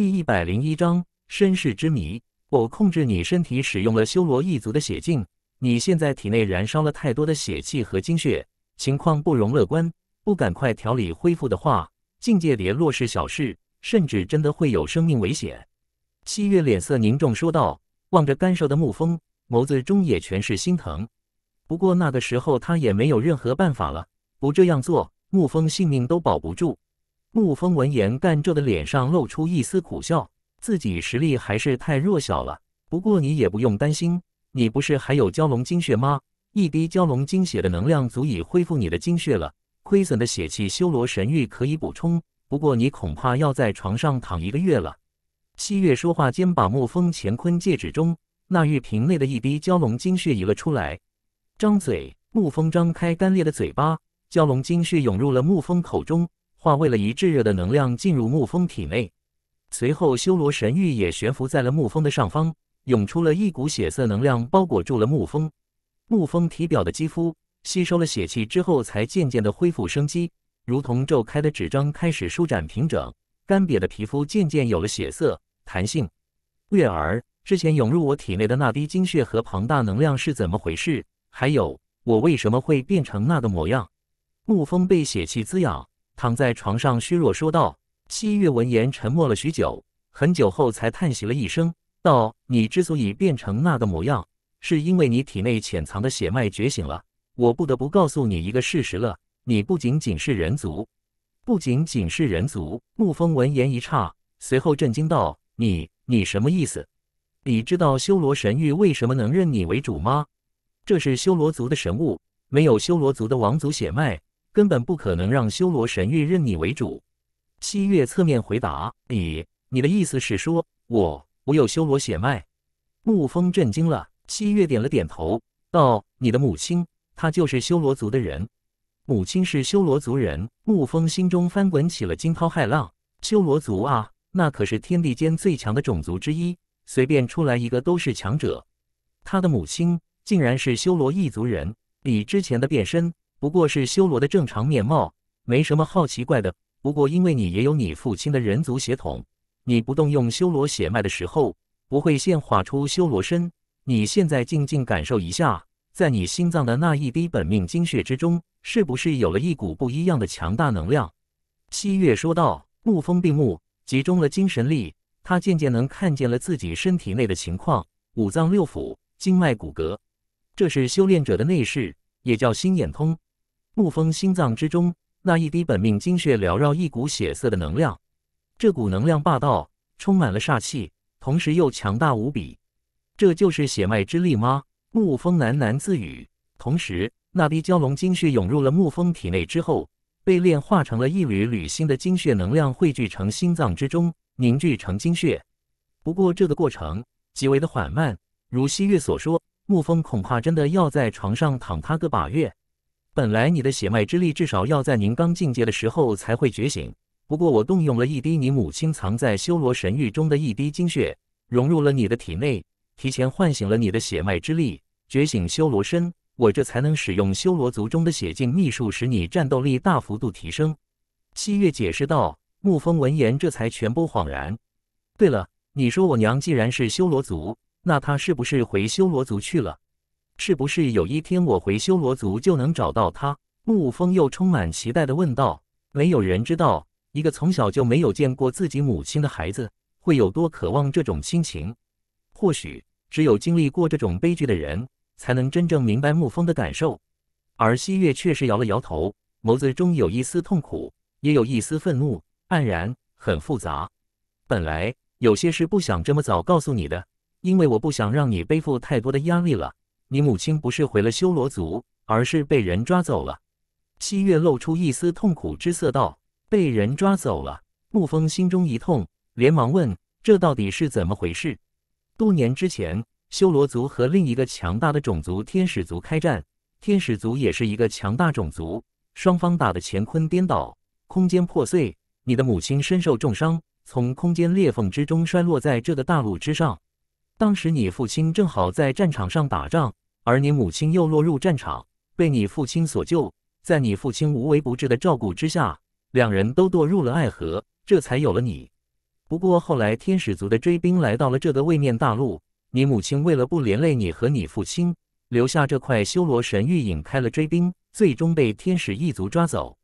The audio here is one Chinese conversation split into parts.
第一百零一章身世之谜。我控制你身体，使用了修罗一族的血境。你现在体内燃烧了太多的血气和精血，情况不容乐观。不赶快调理恢复的话，境界跌落是小事，甚至真的会有生命危险。七月脸色凝重说道，望着干瘦的沐风，眸子中也全是心疼。不过那个时候他也没有任何办法了，不这样做，沐风性命都保不住。沐风闻言，干皱的脸上露出一丝苦笑。自己实力还是太弱小了。不过你也不用担心，你不是还有蛟龙精血吗？一滴蛟龙精血的能量足以恢复你的精血了。亏损的血气，修罗神域可以补充。不过你恐怕要在床上躺一个月了。七月说话间，把沐风乾坤戒指中那玉瓶内的一滴蛟龙精血移了出来。张嘴，沐风张开干裂的嘴巴，蛟龙精血涌入了沐风口中。化为了一炙热的能量进入沐风体内，随后修罗神域也悬浮在了沐风的上方，涌出了一股血色能量，包裹住了沐风。沐风体表的肌肤吸收了血气之后，才渐渐的恢复生机，如同皱开的纸张开始舒展平整，干瘪的皮肤渐渐有了血色、弹性。月儿，之前涌入我体内的那滴精血和庞大能量是怎么回事？还有，我为什么会变成那个模样？沐风被血气滋养。躺在床上虚弱说道。七月闻言沉默了许久，很久后才叹息了一声，道：“你之所以变成那个模样，是因为你体内潜藏的血脉觉醒了。我不得不告诉你一个事实了，你不仅仅是人族，不仅仅是人族。”沐风闻言一诧，随后震惊道：“你，你什么意思？你知道修罗神域为什么能认你为主吗？这是修罗族的神物，没有修罗族的王族血脉。”根本不可能让修罗神域认你为主。西月侧面回答：“你，你的意思是说，我，我有修罗血脉？”沐风震惊了。西月点了点头，道：“你的母亲，她就是修罗族的人。母亲是修罗族人。”沐风心中翻滚起了惊涛骇浪。修罗族啊，那可是天地间最强的种族之一，随便出来一个都是强者。他的母亲竟然是修罗一族人，比之前的变身。不过是修罗的正常面貌，没什么好奇怪的。不过因为你也有你父亲的人族血统，你不动用修罗血脉的时候，不会现化出修罗身。你现在静静感受一下，在你心脏的那一滴本命精血之中，是不是有了一股不一样的强大能量？西月说道。沐风闭目，集中了精神力，他渐渐能看见了自己身体内的情况：五脏六腑、经脉、骨骼，这是修炼者的内视，也叫心眼通。沐风心脏之中那一滴本命精血缭绕一股血色的能量，这股能量霸道，充满了煞气，同时又强大无比。这就是血脉之力吗？沐风喃喃自语。同时，那滴蛟龙精血涌入了沐风体内之后，被炼化成了一缕缕新的精血能量，汇聚成心脏之中，凝聚成精血。不过这个过程极为的缓慢，如汐月所说，沐风恐怕真的要在床上躺他个把月。本来你的血脉之力至少要在您刚境界的时候才会觉醒，不过我动用了一滴你母亲藏在修罗神域中的一滴精血，融入了你的体内，提前唤醒了你的血脉之力，觉醒修罗身，我这才能使用修罗族中的血境秘术，使你战斗力大幅度提升。”七月解释道。沐风闻言，这才全部恍然。对了，你说我娘既然是修罗族，那她是不是回修罗族去了？是不是有一天我回修罗族就能找到他？沐风又充满期待地问道。没有人知道，一个从小就没有见过自己母亲的孩子会有多渴望这种亲情。或许只有经历过这种悲剧的人，才能真正明白沐风的感受。而汐月确实摇了摇头，眸子中有一丝痛苦，也有一丝愤怒、黯然，很复杂。本来有些事不想这么早告诉你的，因为我不想让你背负太多的压力了。你母亲不是回了修罗族，而是被人抓走了。七月露出一丝痛苦之色，道：“被人抓走了。”沐风心中一痛，连忙问：“这到底是怎么回事？”多年之前，修罗族和另一个强大的种族——天使族开战，天使族也是一个强大种族，双方打的乾坤颠倒，空间破碎。你的母亲身受重伤，从空间裂缝之中摔落在这个大陆之上。当时你父亲正好在战场上打仗，而你母亲又落入战场，被你父亲所救。在你父亲无微不至的照顾之下，两人都堕入了爱河，这才有了你。不过后来，天使族的追兵来到了这个位面大陆，你母亲为了不连累你和你父亲，留下这块修罗神域，引开了追兵，最终被天使一族抓走。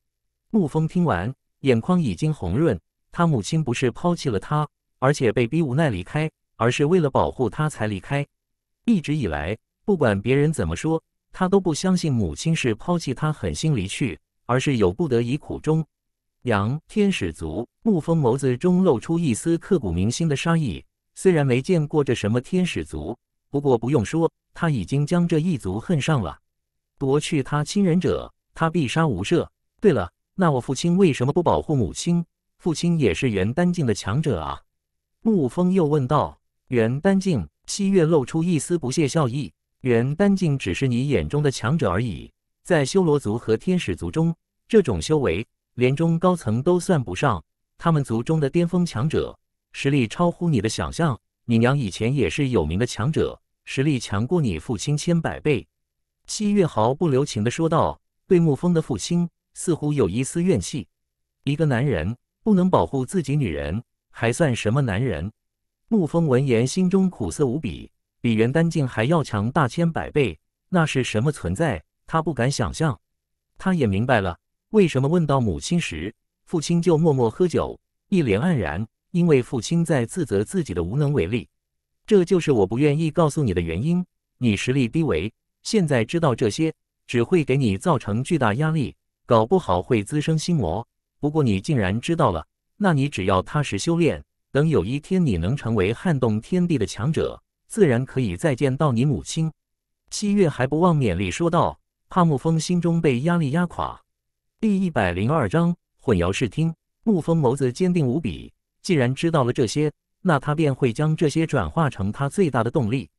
沐风听完，眼眶已经红润。他母亲不是抛弃了他，而且被逼无奈离开。而是为了保护他才离开。一直以来，不管别人怎么说，他都不相信母亲是抛弃他、狠心离去，而是有不得已苦衷。杨天使族，沐风眸子中露出一丝刻骨铭心的杀意。虽然没见过这什么天使族，不过不用说，他已经将这一族恨上了。夺去他亲人者，他必杀无赦。对了，那我父亲为什么不保护母亲？父亲也是元丹境的强者啊！沐风又问道。元丹境，西月露出一丝不屑笑意。元丹境只是你眼中的强者而已，在修罗族和天使族中，这种修为连中高层都算不上。他们族中的巅峰强者，实力超乎你的想象。你娘以前也是有名的强者，实力强过你父亲千百倍。七月毫不留情地说道，对沐风的父亲似乎有一丝怨气。一个男人不能保护自己女人，还算什么男人？沐风闻言，心中苦涩无比，比元丹境还要强大千百倍，那是什么存在？他不敢想象。他也明白了，为什么问到母亲时，父亲就默默喝酒，一脸黯然，因为父亲在自责自己的无能为力。这就是我不愿意告诉你的原因。你实力低微，现在知道这些，只会给你造成巨大压力，搞不好会滋生心魔。不过你竟然知道了，那你只要踏实修炼。等有一天你能成为撼动天地的强者，自然可以再见到你母亲。七月还不忘勉励说道：“怕沐风心中被压力压垮。”第一百零二章混淆视听。沐风眸子坚定无比。既然知道了这些，那他便会将这些转化成他最大的动力。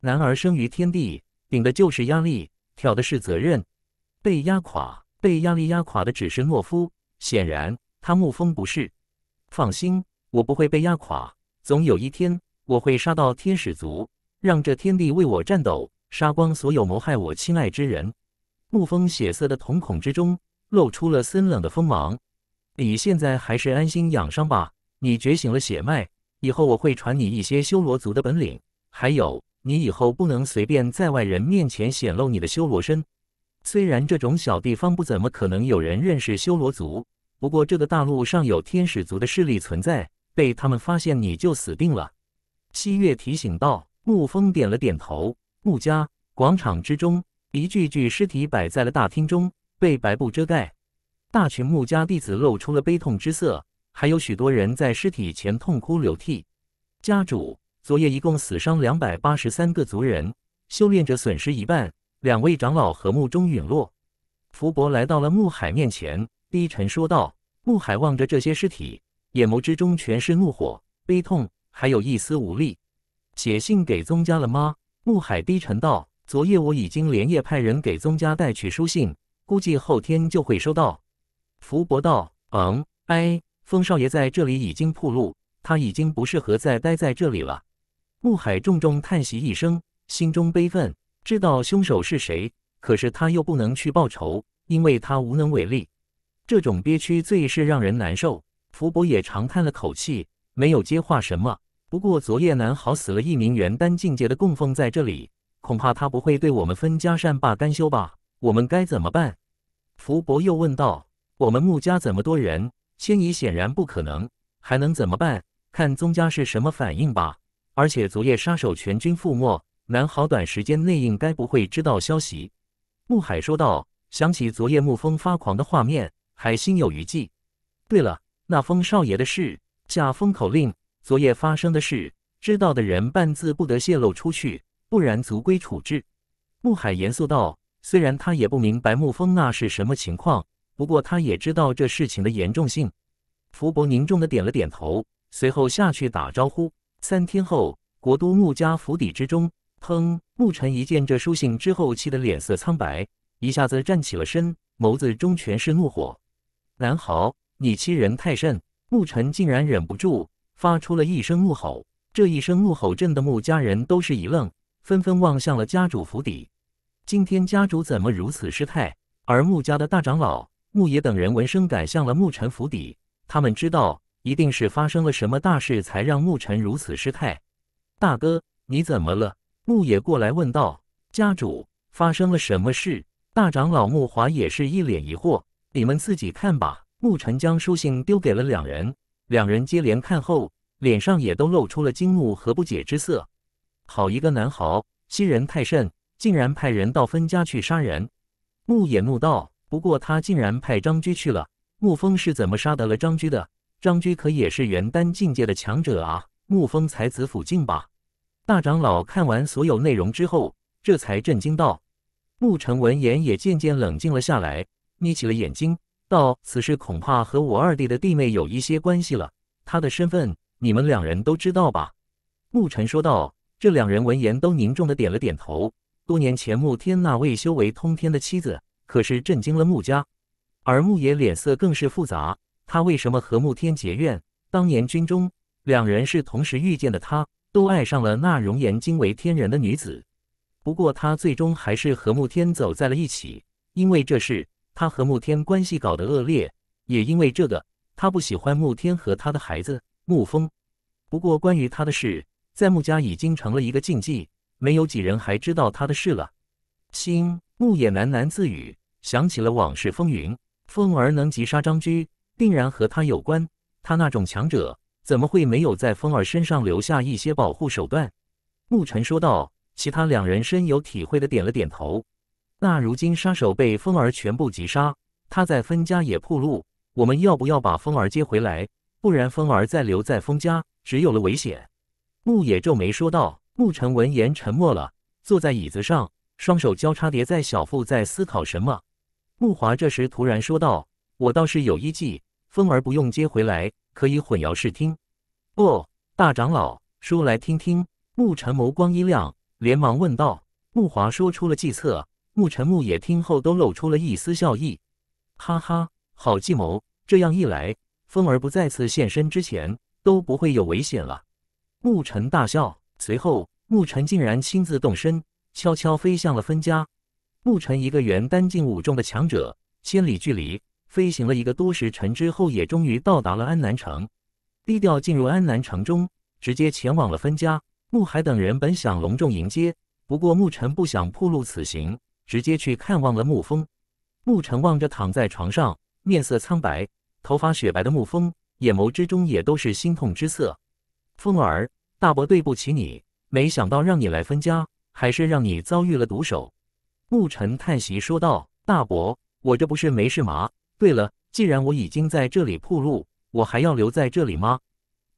男儿生于天地，顶的就是压力，挑的是责任。被压垮、被压力压垮的只是懦夫。显然，他沐风不是。放心。我不会被压垮，总有一天我会杀到天使族，让这天地为我战斗，杀光所有谋害我亲爱之人。沐风血色的瞳孔之中露出了森冷的锋芒。你现在还是安心养伤吧。你觉醒了血脉，以后我会传你一些修罗族的本领。还有，你以后不能随便在外人面前显露你的修罗身。虽然这种小地方不怎么可能有人认识修罗族，不过这个大陆上有天使族的势力存在。被他们发现，你就死定了。”汐月提醒道。沐风点了点头。沐家广场之中，一具具尸体摆在了大厅中，被白布遮盖。大群穆家弟子露出了悲痛之色，还有许多人在尸体前痛哭流涕。家主，昨夜一共死伤两百八十三个族人，修炼者损失一半，两位长老和睦中陨落。福伯来到了穆海面前，低沉说道。穆海望着这些尸体。眼眸之中全是怒火、悲痛，还有一丝无力。写信给宗家了吗？穆海低沉道：“昨夜我已经连夜派人给宗家带去书信，估计后天就会收到。”福伯道：“嗯，哎，风少爷在这里已经铺路，他已经不适合再待在这里了。”穆海重重叹息一声，心中悲愤，知道凶手是谁，可是他又不能去报仇，因为他无能为力。这种憋屈最是让人难受。福伯也长叹了口气，没有接话什么。不过昨夜南好死了一名元丹境界的供奉在这里，恐怕他不会对我们分家善罢甘休吧？我们该怎么办？福伯又问道。我们穆家怎么多人？迁移显然不可能，还能怎么办？看宗家是什么反应吧。而且昨夜杀手全军覆没，南好短时间内应该不会知道消息。穆海说道，想起昨夜穆风发狂的画面，还心有余悸。对了。那封少爷的事，下封口令。昨夜发生的事，知道的人半字不得泄露出去，不然族规处置。穆海严肃道。虽然他也不明白穆风那是什么情况，不过他也知道这事情的严重性。福伯凝重的点了点头，随后下去打招呼。三天后，国都穆家府邸之中，砰！穆尘一见这书信之后，气得脸色苍白，一下子站起了身，眸子中全是怒火。南豪。你欺人太甚！沐尘竟然忍不住发出了一声怒吼，这一声怒吼震得穆家人都是一愣，纷纷望向了家主府邸。今天家主怎么如此失态？而穆家的大长老穆野等人闻声赶向了沐尘府邸，他们知道一定是发生了什么大事才让沐尘如此失态。大哥，你怎么了？穆野过来问道。家主发生了什么事？大长老穆华也是一脸疑惑。你们自己看吧。牧尘将书信丢给了两人，两人接连看后，脸上也都露出了惊怒和不解之色。好一个男豪，欺人太甚，竟然派人到分家去杀人！牧野怒道：“不过他竟然派张居去了，牧风是怎么杀得了张居的？张居可也是元丹境界的强者啊！牧风才子辅镜吧？”大长老看完所有内容之后，这才震惊道。牧尘闻言也渐渐冷静了下来，眯起了眼睛。道：“此事恐怕和我二弟的弟妹有一些关系了。他的身份，你们两人都知道吧？”牧尘说道。这两人闻言都凝重的点了点头。多年前，沐天那位修为通天的妻子，可是震惊了沐家。而沐野脸色更是复杂。他为什么和沐天结怨？当年军中，两人是同时遇见的，他都爱上了那容颜惊为天人的女子。不过他最终还是和沐天走在了一起。因为这事。他和慕天关系搞得恶劣，也因为这个，他不喜欢慕天和他的孩子慕风。不过，关于他的事，在慕家已经成了一个禁忌，没有几人还知道他的事了。心慕也喃喃自语，想起了往事风云。风儿能击杀张居，定然和他有关。他那种强者，怎么会没有在风儿身上留下一些保护手段？牧尘说道，其他两人深有体会的点了点头。那如今杀手被风儿全部击杀，他在分家也铺路，我们要不要把风儿接回来？不然风儿再留在风家，只有了危险。牧野皱眉说道。沐尘闻言沉默了，坐在椅子上，双手交叉叠在小腹，在思考什么。牧华这时突然说道：“我倒是有一计，风儿不用接回来，可以混淆视听。”“哦，大长老，说来听听。”沐尘眸光一亮，连忙问道。牧华说出了计策。沐尘、牧野听后都露出了一丝笑意，哈哈，好计谋！这样一来，风儿不再次现身之前都不会有危险了。沐尘大笑，随后沐尘竟然亲自动身，悄悄飞向了分家。沐尘一个元丹境五重的强者，千里距离飞行了一个多时辰之后，也终于到达了安南城，低调进入安南城中，直接前往了分家。穆海等人本想隆重迎接，不过沐尘不想暴露此行。直接去看望了沐风，沐晨望着躺在床上、面色苍白、头发雪白的沐风，眼眸之中也都是心痛之色。风儿，大伯对不起你，没想到让你来分家，还是让你遭遇了毒手。沐晨叹息说道：“大伯，我这不是没事吗？对了，既然我已经在这里铺路，我还要留在这里吗？”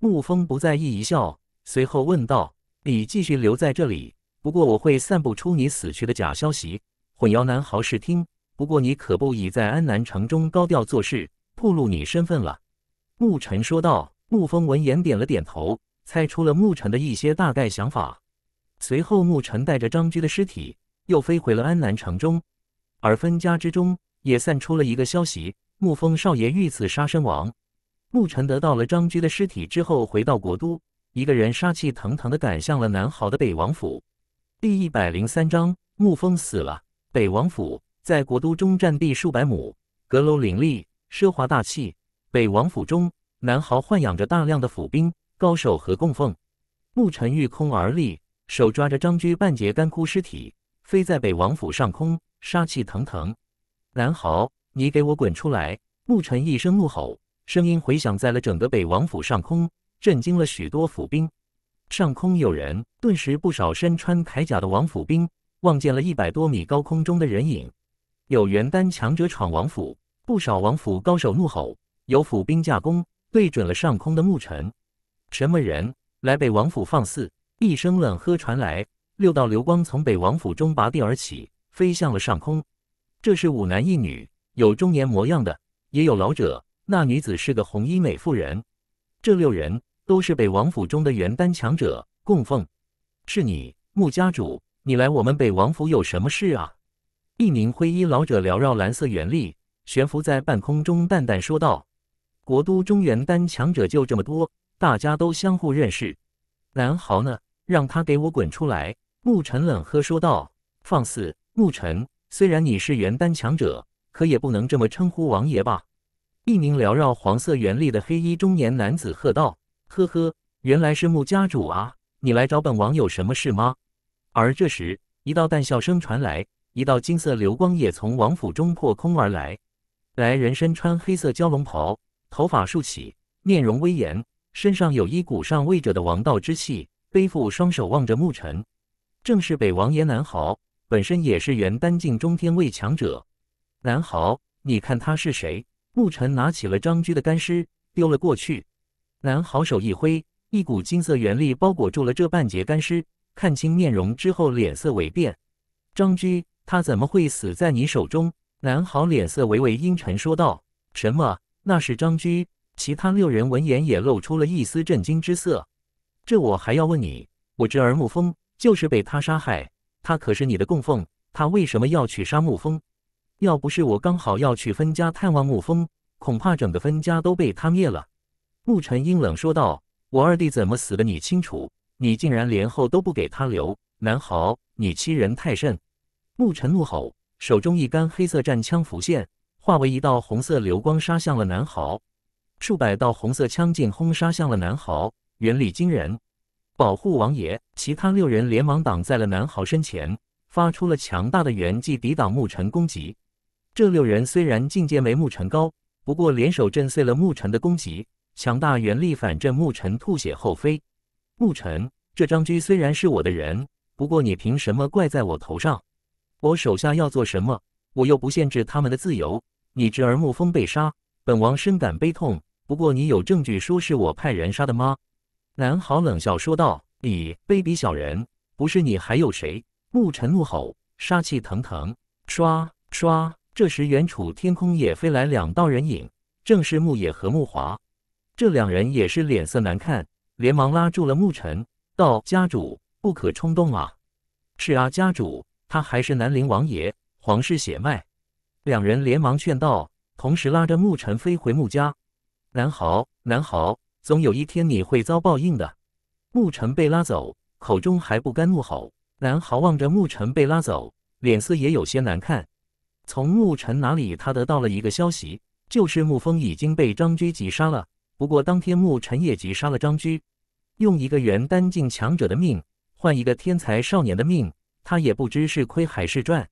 沐风不在意一笑，随后问道：“你继续留在这里，不过我会散布出你死去的假消息。”混淆南豪视听，不过你可不已在安南城中高调做事，暴露你身份了。”牧尘说道。沐风闻言点了点头，猜出了牧尘的一些大概想法。随后，牧尘带着张居的尸体，又飞回了安南城中。而分家之中，也散出了一个消息：沐风少爷遇刺杀身亡。牧尘得到了张居的尸体之后，回到国都，一个人杀气腾腾的赶向了南豪的北王府。第一百零三章：沐风死了。北王府在国都中占地数百亩，阁楼林立，奢华大气。北王府中，南豪豢养着大量的府兵、高手和供奉。牧尘御空而立，手抓着张居半截干枯尸体，飞在北王府上空，杀气腾腾。南豪，你给我滚出来！牧尘一声怒吼，声音回响在了整个北王府上空，震惊了许多府兵。上空有人，顿时不少身穿铠甲的王府兵。望见了一百多米高空中的人影，有元丹强者闯王府，不少王府高手怒吼，有府兵架弓，对准了上空的牧尘。什么人来北王府放肆？一声冷喝传来，六道流光从北王府中拔地而起，飞向了上空。这是五男一女，有中年模样的，也有老者。那女子是个红衣美妇人。这六人都是北王府中的元丹强者供奉。是你，穆家主。你来我们北王府有什么事啊？一名灰衣老者缭绕蓝色元力，悬浮在半空中，淡淡说道：“国都中原丹强者就这么多，大家都相互认识。”南豪呢？让他给我滚出来！牧尘冷喝说道：“放肆！牧尘，虽然你是元丹强者，可也不能这么称呼王爷吧？”一名缭绕黄色元力的黑衣中年男子喝道：“呵呵，原来是沐家主啊！你来找本王有什么事吗？”而这时，一道淡笑声传来，一道金色流光也从王府中破空而来。来人身穿黑色蛟龙袍，头发竖起，面容威严，身上有一股上位者的王道之气，背负双手望着牧尘，正是北王爷南豪。本身也是元丹境中天位强者。南豪，你看他是谁？牧尘拿起了张居的干尸，丢了过去。南豪手一挥，一股金色元力包裹住了这半截干尸。看清面容之后，脸色微变。张居，他怎么会死在你手中？南豪脸色微微阴沉，说道：“什么？那是张居？”其他六人闻言也露出了一丝震惊之色。这我还要问你，我侄儿沐风就是被他杀害。他可是你的供奉，他为什么要去杀沐风？要不是我刚好要去分家探望沐风，恐怕整个分家都被他灭了。”沐尘阴冷说道：“我二弟怎么死的，你清楚？”你竟然连后都不给他留！南豪，你欺人太甚！牧尘怒吼，手中一杆黑色战枪浮现，化为一道红色流光杀向了南豪。数百道红色枪劲轰杀向了南豪，原力惊人。保护王爷！其他六人连忙挡在了南豪身前，发出了强大的元气抵挡牧尘攻击。这六人虽然境界没牧尘高，不过联手震碎了牧尘的攻击，强大元力反震牧尘，吐血后飞。牧尘，这张居虽然是我的人，不过你凭什么怪在我头上？我手下要做什么，我又不限制他们的自由。你侄儿沐风被杀，本王深感悲痛。不过你有证据说是我派人杀的吗？南好冷笑说道：“你卑鄙小人，不是你还有谁？”牧尘怒吼，杀气腾腾。刷刷。这时远处天空也飞来两道人影，正是牧野和牧华。这两人也是脸色难看。连忙拉住了牧尘，道：“家主，不可冲动啊！”“是啊，家主，他还是南陵王爷，皇室血脉。”两人连忙劝道，同时拉着牧尘飞回穆家。“南豪，南豪，总有一天你会遭报应的！”牧尘被拉走，口中还不甘怒吼。南豪望着牧尘被拉走，脸色也有些难看。从牧尘哪里，他得到了一个消息，就是沐风已经被张居吉杀了。不过，当天沐尘也急杀了张居，用一个元丹境强者的命换一个天才少年的命，他也不知是亏还是赚。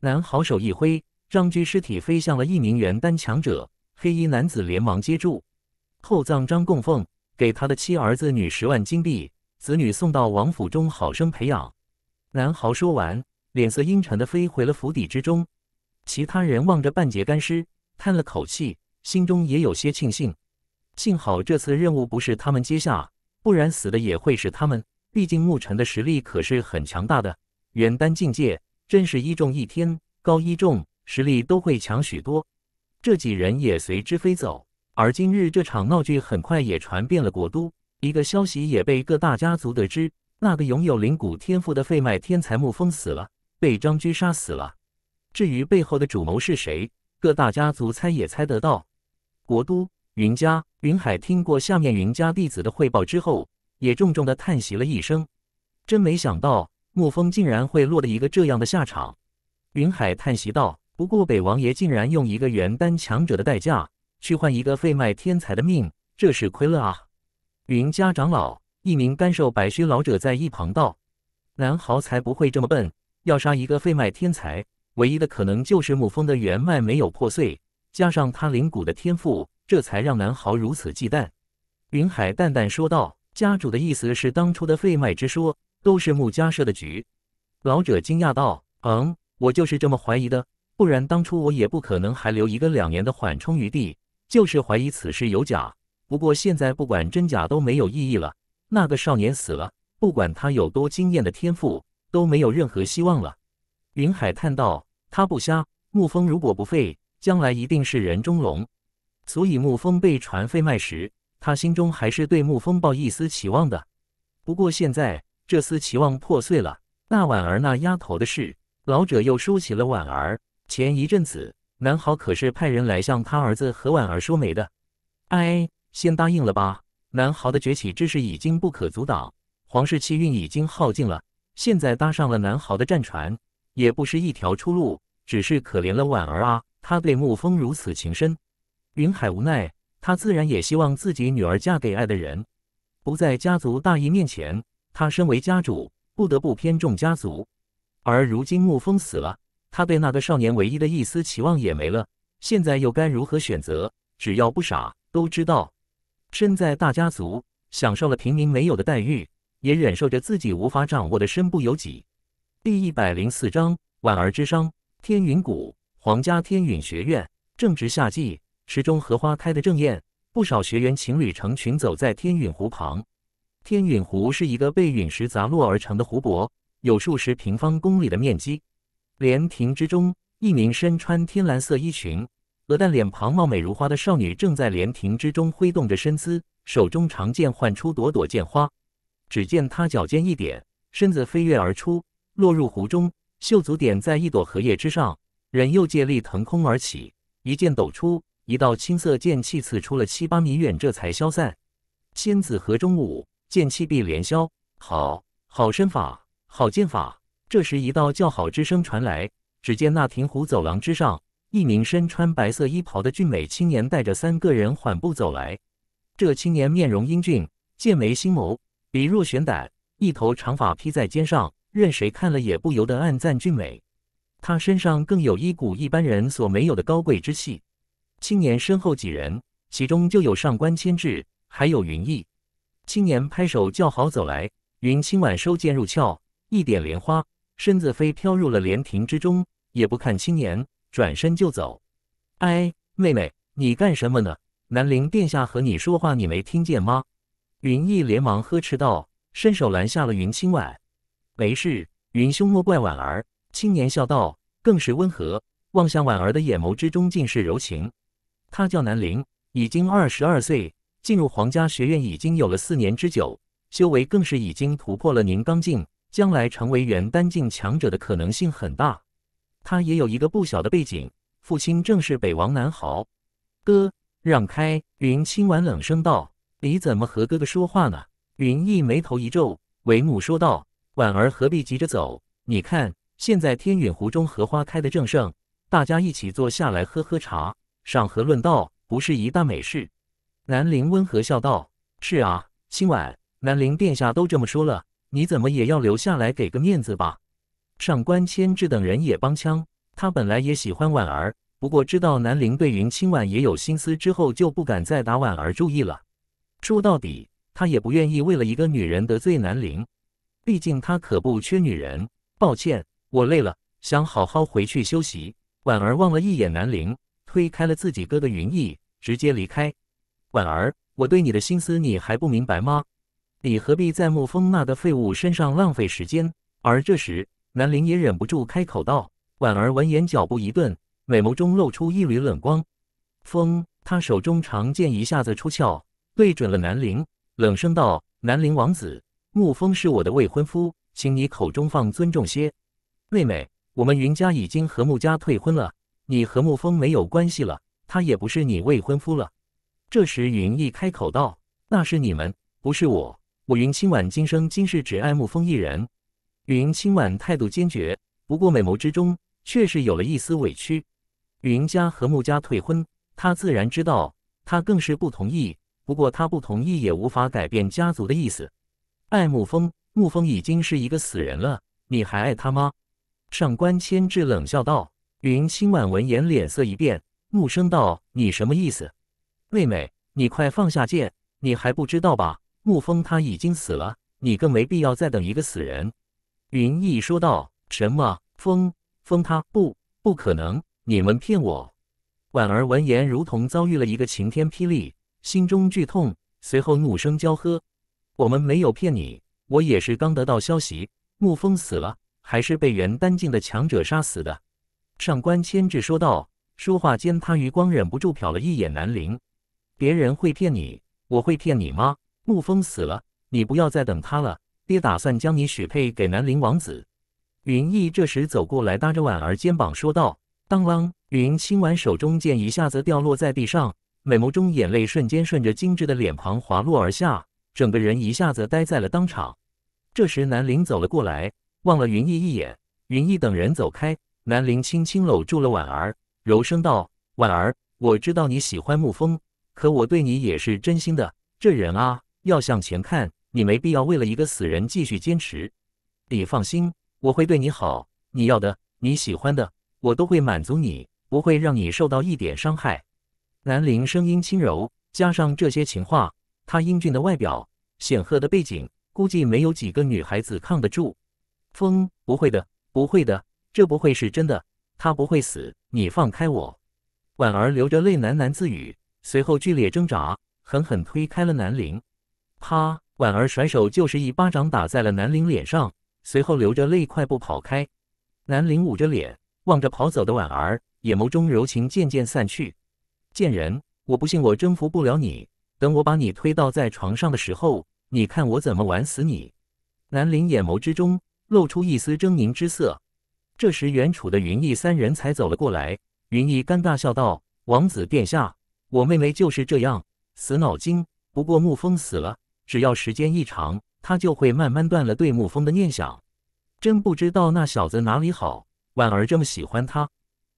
男豪手一挥，张居尸体飞向了一名元丹强者，黑衣男子连忙接住，厚葬张供奉，给他的妻儿子女十万金币，子女送到王府中好生培养。男豪说完，脸色阴沉的飞回了府邸之中。其他人望着半截干尸，叹了口气，心中也有些庆幸。幸好这次任务不是他们接下，不然死的也会是他们。毕竟牧尘的实力可是很强大的，元丹境界，真是一重一天高一重，实力都会强许多。这几人也随之飞走。而今日这场闹剧很快也传遍了国都，一个消息也被各大家族得知：那个拥有灵骨天赋的废脉天才沐风死了，被张居杀死了。至于背后的主谋是谁，各大家族猜也猜得到。国都。云家云海听过下面云家弟子的汇报之后，也重重的叹息了一声。真没想到沐风竟然会落得一个这样的下场。云海叹息道：“不过北王爷竟然用一个元丹强者的代价去换一个废脉天才的命，这是亏了啊！”云家长老，一名干瘦白须老者在一旁道：“南豪才不会这么笨，要杀一个废脉天才，唯一的可能就是沐风的元脉没有破碎，加上他灵骨的天赋。”这才让南豪如此忌惮，云海淡淡说道：“家主的意思是，当初的废脉之说都是穆家设的局。”老者惊讶道：“嗯，我就是这么怀疑的，不然当初我也不可能还留一个两年的缓冲余地，就是怀疑此事有假。不过现在不管真假都没有意义了，那个少年死了，不管他有多惊艳的天赋都没有任何希望了。”云海叹道：“他不瞎，穆风如果不废，将来一定是人中龙。”所以沐风被传废脉时，他心中还是对沐风抱一丝期望的。不过现在这丝期望破碎了。那婉儿那丫头的事，老者又说起了婉儿。前一阵子南豪可是派人来向他儿子和婉儿说媒的。哎，先答应了吧。南豪的崛起之势已经不可阻挡，皇室气运已经耗尽了。现在搭上了南豪的战船，也不是一条出路。只是可怜了婉儿啊，他对沐风如此情深。云海无奈，他自然也希望自己女儿嫁给爱的人。不在家族大义面前，他身为家主，不得不偏重家族。而如今沐风死了，他对那个少年唯一的一丝期望也没了。现在又该如何选择？只要不傻，都知道。身在大家族，享受了平民没有的待遇，也忍受着自己无法掌握的身不由己。第一百零四章：婉儿之殇。天云谷皇家天云学院，正值夏季。池中荷花开得正艳，不少学员情侣成群走在天陨湖旁。天陨湖是一个被陨石砸落而成的湖泊，有数十平方公里的面积。莲亭之中，一名身穿天蓝色衣裙、鹅蛋脸庞、貌美如花的少女正在莲亭之中挥动着身姿，手中长剑唤出朵朵剑花。只见她脚尖一点，身子飞跃而出，落入湖中，袖足点在一朵荷叶之上，人又借力腾空而起，一剑抖出。一道青色剑气刺出了七八米远，这才消散。仙子河中武，剑气必连消，好，好身法，好剑法。这时一道叫好之声传来，只见那亭湖走廊之上，一名身穿白色衣袍的俊美青年带着三个人缓步走来。这青年面容英俊，剑眉星眸，鼻若悬胆，一头长发披在肩上，任谁看了也不由得暗赞俊美。他身上更有一股一般人所没有的高贵之气。青年身后几人，其中就有上官千智，还有云逸。青年拍手叫好走来，云清婉收剑入鞘，一点莲花，身子飞飘入了莲亭之中，也不看青年，转身就走。哎，妹妹，你干什么呢？南陵殿下和你说话，你没听见吗？云逸连忙呵斥道，伸手拦下了云清婉。没事，云兄莫怪婉儿。青年笑道，更是温和，望向婉儿的眼眸之中尽是柔情。他叫南陵，已经二十二岁，进入皇家学院已经有了四年之久，修为更是已经突破了凝刚境，将来成为元丹境强者的可能性很大。他也有一个不小的背景，父亲正是北王南豪。哥，让开！云清婉冷声道：“你怎么和哥哥说话呢？”云逸眉头一皱，为母说道：“婉儿何必急着走？你看现在天陨湖中荷花开得正盛，大家一起坐下来喝喝茶。”赏荷论道不是一大美事。南陵温和笑道：“是啊，清婉，南陵殿下都这么说了，你怎么也要留下来给个面子吧？”上官千志等人也帮腔。他本来也喜欢婉儿，不过知道南陵对云青婉也有心思之后，就不敢再打婉儿注意了。说到底，他也不愿意为了一个女人得罪南陵，毕竟他可不缺女人。抱歉，我累了，想好好回去休息。婉儿望了一眼南陵。推开了自己哥的云逸，直接离开。婉儿，我对你的心思你还不明白吗？你何必在沐风那个废物身上浪费时间？而这时，南陵也忍不住开口道：“婉儿，闻言脚步一顿，美眸中露出一缕冷光。风，他手中长剑一下子出鞘，对准了南陵，冷声道：‘南陵王子，沐风是我的未婚夫，请你口中放尊重些。妹妹，我们云家已经和沐家退婚了。’”你和沐风没有关系了，他也不是你未婚夫了。这时，云逸开口道：“那是你们，不是我。我云清婉今生今世只爱沐风一人。”云清婉态度坚决，不过美眸之中却是有了一丝委屈。云家和穆家退婚，他自然知道，他更是不同意。不过他不同意也无法改变家族的意思。爱沐风，沐风已经是一个死人了，你还爱他吗？上官千志冷笑道。云清婉闻言脸色一变，怒声道：“你什么意思？妹妹，你快放下剑！你还不知道吧？沐风他已经死了，你更没必要再等一个死人。”云逸说道：“什么？风风他？不，不可能！你们骗我！”婉儿闻言如同遭遇了一个晴天霹雳，心中剧痛，随后怒声娇喝：“我们没有骗你！我也是刚得到消息，沐风死了，还是被元丹境的强者杀死的。”上官千智说道，说话间，他余光忍不住瞟了一眼南陵。别人会骗你，我会骗你吗？沐风死了，你不要再等他了。爹打算将你许配给南陵王子。云逸这时走过来，搭着婉儿肩膀说道：“当啷！”云清婉手中剑一下子掉落在地上，美眸中眼泪瞬间顺着精致的脸庞滑落而下，整个人一下子呆在了当场。这时，南陵走了过来，望了云逸一眼。云逸等人走开。南陵轻轻搂住了婉儿，柔声道：“婉儿，我知道你喜欢沐风，可我对你也是真心的。这人啊，要向前看，你没必要为了一个死人继续坚持。你放心，我会对你好，你要的、你喜欢的，我都会满足你，不会让你受到一点伤害。”南陵声音轻柔，加上这些情话，他英俊的外表、显赫的背景，估计没有几个女孩子抗得住。风不会的，不会的。这不会是真的，他不会死！你放开我！婉儿流着泪喃喃自语，随后剧烈挣扎，狠狠推开了南陵。啪！婉儿甩手就是一巴掌打在了南陵脸上，随后流着泪快步跑开。南陵捂着脸，望着跑走的婉儿，眼眸中柔情渐渐散去。贱人，我不信我征服不了你！等我把你推倒在床上的时候，你看我怎么玩死你！南陵眼眸之中露出一丝狰狞之色。这时，原楚的云逸三人才走了过来。云逸尴尬笑道：“王子殿下，我妹妹就是这样死脑筋。不过沐风死了，只要时间一长，她就会慢慢断了对沐风的念想。真不知道那小子哪里好，婉儿这么喜欢他。”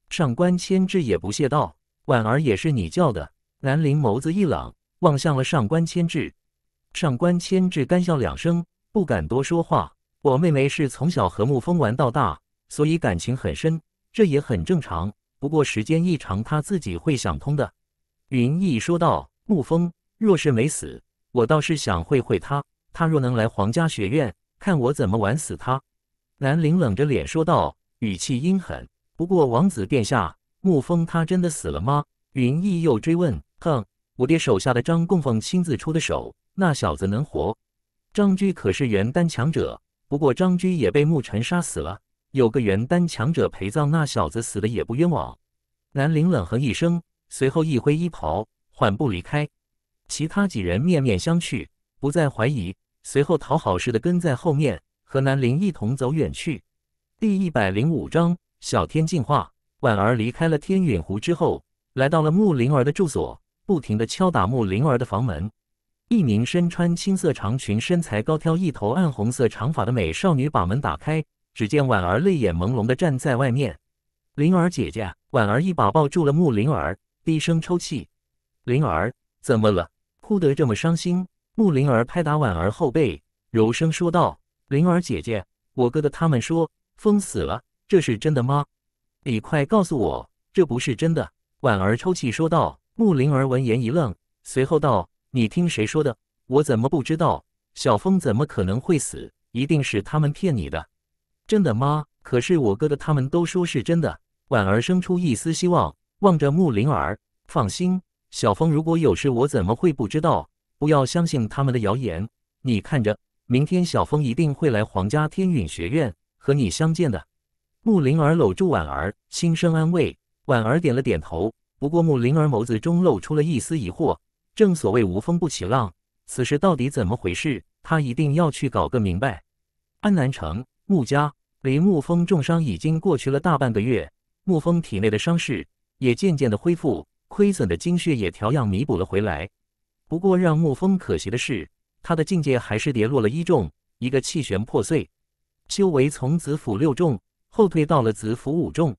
上官千之也不屑道：“婉儿也是你叫的。”南陵眸子一冷，望向了上官千之。上官千之干笑两声，不敢多说话。我妹妹是从小和沐风玩到大。所以感情很深，这也很正常。不过时间一长，他自己会想通的。”云逸说道。“沐风，若是没死，我倒是想会会他。他若能来皇家学院，看我怎么玩死他。”兰陵冷着脸说道，语气阴狠。“不过王子殿下，沐风他真的死了吗？”云逸又追问。“哼，我爹手下的张供奉亲自出的手，那小子能活？张居可是元丹强者，不过张居也被沐尘杀死了。”有个元丹强者陪葬，那小子死的也不冤枉。南陵冷哼一声，随后一挥衣袍，缓步离开。其他几人面面相觑，不再怀疑，随后讨好似的跟在后面，和南陵一同走远去。第一百零五章小天进化。婉儿离开了天陨湖之后，来到了木灵儿的住所，不停地敲打木灵儿的房门。一名身穿青色长裙、身材高挑、一头暗红色长发的美少女把门打开。只见婉儿泪眼朦胧地站在外面，灵儿姐姐，婉儿一把抱住了穆灵儿，低声抽泣。灵儿，怎么了？哭得这么伤心？穆灵儿拍打婉儿后背，柔声说道：“灵儿姐姐，我哥的他们说风死了，这是真的吗？你快告诉我，这不是真的。”婉儿抽泣说道。穆灵儿闻言一愣，随后道：“你听谁说的？我怎么不知道？小风怎么可能会死？一定是他们骗你的。”真的吗？可是我哥的他们都说是真的。婉儿生出一丝希望，望着穆灵儿。放心，小峰如果有事，我怎么会不知道？不要相信他们的谣言。你看着，明天小峰一定会来皇家天陨学院和你相见的。穆灵儿搂住婉儿，心生安慰。婉儿点了点头。不过穆灵儿眸子中露出了一丝疑惑。正所谓无风不起浪，此事到底怎么回事？他一定要去搞个明白。安南城。穆家离穆风重伤已经过去了大半个月，穆风体内的伤势也渐渐的恢复，亏损的精血也调养弥补了回来。不过让穆风可惜的是，他的境界还是跌落了一重，一个气旋破碎，修为从子府六重后退到了子府五重。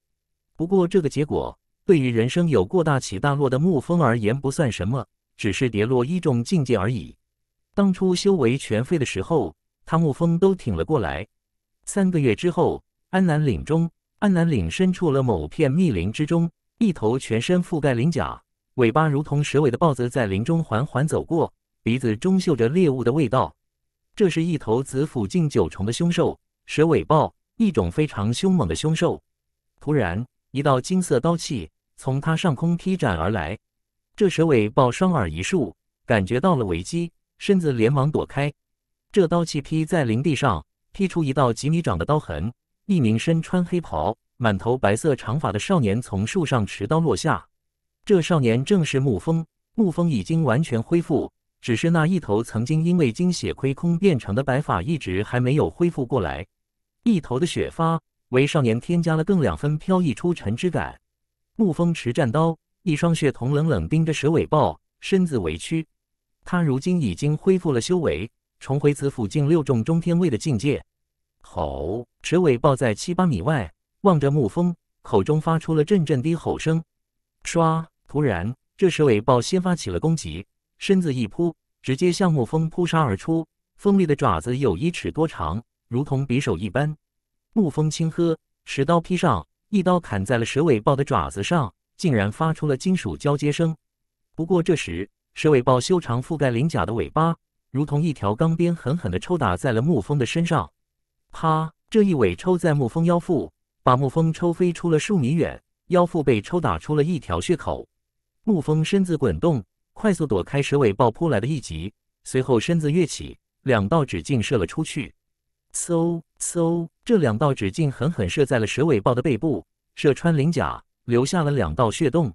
不过这个结果对于人生有过大起大落的穆风而言不算什么，只是跌落一重境界而已。当初修为全废的时候，他穆风都挺了过来。三个月之后，安南岭中，安南岭深处了某片密林之中，一头全身覆盖鳞甲、尾巴如同蛇尾的豹子在林中缓缓走过，鼻子中嗅着猎物的味道。这是一头紫府近九重的凶兽——蛇尾豹，一种非常凶猛的凶兽。突然，一道金色刀气从它上空劈斩而来，这蛇尾豹双耳一竖，感觉到了危机，身子连忙躲开。这刀气劈在林地上。劈出一道几米长的刀痕，一名身穿黑袍、满头白色长发的少年从树上持刀落下。这少年正是沐风。沐风已经完全恢复，只是那一头曾经因为精血亏空变成的白发一直还没有恢复过来。一头的雪发为少年添加了更两分飘逸出尘之感。沐风持战刀，一双血瞳冷冷盯着蛇尾豹，身子微屈。他如今已经恢复了修为，重回此府境六重中天位的境界。吼！蛇尾豹在七八米外望着木风，口中发出了阵阵低吼声。唰！突然，这时尾豹先发起了攻击，身子一扑，直接向木风扑杀而出。锋利的爪子有一尺多长，如同匕首一般。木风轻喝，持刀劈上，一刀砍在了蛇尾豹的爪子上，竟然发出了金属交接声。不过这时，蛇尾豹修长覆盖鳞甲的尾巴，如同一条钢鞭，狠狠地抽打在了木风的身上。啪！这一尾抽在牧风腰腹，把牧风抽飞出了数米远，腰腹被抽打出了一条血口。牧风身子滚动，快速躲开蛇尾豹扑来的一击，随后身子跃起，两道指劲射了出去。嗖嗖！这两道指劲狠狠射在了蛇尾豹的背部，射穿鳞甲，留下了两道血洞。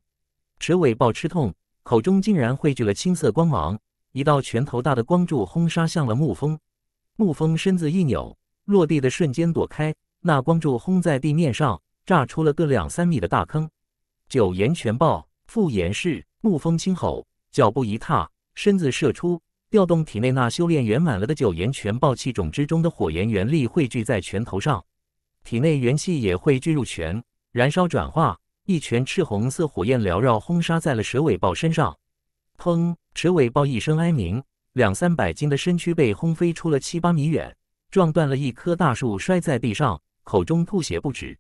蛇尾豹吃痛，口中竟然汇聚了青色光芒，一道拳头大的光柱轰杀向了牧风。牧风身子一扭。落地的瞬间躲开，那光柱轰在地面上，炸出了个两三米的大坑。九岩拳爆，复岩式，怒风轻吼，脚步一踏，身子射出，调动体内那修炼圆满了的九岩拳爆气种之中的火焰元力汇聚在拳头上，体内元气也汇聚入拳，燃烧转化，一拳赤红色火焰缭绕轰杀在了蛇尾豹身上。砰！蛇尾豹一声哀鸣，两三百斤的身躯被轰飞出了七八米远。撞断了一棵大树，摔在地上，口中吐血不止。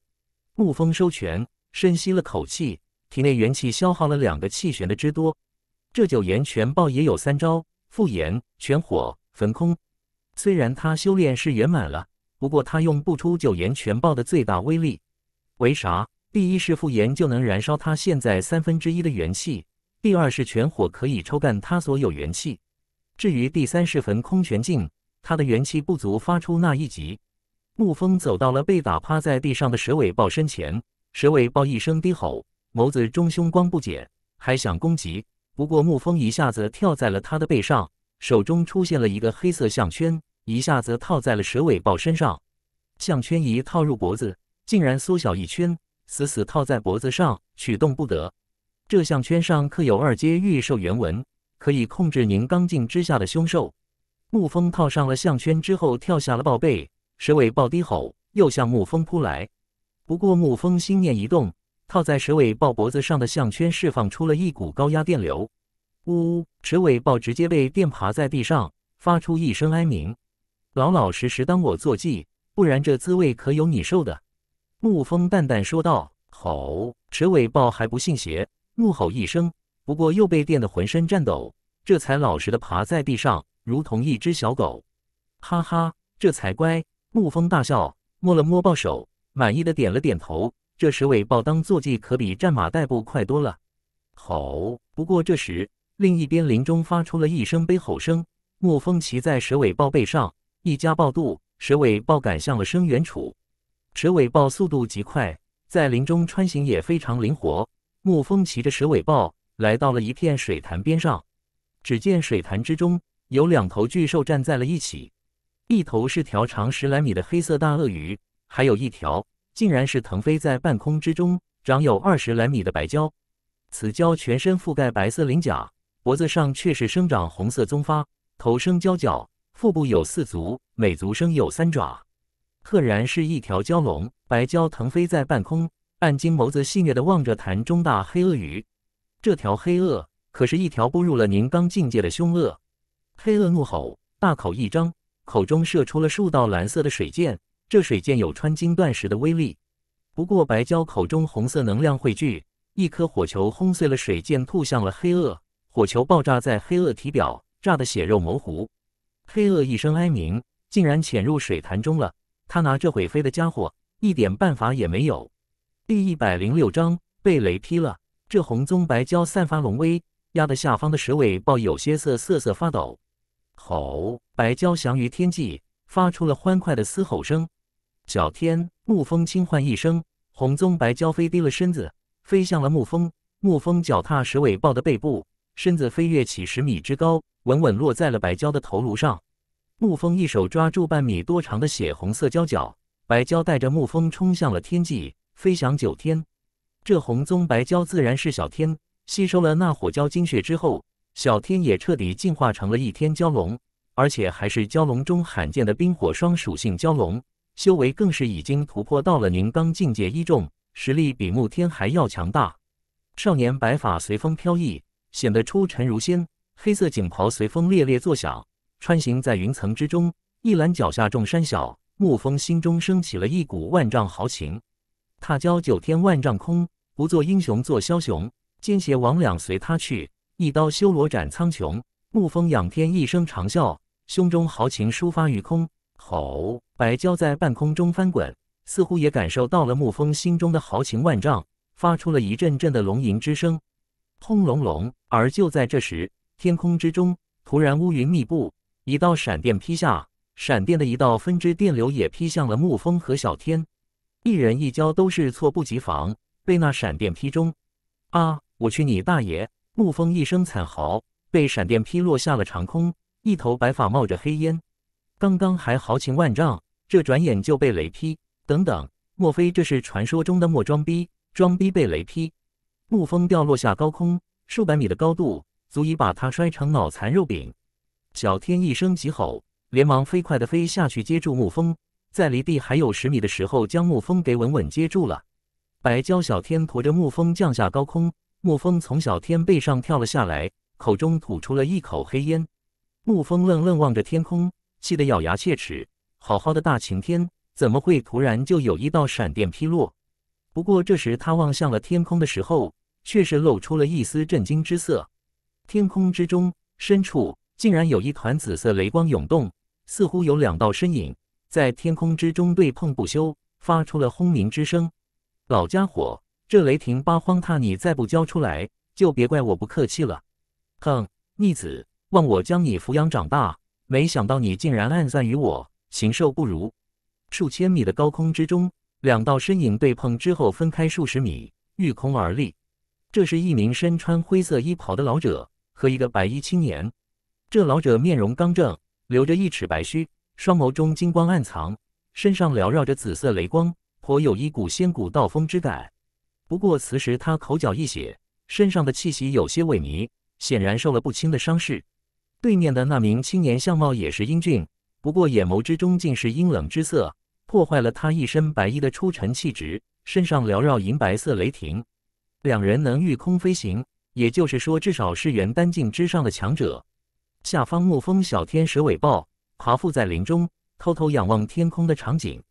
沐风收拳，深吸了口气，体内元气消耗了两个气旋的之多。这九炎全爆也有三招：复炎、全火、焚空。虽然他修炼是圆满了，不过他用不出九炎全爆的最大威力。为啥？第一是复炎就能燃烧他现在三分之一的元气；第二是全火可以抽干他所有元气；至于第三是焚空全境。他的元气不足，发出那一击。沐风走到了被打趴在地上的蛇尾豹身前，蛇尾豹一声低吼，眸子中凶光不减，还想攻击，不过沐风一下子跳在了他的背上，手中出现了一个黑色项圈，一下子套在了蛇尾豹身上。项圈一套入脖子，竟然缩小一圈，死死套在脖子上，取动不得。这项圈上刻有二阶御兽原文，可以控制凝刚境之下的凶兽。沐风套上了项圈之后，跳下了抱被，蛇尾豹低吼，又向沐风扑来。不过沐风心念一动，套在蛇尾豹脖子上的项圈释放出了一股高压电流。呜！蛇尾豹直接被电趴在地上，发出一声哀鸣。老老实实当我坐骑，不然这滋味可有你受的。沐风淡淡说道。吼！蛇尾豹还不信邪，怒吼一声，不过又被电得浑身颤抖，这才老实的趴在地上。如同一只小狗，哈哈，这才乖！沐风大笑，摸了摸豹手，满意的点了点头。这蛇尾豹当坐骑可比战马代步快多了。吼！不过这时，另一边林中发出了一声悲吼声。沐风骑在蛇尾豹背上，一家暴肚，蛇尾豹赶向了声源处。蛇尾豹速度极快，在林中穿行也非常灵活。沐风骑着蛇尾豹来到了一片水潭边上，只见水潭之中。有两头巨兽站在了一起，一头是条长十来米的黑色大鳄鱼，还有一条竟然是腾飞在半空之中，长有二十来米的白蛟。此蛟全身覆盖白色鳞甲，脖子上却是生长红色棕发，头生蛟角，腹部有四足，每足生有三爪，赫然是一条蛟龙。白蛟腾飞在半空，暗金眸子戏谑地望着潭中大黑鳄鱼。这条黑鳄可是一条步入了宁刚境界的凶鳄。黑鳄怒吼，大口一张，口中射出了数道蓝色的水箭。这水箭有穿金断石的威力。不过白蛟口中红色能量汇聚，一颗火球轰碎了水箭，吐向了黑鳄。火球爆炸在黑鳄体表，炸得血肉模糊。黑鳄一声哀鸣，竟然潜入水潭中了。他拿这会飞的家伙一点办法也没有。第一百零六章被雷劈了。这红棕白蛟散发龙威。压得下方的蛇尾豹有些瑟瑟发抖，吼！白蛟翔于天际，发出了欢快的嘶吼声。小天，沐风轻唤一声，红棕白蛟飞低了身子，飞向了沐风。沐风脚踏蛇尾豹的背部，身子飞跃起十米之高，稳稳落在了白蛟的头颅上。沐风一手抓住半米多长的血红色蛟角，白蛟带着沐风冲向了天际，飞翔九天。这红棕白蛟自然是小天。吸收了那火蛟精血之后，小天也彻底进化成了一天蛟龙，而且还是蛟龙中罕见的冰火双属性蛟龙，修为更是已经突破到了凝罡境界一重，实力比慕天还要强大。少年白发随风飘逸，显得出尘如仙；黑色锦袍随风猎猎作响，穿行在云层之中，一览脚下众山小。沐风心中升起了一股万丈豪情：踏蛟九天万丈空，不做英雄做枭雄。今邪王两随他去，一刀修罗斩苍穹。沐风仰天一声长啸，胸中豪情抒发于空。吼！白蛟在半空中翻滚，似乎也感受到了沐风心中的豪情万丈，发出了一阵阵的龙吟之声。轰隆隆！而就在这时，天空之中突然乌云密布，一道闪电劈下，闪电的一道分支电流也劈向了沐风和小天，一人一蛟都是措不及防，被那闪电劈中。啊！我去你大爷！沐风一声惨嚎，被闪电劈落下了长空，一头白发冒着黑烟。刚刚还豪情万丈，这转眼就被雷劈。等等，莫非这是传说中的莫装逼？装逼被雷劈？沐风掉落下高空，数百米的高度足以把他摔成脑残肉饼。小天一声急吼，连忙飞快的飞下去接住沐风，在离地还有十米的时候，将沐风给稳稳接住了。白娇小天驮着沐风降下高空。沐风从小天背上跳了下来，口中吐出了一口黑烟。沐风愣愣望着天空，气得咬牙切齿。好好的大晴天，怎么会突然就有一道闪电劈落？不过这时他望向了天空的时候，却是露出了一丝震惊之色。天空之中深处，竟然有一团紫色雷光涌动，似乎有两道身影在天空之中对碰不休，发出了轰鸣之声。老家伙！这雷霆八荒塔，你再不交出来，就别怪我不客气了！哼，逆子，望我将你抚养长大，没想到你竟然暗算于我，禽兽不如！数千米的高空之中，两道身影对碰之后分开数十米，御空而立。这是一名身穿灰色衣袍的老者和一个白衣青年。这老者面容刚正，留着一尺白须，双眸中金光暗藏，身上缭绕着紫色雷光，颇有一股仙古道风之感。不过此时他口角溢血，身上的气息有些萎靡，显然受了不轻的伤势。对面的那名青年相貌也是英俊，不过眼眸之中尽是阴冷之色，破坏了他一身白衣的出尘气质。身上缭绕银白色雷霆，两人能御空飞行，也就是说至少是元丹境之上的强者。下方沐风小天蛇尾豹爬附在林中，偷偷仰望天空的场景。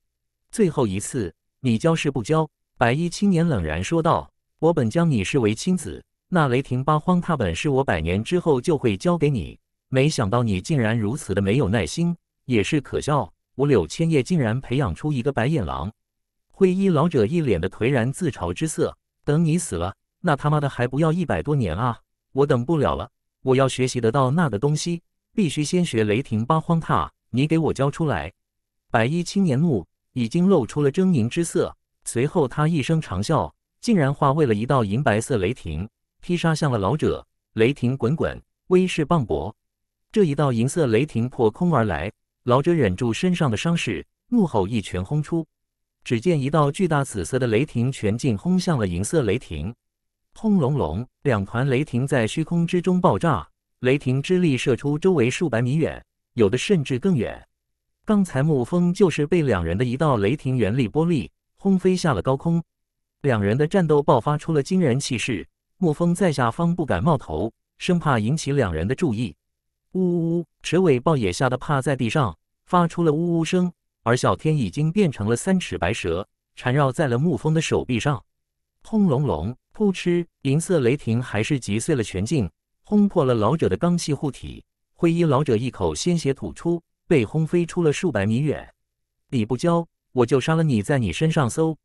最后一次，你交是不交？白衣青年冷然说道：“我本将你视为亲子，那雷霆八荒踏本是我百年之后就会交给你，没想到你竟然如此的没有耐心，也是可笑。我柳千叶竟然培养出一个白眼狼。”灰衣老者一脸的颓然自嘲之色：“等你死了，那他妈的还不要一百多年啊！我等不了了，我要学习得到那个东西，必须先学雷霆八荒踏，你给我交出来！”白衣青年怒，已经露出了狰狞之色。随后，他一声长啸，竟然化为了一道银白色雷霆，劈杀向了老者。雷霆滚滚，威势磅礴。这一道银色雷霆破空而来，老者忍住身上的伤势，怒吼一拳轰出。只见一道巨大紫色的雷霆全劲轰向了银色雷霆。轰隆隆，两团雷霆在虚空之中爆炸，雷霆之力射出周围数百米远，有的甚至更远。刚才沐风就是被两人的一道雷霆原力波力。轰飞下了高空，两人的战斗爆发出了惊人气势。沐风在下方不敢冒头，生怕引起两人的注意。呜呜呜，蛇尾豹也吓得趴在地上，发出了呜呜声。而小天已经变成了三尺白蛇，缠绕在了沐风的手臂上。轰隆隆，扑哧，银色雷霆还是击碎了全境，轰破了老者的罡气护体。灰衣老者一口鲜血吐出，被轰飞出了数百米远。李不骄。我就杀了你，在你身上搜！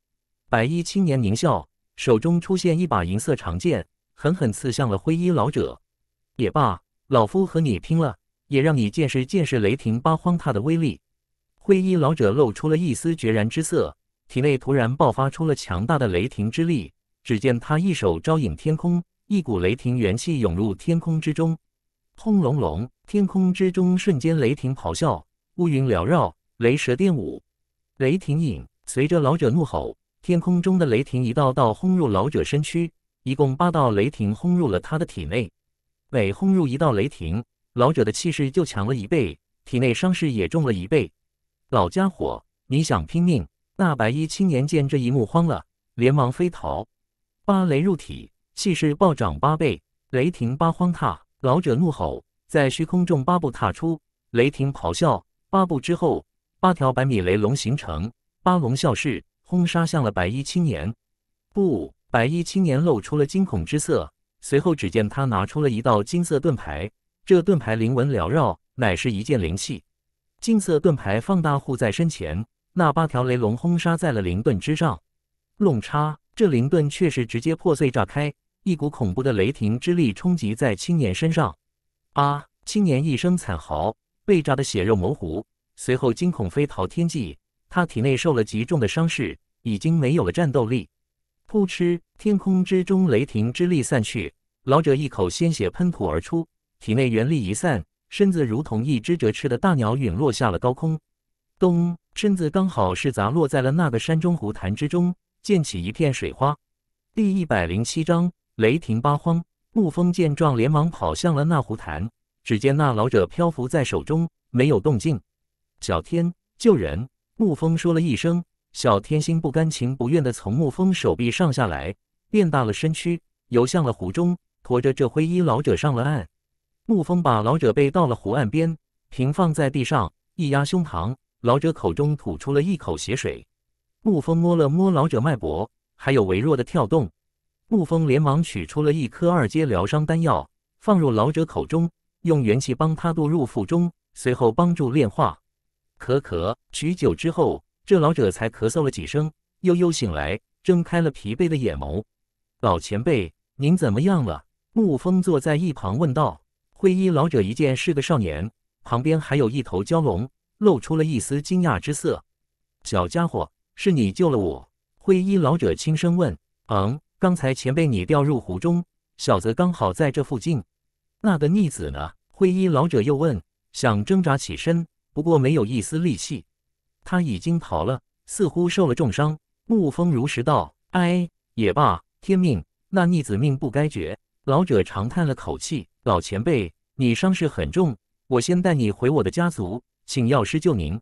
白衣青年狞笑，手中出现一把银色长剑，狠狠刺向了灰衣老者。也罢，老夫和你拼了，也让你见识见识雷霆八荒塔的威力。灰衣老者露出了一丝决然之色，体内突然爆发出了强大的雷霆之力。只见他一手招引天空，一股雷霆元气涌入天空之中。轰隆隆，天空之中瞬间雷霆咆哮，乌云缭绕，雷蛇电舞。雷霆影随着老者怒吼，天空中的雷霆一道道轰入老者身躯，一共八道雷霆轰入了他的体内。每轰入一道雷霆，老者的气势就强了一倍，体内伤势也重了一倍。老家伙，你想拼命？那白衣青年见这一幕慌了，连忙飞逃。八雷入体，气势暴涨八倍。雷霆八荒踏，老者怒吼，在虚空中八步踏出，雷霆咆哮。八步之后。八条百米雷龙形成，八龙啸世轰杀向了白衣青年。不，白衣青年露出了惊恐之色。随后，只见他拿出了一道金色盾牌，这盾牌灵纹缭绕，乃是一件灵器。金色盾牌放大护在身前，那八条雷龙轰杀在了灵盾之上。弄叉，这灵盾却是直接破碎炸开，一股恐怖的雷霆之力冲击在青年身上。啊！青年一声惨嚎，被炸得血肉模糊。随后惊恐飞逃天际，他体内受了极重的伤势，已经没有了战斗力。扑哧，天空之中雷霆之力散去，老者一口鲜血喷吐而出，体内元力一散，身子如同一只折翅的大鸟陨落下了高空。咚，身子刚好是砸落在了那个山中湖潭之中，溅起一片水花。第一百零七章雷霆八荒。沐风见状，连忙跑向了那湖潭，只见那老者漂浮在水中，没有动静。小天救人，沐风说了一声。小天心不甘情不愿的从沐风手臂上下来，变大了身躯，游向了湖中，驮着这灰衣老者上了岸。沐风把老者背到了湖岸边，平放在地上，一压胸膛，老者口中吐出了一口血水。沐风摸了摸老者脉搏，还有微弱的跳动。沐风连忙取出了一颗二阶疗伤丹药，放入老者口中，用元气帮他渡入腹中，随后帮助炼化。咳咳，许久之后，这老者才咳嗽了几声，悠悠醒来，睁开了疲惫的眼眸。老前辈，您怎么样了？沐风坐在一旁问道。灰衣老者一见是个少年，旁边还有一头蛟龙，露出了一丝惊讶之色。小家伙，是你救了我？灰衣老者轻声问。嗯，刚才前辈你掉入湖中，小子刚好在这附近。那个逆子呢？灰衣老者又问。想挣扎起身。不过没有一丝力气，他已经逃了，似乎受了重伤。沐风如实道：“哎，也罢，天命，那逆子命不该绝。”老者长叹了口气：“老前辈，你伤势很重，我先带你回我的家族，请药师救您。”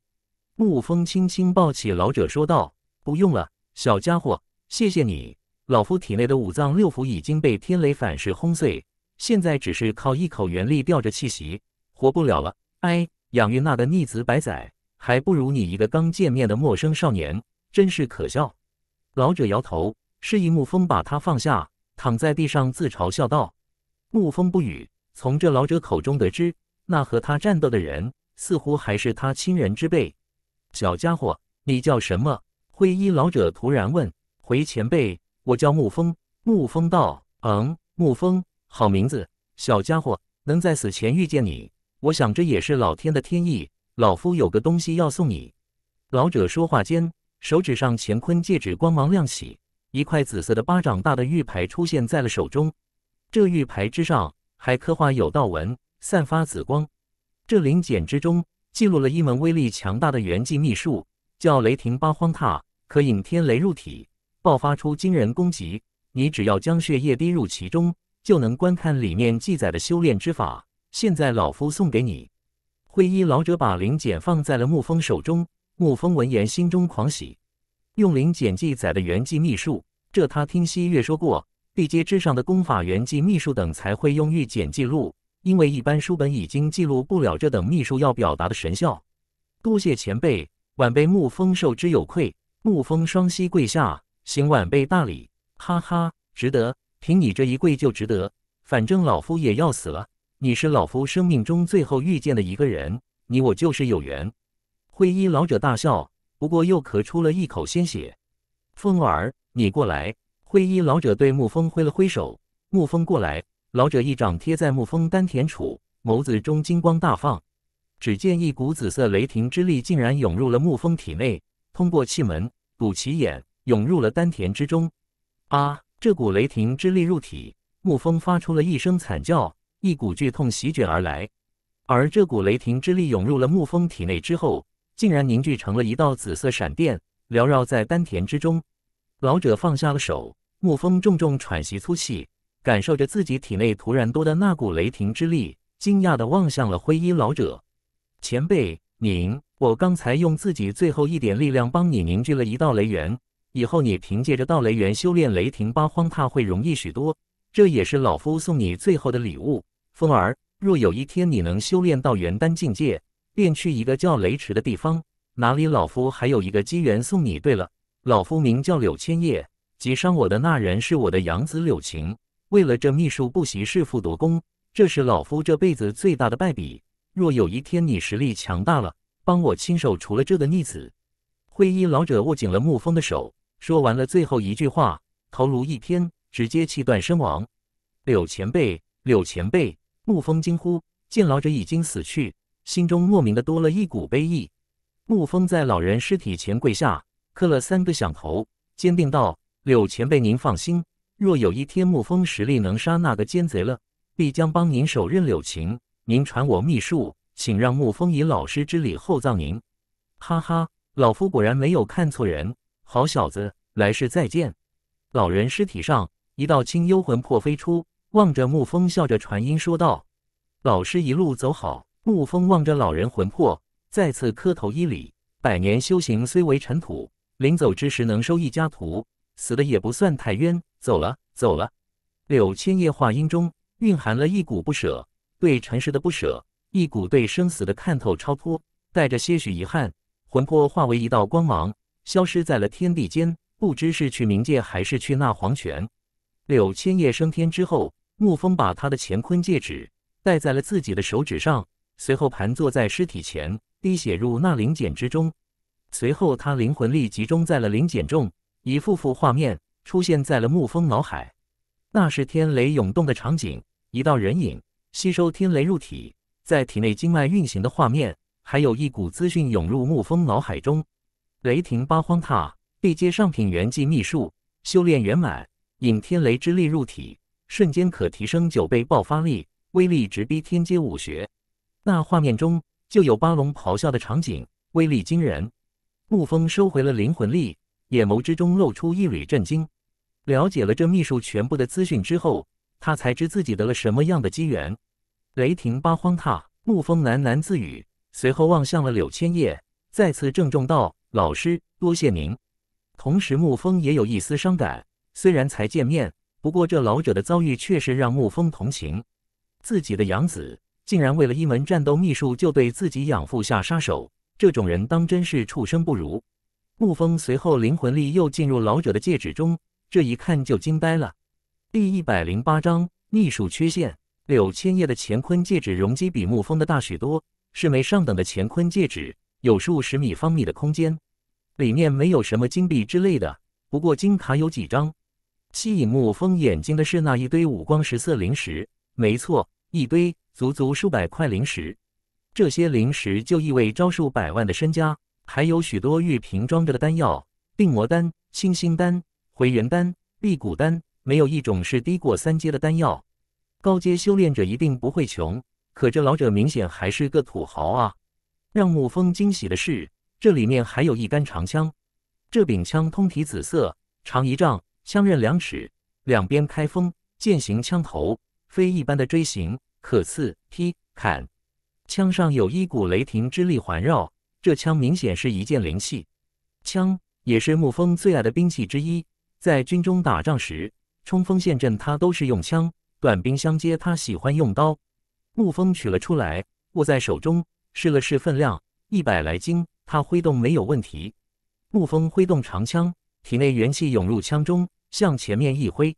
沐风轻轻抱起老者，说道：“不用了，小家伙，谢谢你。老夫体内的五脏六腑已经被天雷反噬轰碎，现在只是靠一口元力吊着气息，活不了了。哎。”养育那个逆子百载，还不如你一个刚见面的陌生少年，真是可笑。老者摇头，示意沐风把他放下，躺在地上自嘲笑道：“沐风不语。从这老者口中得知，那和他战斗的人，似乎还是他亲人之辈。小家伙，你叫什么？”灰衣老者突然问。“回前辈，我叫沐风。”沐风道：“嗯，沐风，好名字。小家伙，能在死前遇见你。”我想，这也是老天的天意。老夫有个东西要送你。老者说话间，手指上乾坤戒指光芒亮起，一块紫色的巴掌大的玉牌出现在了手中。这玉牌之上还刻画有道纹，散发紫光。这灵简之中记录了一门威力强大的元级秘术，叫雷霆八荒踏，可引天雷入体，爆发出惊人攻击。你只要将血液滴入其中，就能观看里面记载的修炼之法。现在老夫送给你。灰衣老者把灵简放在了沐风手中。沐风闻言，心中狂喜。用灵简记载的元祭秘术，这他听汐月说过，地阶之上的功法、元祭秘术等才会用玉简记录，因为一般书本已经记录不了这等秘术要表达的神效。多谢前辈，晚辈沐风受之有愧。沐风双膝跪下，行晚辈大礼。哈哈，值得，凭你这一跪就值得。反正老夫也要死了。你是老夫生命中最后遇见的一个人，你我就是有缘。灰衣老者大笑，不过又咳出了一口鲜血。风儿，你过来。灰衣老者对沐风挥了挥手，沐风过来。老者一掌贴在沐风丹田处，眸子中金光大放。只见一股紫色雷霆之力竟然涌入了沐风体内，通过气门、补起眼涌入了丹田之中。啊！这股雷霆之力入体，沐风发出了一声惨叫。一股剧痛席卷而来，而这股雷霆之力涌入了沐风体内之后，竟然凝聚成了一道紫色闪电，缭绕在丹田之中。老者放下了手，沐风重重喘息粗气，感受着自己体内突然多的那股雷霆之力，惊讶地望向了灰衣老者：“前辈，您，我刚才用自己最后一点力量帮你凝聚了一道雷源，以后你凭借着道雷源修炼雷霆八荒，怕会容易许多。这也是老夫送你最后的礼物。”风儿，若有一天你能修炼到元丹境界，便去一个叫雷池的地方，哪里老夫还有一个机缘送你。对了，老夫名叫柳千叶，击伤我的那人是我的养子柳晴。为了这秘术不惜弑父夺功，这是老夫这辈子最大的败笔。若有一天你实力强大了，帮我亲手除了这个逆子。灰衣老者握紧了沐风的手，说完了最后一句话，头颅一偏，直接气断身亡。柳前辈，柳前辈。沐风惊呼：“见老者已经死去，心中莫名的多了一股悲意。”沐风在老人尸体前跪下，磕了三个响头，坚定道：“柳前辈，您放心，若有一天沐风实力能杀那个奸贼了，必将帮您手刃柳琴。您传我秘术，请让沐风以老师之礼厚葬您。”哈哈，老夫果然没有看错人，好小子，来世再见。老人尸体上一道清幽魂魄飞出。望着沐风，笑着传音说道：“老师一路走好。”沐风望着老人魂魄，再次磕头一礼。百年修行虽为尘土，临走之时能收一家徒，死的也不算太冤。走了，走了。柳千叶话音中蕴含了一股不舍，对尘世的不舍，一股对生死的看透超脱，带着些许遗憾，魂魄化为一道光芒，消失在了天地间。不知是去冥界，还是去那黄泉。柳千叶升天之后。沐风把他的乾坤戒指戴在了自己的手指上，随后盘坐在尸体前，滴血入那灵简之中。随后，他灵魂力集中在了灵简中，一幅幅画面出现在了沐风脑海。那是天雷涌动的场景，一道人影吸收天雷入体，在体内经脉运行的画面，还有一股资讯涌入沐风脑海中：雷霆八荒踏，地接上品元级秘术，修炼圆满，引天雷之力入体。瞬间可提升九倍爆发力，威力直逼天阶武学。那画面中就有八龙咆哮的场景，威力惊人。沐风收回了灵魂力，眼眸之中露出一缕震惊。了解了这秘术全部的资讯之后，他才知自己得了什么样的机缘。雷霆八荒踏，沐风喃喃自语，随后望向了柳千叶，再次郑重道：“老师，多谢您。”同时，沐风也有一丝伤感，虽然才见面。不过，这老者的遭遇确实让沐风同情。自己的养子竟然为了一门战斗秘术就对自己养父下杀手，这种人当真是畜生不如。沐风随后灵魂力又进入老者的戒指中，这一看就惊呆了。第一百零八章秘术缺陷。柳千叶的乾坤戒指容积比沐风的大许多，是枚上等的乾坤戒指，有数十米方米的空间。里面没有什么金币之类的，不过金卡有几张。吸引沐风眼睛的是那一堆五光十色灵石，没错，一堆足足数百块灵石。这些灵石就意味招数百万的身家，还有许多玉瓶装着的丹药，病魔丹、清心丹、回元丹、辟谷丹，没有一种是低过三阶的丹药。高阶修炼者一定不会穷，可这老者明显还是个土豪啊！让沐风惊喜的是，这里面还有一杆长枪，这柄枪通体紫色，长一丈。枪刃两尺，两边开锋，剑形枪头，非一般的锥形，可刺、劈、砍。枪上有一股雷霆之力环绕，这枪明显是一件灵器。枪也是沐风最爱的兵器之一，在军中打仗时，冲锋陷阵他都是用枪；短兵相接他喜欢用刀。沐风取了出来，握在手中试了试分量，一百来斤，他挥动没有问题。沐风挥动长枪。体内元气涌入枪中，向前面一挥，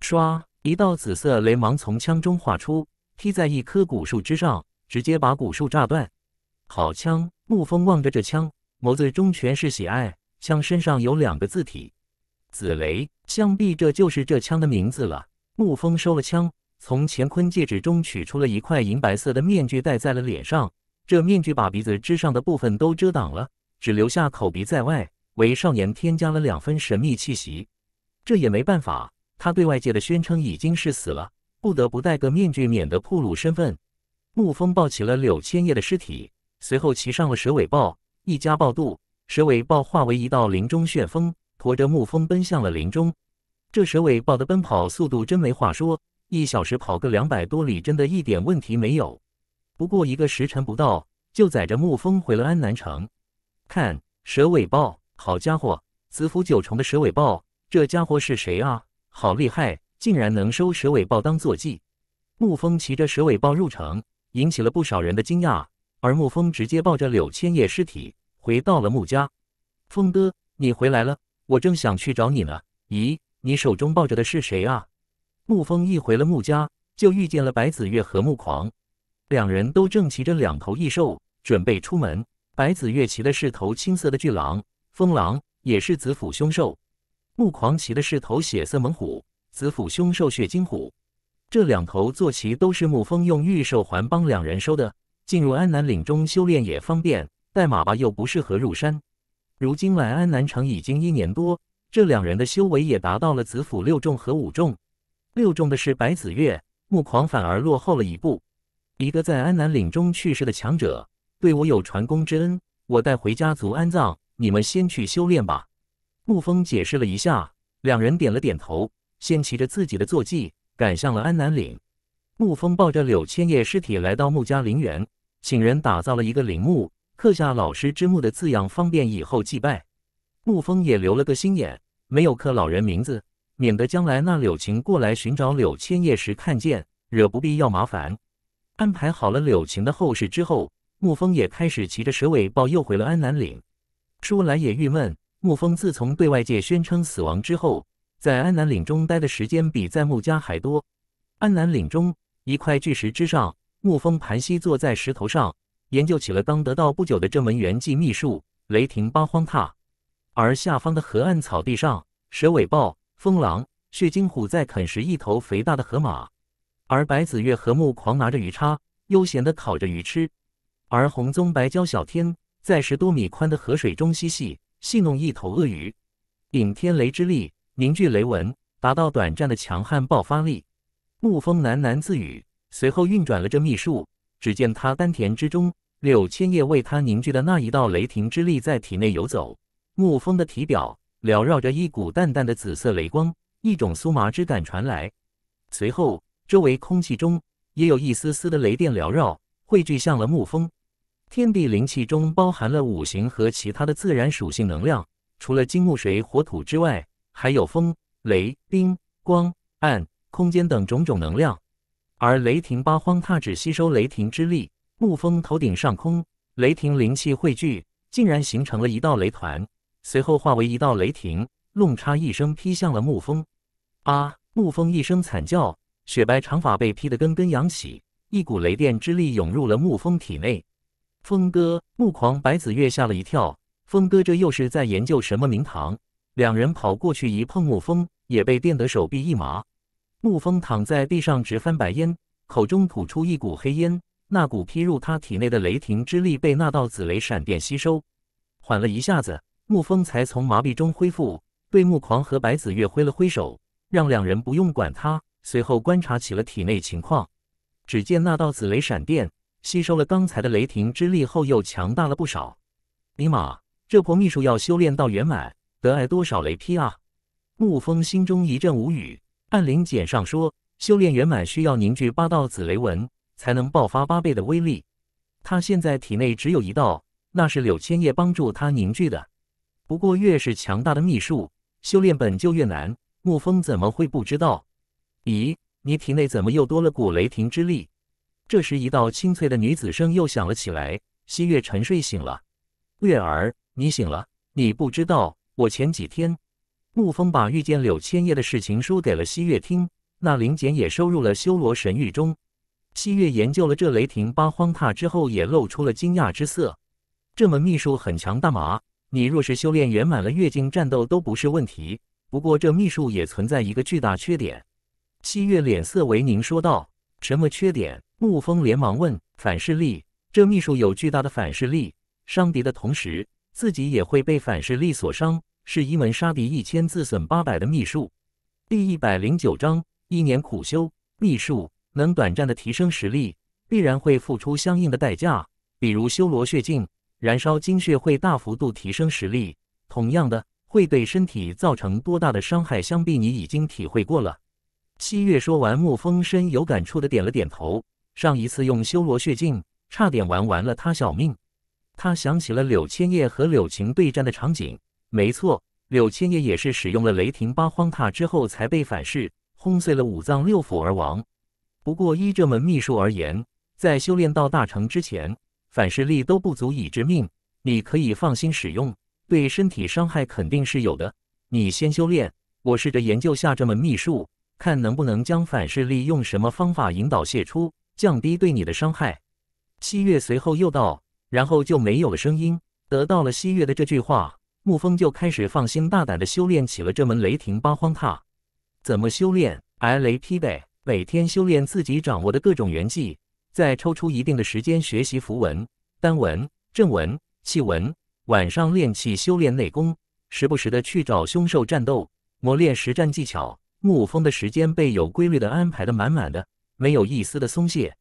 唰，一道紫色雷芒从枪中划出，劈在一棵古树之上，直接把古树炸断。好枪！沐风望着这枪，眸子中全是喜爱。枪身上有两个字体，紫雷，想必这就是这枪的名字了。沐风收了枪，从乾坤戒指中取出了一块银白色的面具，戴在了脸上。这面具把鼻子之上的部分都遮挡了，只留下口鼻在外。为少年添加了两分神秘气息，这也没办法，他对外界的宣称已经是死了，不得不戴个面具免得暴露身份。沐风抱起了柳千叶的尸体，随后骑上了蛇尾豹，一家暴度，蛇尾豹化为一道林中旋风，驮着沐风奔向了林中。这蛇尾豹的奔跑速度真没话说，一小时跑个两百多里，真的一点问题没有。不过一个时辰不到，就载着沐风回了安南城。看蛇尾豹。好家伙，子府九重的蛇尾豹，这家伙是谁啊？好厉害，竟然能收蛇尾豹当坐骑。沐风骑着蛇尾豹入城，引起了不少人的惊讶。而沐风直接抱着柳千叶尸体回到了穆家。风哥，你回来了，我正想去找你呢。咦，你手中抱着的是谁啊？沐风一回了穆家，就遇见了白子月和穆狂，两人都正骑着两头异兽准备出门。白子月骑的是头青色的巨狼。风狼也是子府凶兽，木狂骑的是头血色猛虎，子府凶兽血金虎。这两头坐骑都是沐风用御兽环帮两人收的，进入安南岭中修炼也方便。带马吧又不适合入山。如今来安南城已经一年多，这两人的修为也达到了子府六重和五重。六重的是白子月，木狂反而落后了一步。一个在安南岭中去世的强者，对我有传功之恩，我带回家族安葬。你们先去修炼吧，沐风解释了一下，两人点了点头，先骑着自己的坐骑赶向了安南岭。沐风抱着柳千叶尸体来到穆家陵园，请人打造了一个陵墓，刻下“老师之墓”的字样，方便以后祭拜。沐风也留了个心眼，没有刻老人名字，免得将来那柳晴过来寻找柳千叶时看见，惹不必要麻烦。安排好了柳晴的后事之后，沐风也开始骑着蛇尾豹又回了安南岭。舒兰也郁闷，沐风自从对外界宣称死亡之后，在安南岭中待的时间比在穆家还多。安南岭中一块巨石之上，沐风盘膝坐在石头上，研究起了刚得到不久的这门元级秘术——雷霆八荒踏。而下方的河岸草地上，蛇尾豹、风狼、血金虎在啃食一头肥大的河马，而白子月和木狂拿着鱼叉，悠闲地烤着鱼吃，而红棕白教小天。在十多米宽的河水中嬉戏，戏弄一头鳄鱼，顶天雷之力凝聚雷纹，达到短暂的强悍爆发力。沐风喃喃自语，随后运转了这秘术。只见他丹田之中，柳千叶为他凝聚的那一道雷霆之力在体内游走。沐风的体表缭绕着一股淡淡的紫色雷光，一种酥麻之感传来。随后，周围空气中也有一丝丝的雷电缭绕，汇聚向了沐风。天地灵气中包含了五行和其他的自然属性能量，除了金木水火土之外，还有风、雷、冰、光、暗、空间等种种能量。而雷霆八荒踏指吸收雷霆之力，沐风头顶上空，雷霆灵气汇聚，竟然形成了一道雷团，随后化为一道雷霆，弄叉一声劈向了沐风。啊！沐风一声惨叫，雪白长发被劈得根根扬起，一股雷电之力涌入了沐风体内。风哥、牧狂、白子月吓了一跳，风哥这又是在研究什么名堂？两人跑过去一碰沐风，也被电得手臂一麻。沐风躺在地上直翻白烟，口中吐出一股黑烟。那股劈入他体内的雷霆之力被那道紫雷闪电吸收，缓了一下子，沐风才从麻痹中恢复，对牧狂和白子月挥了挥手，让两人不用管他，随后观察起了体内情况。只见那道紫雷闪电。吸收了刚才的雷霆之力后，又强大了不少。尼玛，这破秘术要修炼到圆满，得挨多少雷劈啊！沐风心中一阵无语。按灵简上说，修炼圆满需要凝聚八道紫雷纹，才能爆发八倍的威力。他现在体内只有一道，那是柳千叶帮助他凝聚的。不过，越是强大的秘术，修炼本就越难。沐风怎么会不知道？咦，你体内怎么又多了股雷霆之力？这时，一道清脆的女子声又响了起来。汐月沉睡醒了，月儿，你醒了。你不知道，我前几天，沐风把遇见柳千叶的事情说给了汐月听，那灵简也收入了修罗神域中。汐月研究了这雷霆八荒踏之后，也露出了惊讶之色。这门秘术很强大吗？你若是修炼圆满了，越境战斗都不是问题。不过这秘术也存在一个巨大缺点。汐月脸色为凝说道：“什么缺点？”沐风连忙问：“反噬力，这秘术有巨大的反噬力，伤敌的同时，自己也会被反噬力所伤，是一门杀敌一千自损八百的秘术。”第一百零九章：一年苦修，秘术能短暂的提升实力，必然会付出相应的代价。比如修罗血境，燃烧精血会大幅度提升实力，同样的，会对身体造成多大的伤害，想必你已经体会过了。七月说完，沐风深有感触的点了点头。上一次用修罗血镜，差点玩完了他小命。他想起了柳千叶和柳晴对战的场景。没错，柳千叶也是使用了雷霆八荒塔之后才被反噬，轰碎了五脏六腑而亡。不过依这门秘术而言，在修炼到大成之前，反噬力都不足以致命。你可以放心使用，对身体伤害肯定是有的。你先修炼，我试着研究下这门秘术，看能不能将反噬力用什么方法引导泄出。降低对你的伤害。西月随后又道，然后就没有了声音。得到了西月的这句话，沐风就开始放心大胆的修炼起了这门雷霆八荒踏。怎么修炼？挨雷劈呗。每天修炼自己掌握的各种元技，再抽出一定的时间学习符文、丹文、阵文、气文。晚上练气修炼内功，时不时的去找凶兽战斗，磨练实战技巧。沐风的时间被有规律的安排的满满的。没有一丝的松懈，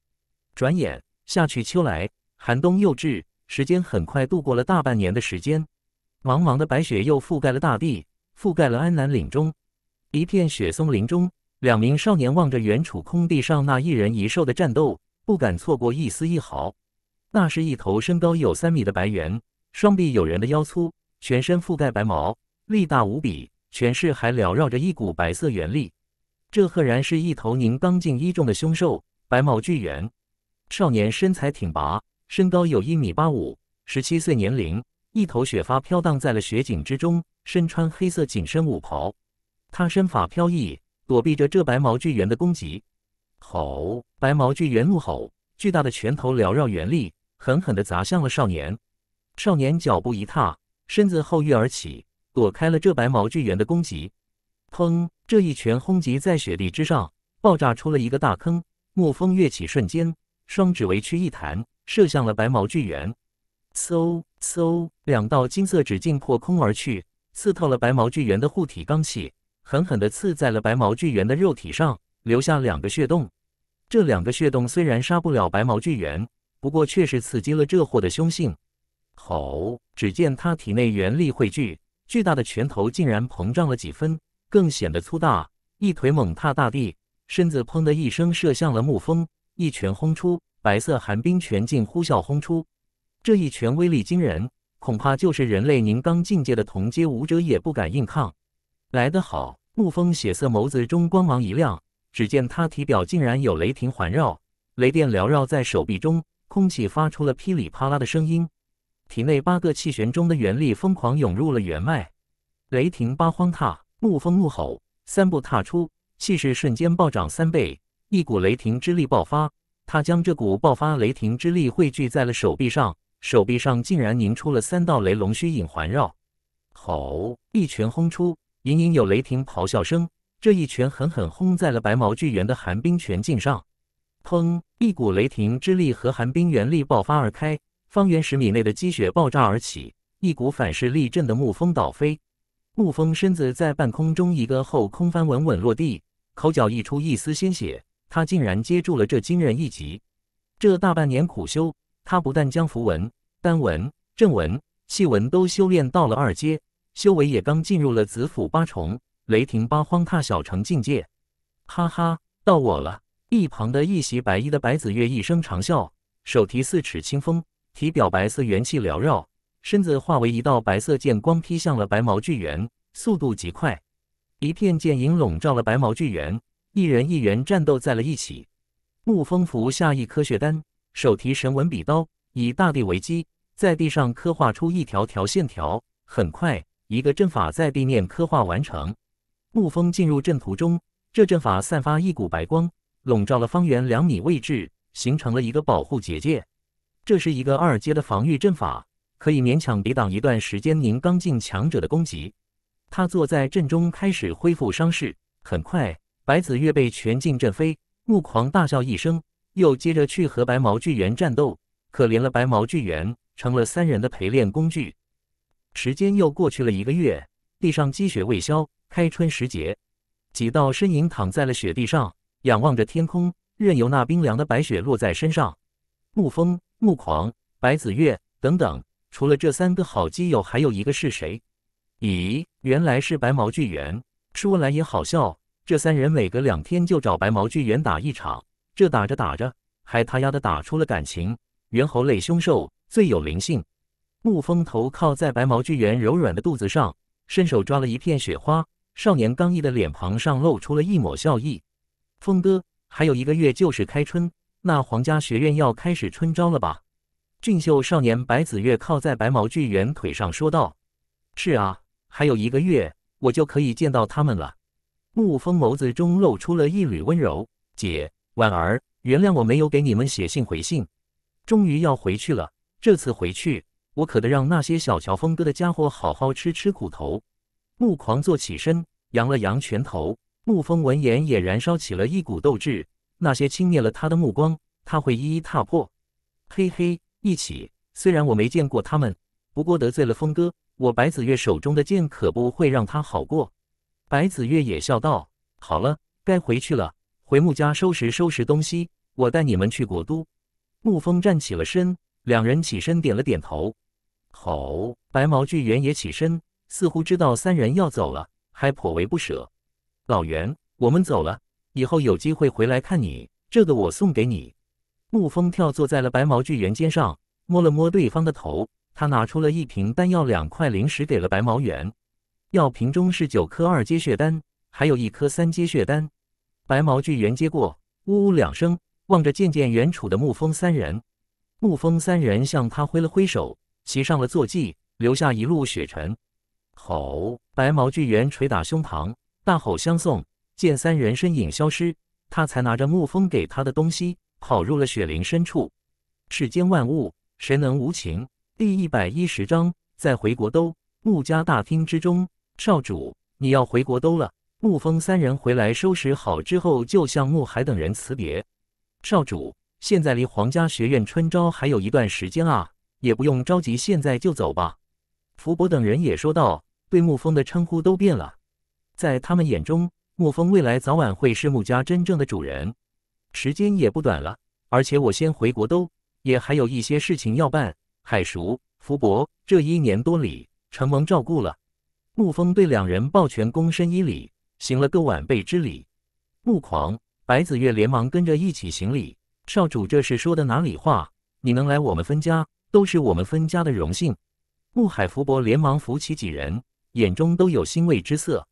转眼夏去秋来，寒冬又至，时间很快度过了大半年的时间。茫茫的白雪又覆盖了大地，覆盖了安南岭中一片雪松林中，两名少年望着远处空地上那一人一兽的战斗，不敢错过一丝一毫。那是一头身高有三米的白猿，双臂有人的腰粗，全身覆盖白毛，力大无比，全身还缭绕着一股白色元力。这赫然是一头宁刚劲一重的凶兽——白毛巨猿。少年身材挺拔，身高有一米八五，十七岁年龄，一头雪发飘荡在了雪景之中，身穿黑色紧身舞袍。他身法飘逸，躲避着这白毛巨猿的攻击。吼！白毛巨猿怒吼，巨大的拳头缭绕原力，狠狠地砸向了少年。少年脚步一踏，身子后跃而起，躲开了这白毛巨猿的攻击。砰！这一拳轰击在雪地之上，爆炸出了一个大坑。沐风跃起，瞬间双指微曲一弹，射向了白毛巨猿。嗖嗖，两道金色指劲破空而去，刺透了白毛巨猿的护体罡气，狠狠地刺在了白毛巨猿的肉体上，留下两个血洞。这两个血洞虽然杀不了白毛巨猿，不过却是刺激了这货的凶性。吼！只见他体内元力汇聚，巨大的拳头竟然膨胀了几分。更显得粗大，一腿猛踏大地，身子砰的一声射向了沐风，一拳轰出，白色寒冰拳劲呼啸轰出。这一拳威力惊人，恐怕就是人类凝罡境界的同阶武者也不敢硬抗。来得好，沐风血色眸子中光芒一亮，只见他体表竟然有雷霆环绕，雷电缭绕在手臂中，空气发出了噼里啪啦的声音，体内八个气旋中的元力疯狂涌入了元脉，雷霆八荒踏。沐风怒吼，三步踏出，气势瞬间暴涨三倍，一股雷霆之力爆发。他将这股爆发雷霆之力汇聚在了手臂上，手臂上竟然凝出了三道雷龙虚影环绕。吼！一拳轰出，隐隐有雷霆咆哮声。这一拳狠狠轰在了白毛巨猿的寒冰拳劲上。砰！一股雷霆之力和寒冰原力爆发而开，方圆十米内的积雪爆炸而起，一股反噬力震的沐风倒飞。沐风身子在半空中一个后空翻，稳稳落地，口角溢出一丝鲜血。他竟然接住了这惊人一击！这大半年苦修，他不但将符文、丹文、正文、气文都修炼到了二阶，修为也刚进入了紫府八重、雷霆八荒踏小城境界。哈哈，到我了！一旁的一袭白衣的白子月一声长啸，手提四尺清风，体表白色元气缭绕。身子化为一道白色剑光劈向了白毛巨猿，速度极快。一片剑影笼罩了白毛巨猿，一人一猿战斗在了一起。沐风服下一颗血丹，手提神文笔刀，以大地为基，在地上刻画出一条条线条。很快，一个阵法在地面刻画完成。沐风进入阵图中，这阵法散发一股白光，笼罩了方圆两米位置，形成了一个保护结界。这是一个二阶的防御阵法。可以勉强抵挡一段时间，您刚进强者的攻击。他坐在阵中开始恢复伤势，很快，白子月被全境震飞，木狂大笑一声，又接着去和白毛巨猿战斗。可怜了白毛巨猿，成了三人的陪练工具。时间又过去了一个月，地上积雪未消，开春时节，几道身影躺在了雪地上，仰望着天空，任由那冰凉的白雪落在身上。沐风、沐狂、白子月等等。除了这三个好基友，还有一个是谁？咦，原来是白毛巨猿。说来也好笑，这三人每隔两天就找白毛巨猿打一场，这打着打着，还他丫的打出了感情。猿猴类凶兽最有灵性，沐风头靠在白毛巨猿柔软的肚子上，伸手抓了一片雪花。少年刚毅的脸庞上露出了一抹笑意。风哥，还有一个月就是开春，那皇家学院要开始春招了吧？俊秀少年白子月靠在白毛巨猿腿上说道：“是啊，还有一个月，我就可以见到他们了。”沐风眸子中露出了一缕温柔：“姐，婉儿，原谅我没有给你们写信回信。终于要回去了，这次回去，我可得让那些小乔峰哥的家伙好好吃吃苦头。”沐狂坐起身，扬了扬拳头。沐风闻言也燃烧起了一股斗志，那些轻蔑了他的目光，他会一一踏破。嘿嘿。一起，虽然我没见过他们，不过得罪了风哥，我白子月手中的剑可不会让他好过。白子月也笑道：“好了，该回去了，回木家收拾收拾东西，我带你们去国都。”沐风站起了身，两人起身点了点头。好，白毛巨猿也起身，似乎知道三人要走了，还颇为不舍。老袁，我们走了，以后有机会回来看你。这个我送给你。沐风跳坐在了白毛巨猿肩上，摸了摸对方的头。他拿出了一瓶丹药，两块灵石给了白毛猿。药瓶中是九颗二阶血丹，还有一颗三阶血丹。白毛巨猿接过，呜呜两声，望着渐渐远处的沐风三人。沐风三人向他挥了挥手，骑上了坐骑，留下一路血尘。吼！白毛巨猿捶打胸膛，大吼相送。见三人身影消失，他才拿着沐风给他的东西。跑入了雪林深处。世间万物，谁能无情？第一百一十章，在回国都，穆家大厅之中，少主，你要回国都了。穆风三人回来收拾好之后，就向穆海等人辞别。少主，现在离皇家学院春招还有一段时间啊，也不用着急，现在就走吧。福伯等人也说道，对穆风的称呼都变了。在他们眼中，穆风未来早晚会是穆家真正的主人。时间也不短了，而且我先回国都也还有一些事情要办。海叔、福伯，这一年多里承蒙照顾了。沐风对两人抱拳躬身一礼，行了个晚辈之礼。沐狂、白子月连忙跟着一起行礼。少主这是说的哪里话？你能来我们分家，都是我们分家的荣幸。穆海、福伯连忙扶起几人，眼中都有欣慰之色。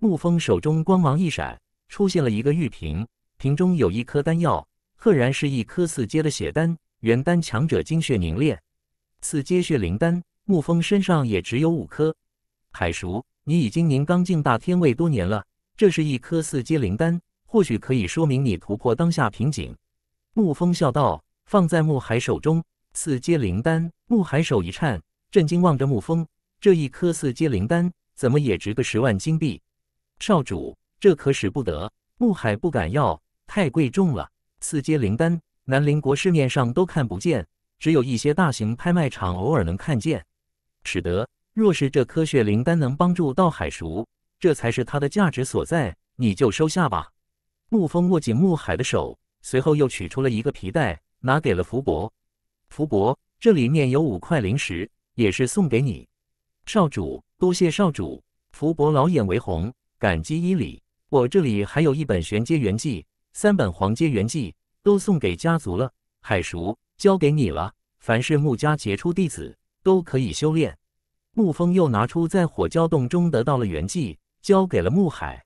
沐风手中光芒一闪，出现了一个玉瓶。瓶中有一颗丹药，赫然是一颗四阶的血丹。元丹强者精血凝炼，四阶血灵丹。沐风身上也只有五颗。海叔，你已经凝刚境大天位多年了，这是一颗四阶灵丹，或许可以说明你突破当下瓶颈。沐风笑道：“放在沐海手中。”四阶灵丹，沐海手一颤，震惊望着沐风。这一颗四阶灵丹，怎么也值个十万金币。少主，这可使不得。沐海不敢要。太贵重了，四阶灵丹，南林国市面上都看不见，只有一些大型拍卖场偶尔能看见。使得若是这颗血灵丹能帮助到海熟，这才是它的价值所在。你就收下吧。沐风握紧沐海的手，随后又取出了一个皮带，拿给了福伯。福伯，这里面有五块灵石，也是送给你。少主，多谢少主。福伯老眼为红，感激一礼。我这里还有一本玄阶元记，三本黄阶元寂都送给家族了，海叔交给你了。凡是穆家杰出弟子都可以修炼。穆风又拿出在火蛟洞中得到了元寂，交给了穆海。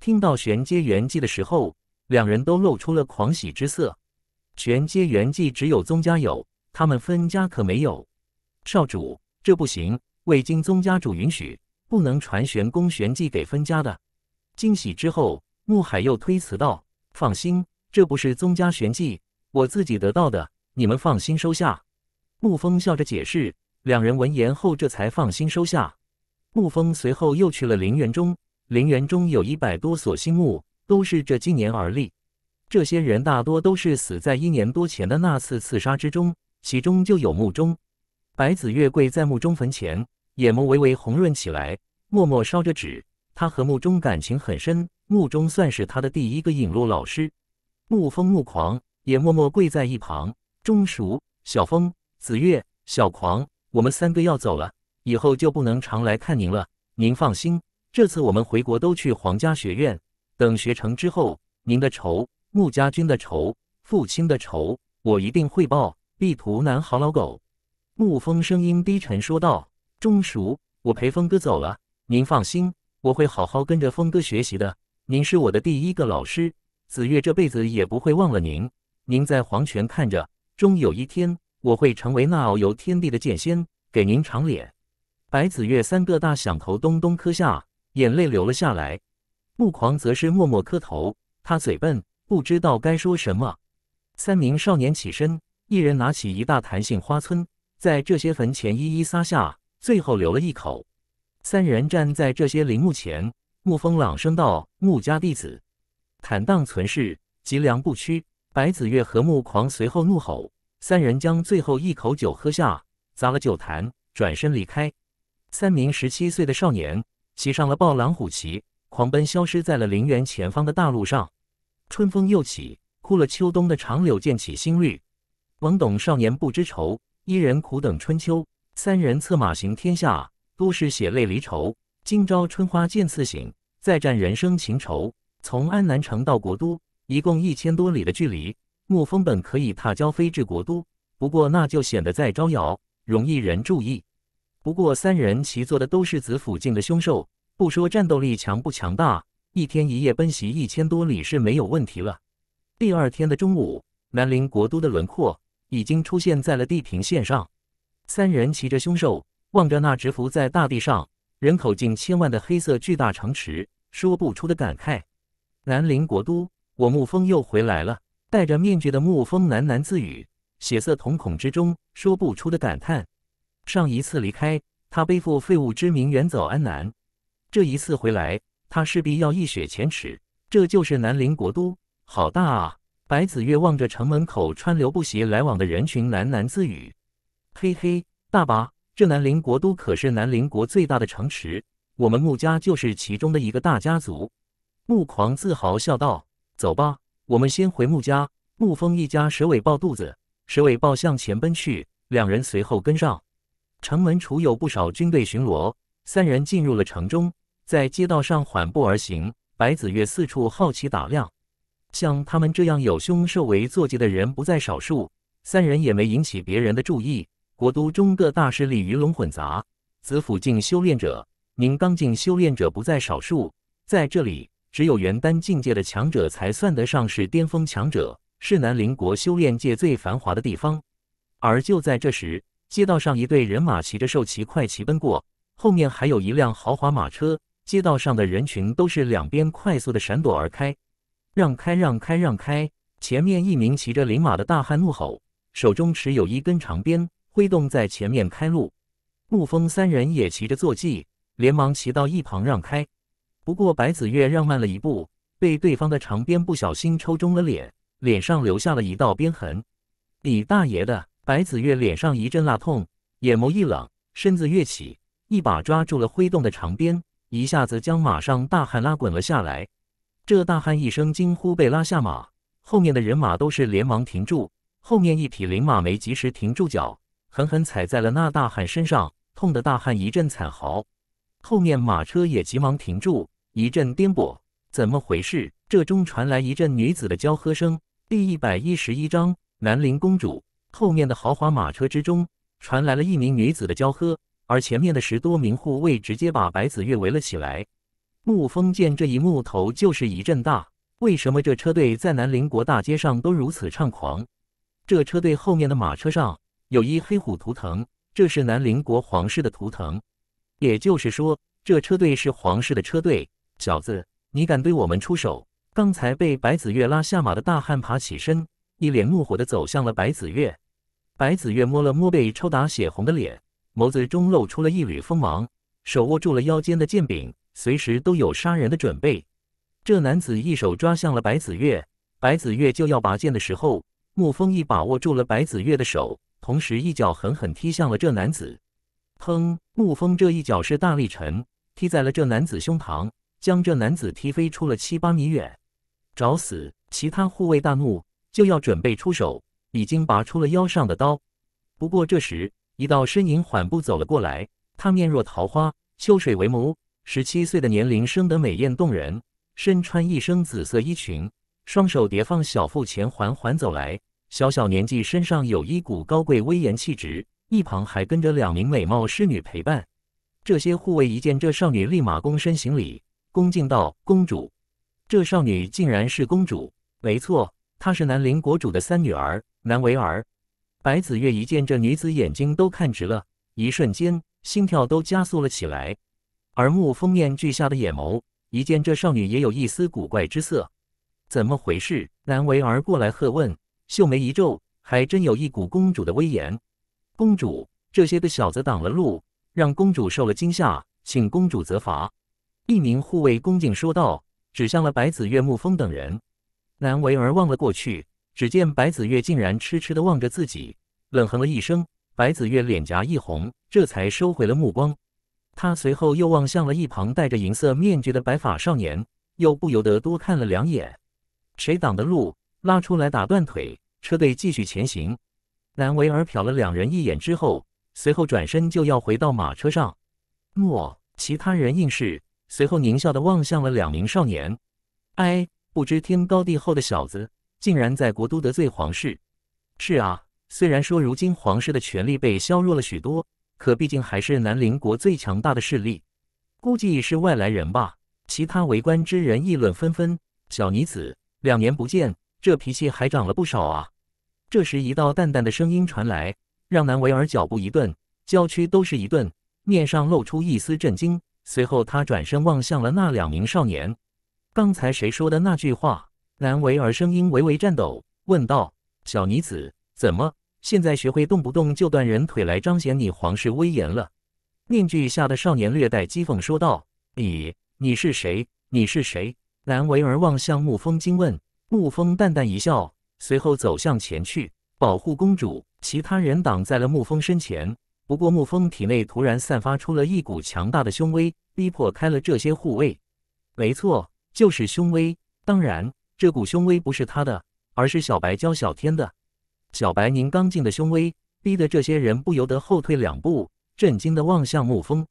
听到玄阶元寂的时候，两人都露出了狂喜之色。玄阶元寂只有宗家有，他们分家可没有。少主，这不行，未经宗家主允许，不能传玄功玄技给分家的。惊喜之后，穆海又推辞道。放心，这不是宗家玄技，我自己得到的。你们放心收下。”沐风笑着解释。两人闻言后，这才放心收下。沐风随后又去了陵园中，陵园中有一百多所新墓，都是这今年而立。这些人大多都是死在一年多前的那次刺杀之中，其中就有墓中。白子越跪在墓中坟前，眼眸微微红润起来，默默烧着纸。他和墓中感情很深。穆中算是他的第一个引路老师，穆风、穆狂也默默跪在一旁。钟叔、小风、子月、小狂，我们三个要走了，以后就不能常来看您了。您放心，这次我们回国都去皇家学院，等学成之后，您的仇、穆家军的仇、父亲的仇，我一定会报，必图南好老狗。穆风声音低沉说道：“钟叔，我陪风哥走了，您放心，我会好好跟着风哥学习的。”您是我的第一个老师，紫月这辈子也不会忘了您。您在黄泉看着，终有一天我会成为那遨游天地的剑仙，给您长脸。白子月三个大响头咚咚磕下，眼泪流了下来。木狂则是默默磕头，他嘴笨，不知道该说什么。三名少年起身，一人拿起一大坛杏花村，在这些坟前一一撒下，最后留了一口。三人站在这些陵墓前。沐风朗声道：“沐家弟子，坦荡存世，脊梁不屈。”白子月和沐狂随后怒吼，三人将最后一口酒喝下，砸了酒坛，转身离开。三名十七岁的少年骑上了暴狼虎骑，狂奔，消失在了陵园前方的大路上。春风又起，枯了秋冬的长柳渐起新绿。懵懂少年不知愁，一人苦等春秋。三人策马行天下，都是血泪离愁。今朝春花见次醒，再战人生情仇。从安南城到国都，一共一千多里的距离。沐风本可以踏蛟飞至国都，不过那就显得再招摇，容易人注意。不过三人骑坐的都是紫府境的凶兽，不说战斗力强不强大，一天一夜奔袭一千多里是没有问题了。第二天的中午，南陵国都的轮廓已经出现在了地平线上。三人骑着凶兽，望着那直伏在大地上。人口近千万的黑色巨大城池，说不出的感慨。南陵国都，我沐风又回来了。戴着面具的沐风喃喃自语，血色瞳孔之中说不出的感叹。上一次离开，他背负废物之名远走安南；这一次回来，他势必要一雪前耻。这就是南陵国都，好大啊！白子月望着城门口川流不息来往的人群，喃喃自语：“嘿嘿，大吧。”这南陵国都可是南陵国最大的城池，我们穆家就是其中的一个大家族。穆狂自豪笑道：“走吧，我们先回穆家。”穆风一家蛇尾抱肚子，蛇尾抱向前奔去，两人随后跟上。城门处有不少军队巡逻，三人进入了城中，在街道上缓步而行。白子月四处好奇打量，像他们这样有凶兽为坐骑的人不在少数，三人也没引起别人的注意。国都中各大势力鱼龙混杂，紫府境修炼者、凝罡境修炼者不在少数。在这里，只有元丹境界的强者才算得上是巅峰强者，是南邻国修炼界最繁华的地方。而就在这时，街道上一队人马骑着兽骑快骑奔过，后面还有一辆豪华马车。街道上的人群都是两边快速的闪躲而开，让开，让开，让开！前面一名骑着灵马的大汉怒吼，手中持有一根长鞭。挥动在前面开路，沐风三人也骑着坐骑，连忙骑到一旁让开。不过白子月让慢了一步，被对方的长鞭不小心抽中了脸，脸上留下了一道鞭痕。你大爷的！白子月脸上一阵辣痛，眼眸一冷，身子跃起，一把抓住了挥动的长鞭，一下子将马上大汉拉滚了下来。这大汉一声惊呼被拉下马，后面的人马都是连忙停住。后面一匹灵马没及时停住脚。狠狠踩在了那大汉身上，痛得大汉一阵惨嚎。后面马车也急忙停住，一阵颠簸。怎么回事？这中传来一阵女子的娇喝声。第一百一十一章南陵公主。后面的豪华马车之中传来了一名女子的娇喝，而前面的十多名护卫直接把白子月围了起来。沐风见这一幕，头就是一阵大。为什么这车队在南陵国大街上都如此猖狂？这车队后面的马车上。有一黑虎图腾，这是南邻国皇室的图腾，也就是说，这车队是皇室的车队。小子，你敢对我们出手？刚才被白子月拉下马的大汉爬起身，一脸怒火的走向了白子月。白子月摸了摸被抽打血红的脸，眸子中露出了一缕锋芒，手握住了腰间的剑柄，随时都有杀人的准备。这男子一手抓向了白子月，白子月就要拔剑的时候，沐风一把握住了白子月的手。同时，一脚狠狠踢向了这男子。砰！沐风这一脚是大力沉，踢在了这男子胸膛，将这男子踢飞出了七八米远。找死！其他护卫大怒，就要准备出手，已经拔出了腰上的刀。不过这时，一道身影缓步走了过来，他面若桃花，秋水为眸，十七岁的年龄，生得美艳动人，身穿一身紫色衣裙，双手叠放小腹前，缓缓走来。小小年纪，身上有一股高贵威严气质，一旁还跟着两名美貌侍女陪伴。这些护卫一见这少女，立马躬身行礼，恭敬道：“公主。”这少女竟然是公主，没错，她是南陵国主的三女儿南维儿。白子月一见这女子，眼睛都看直了，一瞬间心跳都加速了起来。耳目封面俱下的眼眸，一见这少女也有一丝古怪之色。怎么回事？南维儿过来喝问。秀眉一皱，还真有一股公主的威严。公主，这些个小子挡了路，让公主受了惊吓，请公主责罚。一名护卫恭敬说道，指向了白子月、沐风等人。南维儿望了过去，只见白子月竟然痴痴的望着自己，冷哼了一声。白子月脸颊一红，这才收回了目光。他随后又望向了一旁戴着银色面具的白发少年，又不由得多看了两眼。谁挡的路？拉出来打断腿，车队继续前行。南维尔瞟了两人一眼之后，随后转身就要回到马车上。诺，其他人应是随后狞笑的望向了两名少年。哎，不知天高地厚的小子，竟然在国都得罪皇室！是啊，虽然说如今皇室的权力被削弱了许多，可毕竟还是南邻国最强大的势力。估计是外来人吧？其他围观之人议论纷纷。小女子，两年不见。这脾气还长了不少啊！这时，一道淡淡的声音传来，让南维尔脚步一顿，娇躯都是一顿，面上露出一丝震惊。随后，他转身望向了那两名少年。刚才谁说的那句话？南维尔声音微微颤抖，问道：“小女子怎么现在学会动不动就断人腿来彰显你皇室威严了？”面具下的少年略带讥讽说道：“你你是谁？你是谁？”南维尔望向沐风，惊问。沐风淡淡一笑，随后走向前去保护公主。其他人挡在了沐风身前。不过，沐风体内突然散发出了一股强大的凶威，逼迫开了这些护卫。没错，就是凶威。当然，这股凶威不是他的，而是小白教小天的。小白，您刚进的凶威，逼得这些人不由得后退两步，震惊的望向沐风。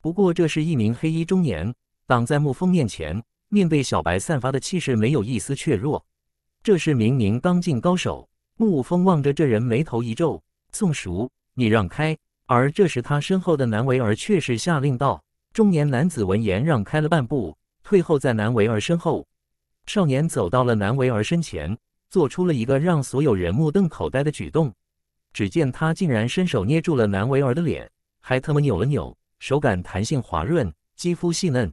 不过，这是一名黑衣中年挡在沐风面前。面对小白散发的气势，没有一丝怯弱。这是明明刚进高手。沐风望着这人，眉头一皱：“宋叔，你让开。”而这时，他身后的南维儿却是下令道：“中年男子闻言让开了半步，退后在南维儿身后。少年走到了南维儿身前，做出了一个让所有人目瞪口呆的举动。只见他竟然伸手捏住了南维儿的脸，还特么扭了扭，手感弹性滑润，肌肤细嫩。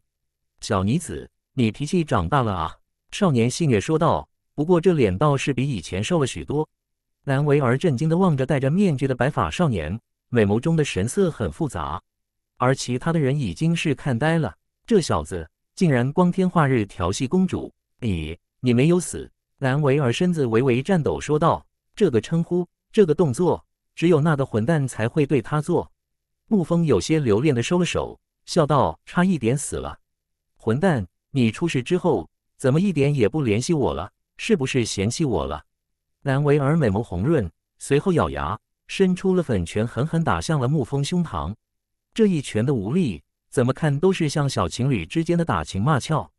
小女子。”你脾气长大了啊！少年戏谑说道。不过这脸倒是比以前瘦了许多。兰维尔震惊地望着戴着面具的白发少年，美眸中的神色很复杂。而其他的人已经是看呆了，这小子竟然光天化日调戏公主！你你没有死？兰维尔身子微微颤抖，说道：“这个称呼，这个动作，只有那个混蛋才会对他做。”沐风有些留恋地收了手，笑道：“差一点死了，混蛋。”你出事之后怎么一点也不联系我了？是不是嫌弃我了？南维儿美眸红润，随后咬牙伸出了粉拳，狠狠打向了沐风胸膛。这一拳的无力，怎么看都是像小情侣之间的打情骂俏。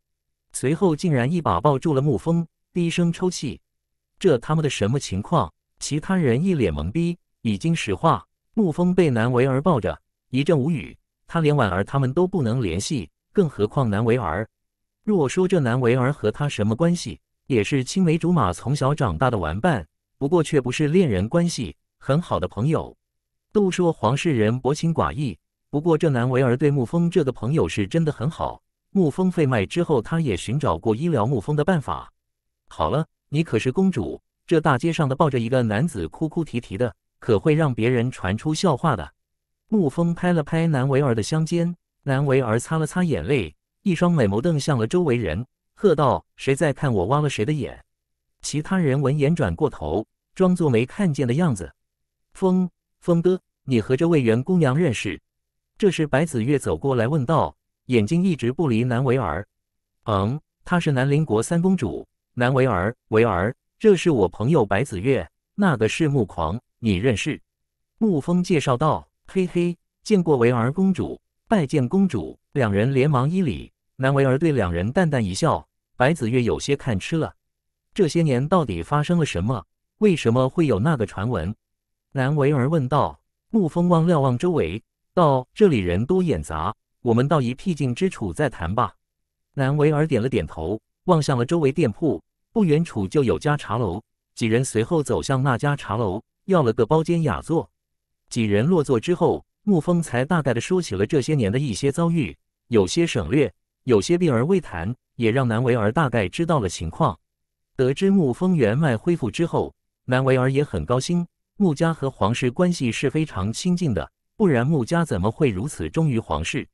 随后竟然一把抱住了沐风，低声抽泣。这他妈的什么情况？其他人一脸懵逼。已经石化。沐风被南维儿抱着，一阵无语。他连婉儿他们都不能联系，更何况南维儿。若说这南维儿和他什么关系，也是青梅竹马、从小长大的玩伴，不过却不是恋人关系，很好的朋友。都说黄世仁薄情寡义，不过这南维儿对沐风这个朋友是真的很好。沐风废脉之后，他也寻找过医疗沐风的办法。好了，你可是公主，这大街上的抱着一个男子哭哭啼啼的，可会让别人传出笑话的。沐风拍了拍南维儿的香肩，南维儿擦了擦眼泪。一双美眸瞪向了周围人，喝道：“谁在看我挖了谁的眼？”其他人闻言转过头，装作没看见的样子。风风哥，你和这位袁姑娘认识？这时白子月走过来问道，眼睛一直不离南维儿。嗯，她是南邻国三公主南维儿，维儿，这是我朋友白子月，那个是慕狂，你认识？慕风介绍道：“嘿嘿，见过维儿公主，拜见公主。”两人连忙一礼。南维儿对两人淡淡一笑，白子月有些看痴了。这些年到底发生了什么？为什么会有那个传闻？南维儿问道。沐风望瞭望周围，道：“这里人多眼杂，我们到一僻静之处再谈吧。”南维儿点了点头，望向了周围店铺，不远处就有家茶楼。几人随后走向那家茶楼，要了个包间雅座。几人落座之后，沐风才大概的说起了这些年的一些遭遇，有些省略。有些病而未谈，也让南维儿大概知道了情况。得知沐风元脉恢复之后，南维儿也很高兴。穆家和皇室关系是非常亲近的，不然穆家怎么会如此忠于皇室？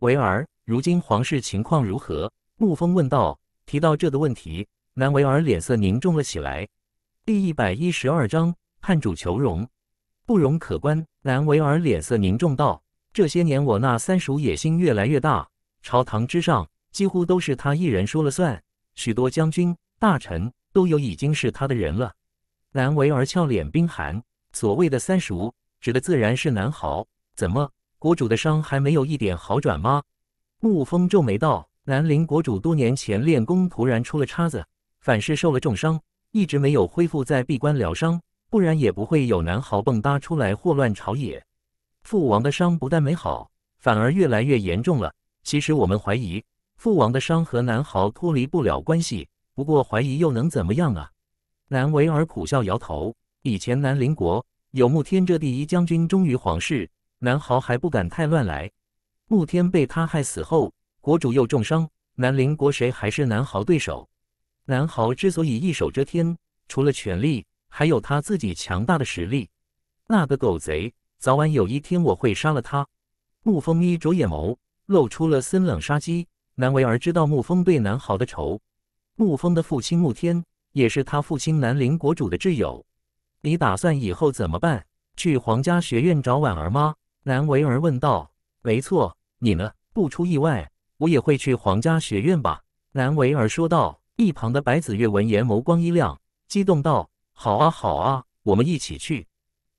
维儿，如今皇室情况如何？沐风问道。提到这的问题，南维尔脸色凝重了起来。第一百一十二章叛主求荣，不容可观。南维尔脸色凝重道：“这些年，我那三叔野心越来越大。”朝堂之上几乎都是他一人说了算，许多将军大臣都有已经是他的人了。南维儿俏脸冰寒，所谓的三熟指的自然是南豪。怎么，国主的伤还没有一点好转吗？沐风皱眉道：“南陵国主多年前练功突然出了岔子，反是受了重伤，一直没有恢复，在闭关疗伤，不然也不会有南豪蹦哒出来祸乱朝野。父王的伤不但没好，反而越来越严重了。”其实我们怀疑父王的伤和南豪脱离不了关系，不过怀疑又能怎么样啊？南维尔苦笑摇头。以前南邻国有慕天这第一将军忠于皇室，南豪还不敢太乱来。慕天被他害死后，国主又重伤，南邻国谁还是南豪对手？南豪之所以一手遮天，除了权力，还有他自己强大的实力。那个狗贼，早晚有一天我会杀了他。沐风眯着眼眸。露出了森冷杀机。南维儿知道沐风对南豪的仇，沐风的父亲沐天也是他父亲南陵国主的挚友。你打算以后怎么办？去皇家学院找婉儿吗？南维儿问道。没错，你呢？不出意外，我也会去皇家学院吧。南维儿说道。一旁的白子月闻言眸光一亮，激动道：“好啊，好啊，我们一起去。”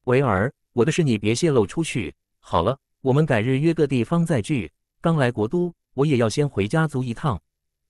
维儿，我的事你别泄露出去。好了，我们改日约个地方再聚。刚来国都，我也要先回家族一趟。”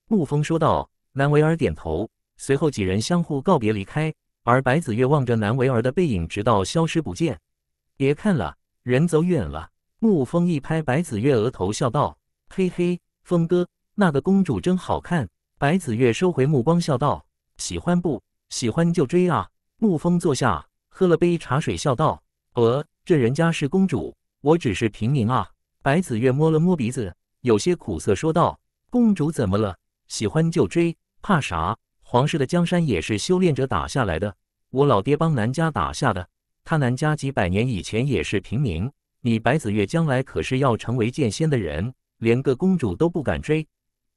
沐风说道。南维尔点头，随后几人相互告别离开。而白子月望着南维尔的背影，直到消失不见。“别看了，人走远了。”沐风一拍白子月额头，笑道：“嘿嘿，风哥，那个公主真好看。”白子月收回目光，笑道：“喜欢不喜欢就追啊。”沐风坐下，喝了杯茶水，笑道：“呃，这人家是公主，我只是平民啊。”白子月摸了摸鼻子，有些苦涩说道：“公主怎么了？喜欢就追，怕啥？皇室的江山也是修炼者打下来的，我老爹帮南家打下的。他南家几百年以前也是平民。你白子月将来可是要成为剑仙的人，连个公主都不敢追。”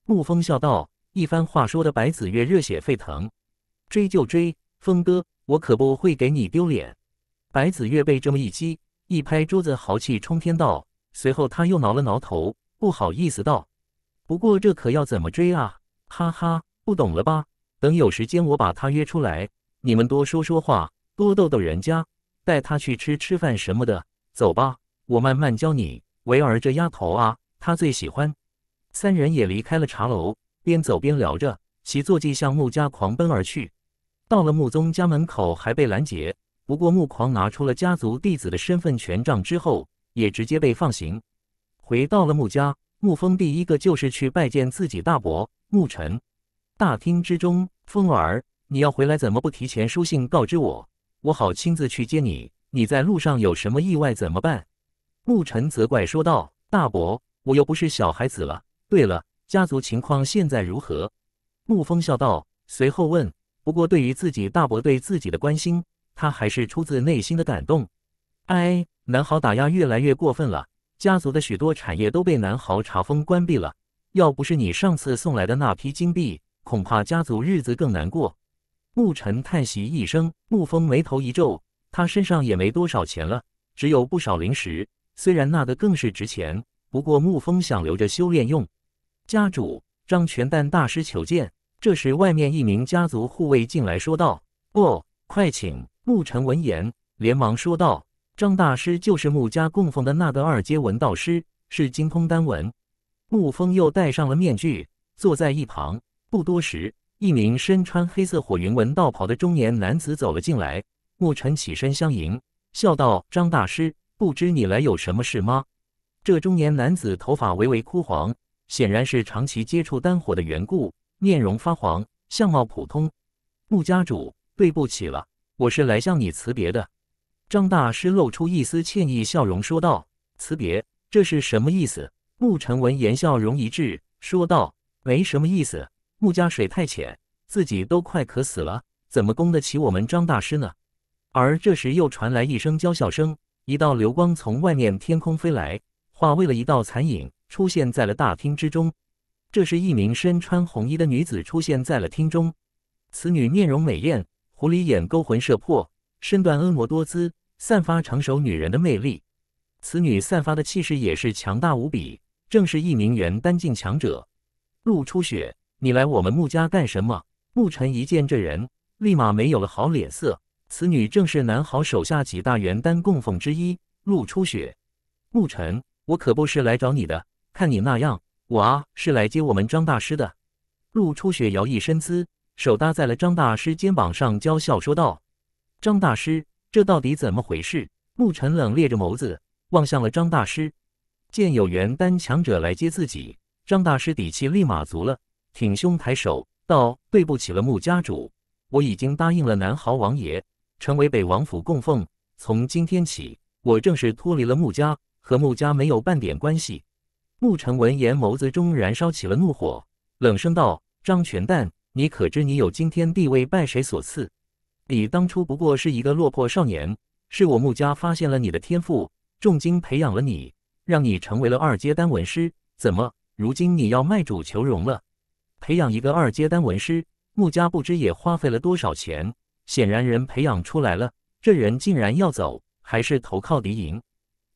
沐风笑道。一番话说的白子月热血沸腾，追就追，风哥，我可不会给你丢脸。白子月被这么一激，一拍桌子，豪气冲天道。随后他又挠了挠头，不好意思道：“不过这可要怎么追啊？哈哈，不懂了吧？等有时间我把他约出来，你们多说说话，多逗逗人家，带他去吃吃饭什么的。走吧，我慢慢教你。维儿这丫头啊，她最喜欢。”三人也离开了茶楼，边走边聊着，骑坐骑向穆家狂奔而去。到了穆宗家门口，还被拦截。不过穆狂拿出了家族弟子的身份权杖之后。也直接被放行，回到了穆家。穆风第一个就是去拜见自己大伯穆尘。大厅之中，风儿，你要回来怎么不提前书信告知我，我好亲自去接你？你在路上有什么意外怎么办？穆尘责怪说道：“大伯，我又不是小孩子了。”对了，家族情况现在如何？穆风笑道，随后问。不过对于自己大伯对自己的关心，他还是出自内心的感动。哎。南豪打压越来越过分了，家族的许多产业都被南豪查封关闭了。要不是你上次送来的那批金币，恐怕家族日子更难过。牧尘叹息一声，牧风眉头一皱，他身上也没多少钱了，只有不少灵石。虽然那个更是值钱，不过牧风想留着修炼用。家主张全蛋大师求见。这时，外面一名家族护卫进来说道：“哦，快请。”牧尘闻言连忙说道。张大师就是穆家供奉的那个二阶文道师，是精通丹文。穆风又戴上了面具，坐在一旁。不多时，一名身穿黑色火云纹道袍的中年男子走了进来。穆尘起身相迎，笑道：“张大师，不知你来有什么事吗？”这中年男子头发微微枯黄，显然是长期接触丹火的缘故，面容发黄，相貌普通。穆家主，对不起了，我是来向你辞别的。张大师露出一丝歉意笑容，说道：“辞别，这是什么意思？”穆尘闻言，笑容一滞，说道：“没什么意思。穆家水太浅，自己都快渴死了，怎么供得起我们张大师呢？”而这时，又传来一声娇笑声，一道流光从外面天空飞来，化为了一道残影，出现在了大厅之中。这是一名身穿红衣的女子出现在了厅中。此女面容美艳，狐狸眼勾魂摄魄，身段婀娜多姿。散发成熟女人的魅力，此女散发的气势也是强大无比，正是一名元丹境强者。陆初雪，你来我们沐家干什么？沐尘一见这人，立马没有了好脸色。此女正是南豪手下几大元丹供奉之一，陆初雪。沐尘，我可不是来找你的，看你那样，我啊，是来接我们张大师的。陆初雪摇曳身姿，手搭在了张大师肩膀上，娇笑说道：“张大师。”这到底怎么回事？牧尘冷冽着眸子望向了张大师，见有缘单强者来接自己，张大师底气立马足了，挺胸抬手道：“对不起了，穆家主，我已经答应了南豪王爷，成为北王府供奉。从今天起，我正式脱离了穆家，和穆家没有半点关系。”沐尘闻言，眸子中燃烧起了怒火，冷声道：“张全蛋，你可知你有今天地位，拜谁所赐？”你当初不过是一个落魄少年，是我穆家发现了你的天赋，重金培养了你，让你成为了二阶丹文师。怎么，如今你要卖主求荣了？培养一个二阶丹文师，穆家不知也花费了多少钱。显然人培养出来了，这人竟然要走，还是投靠敌营？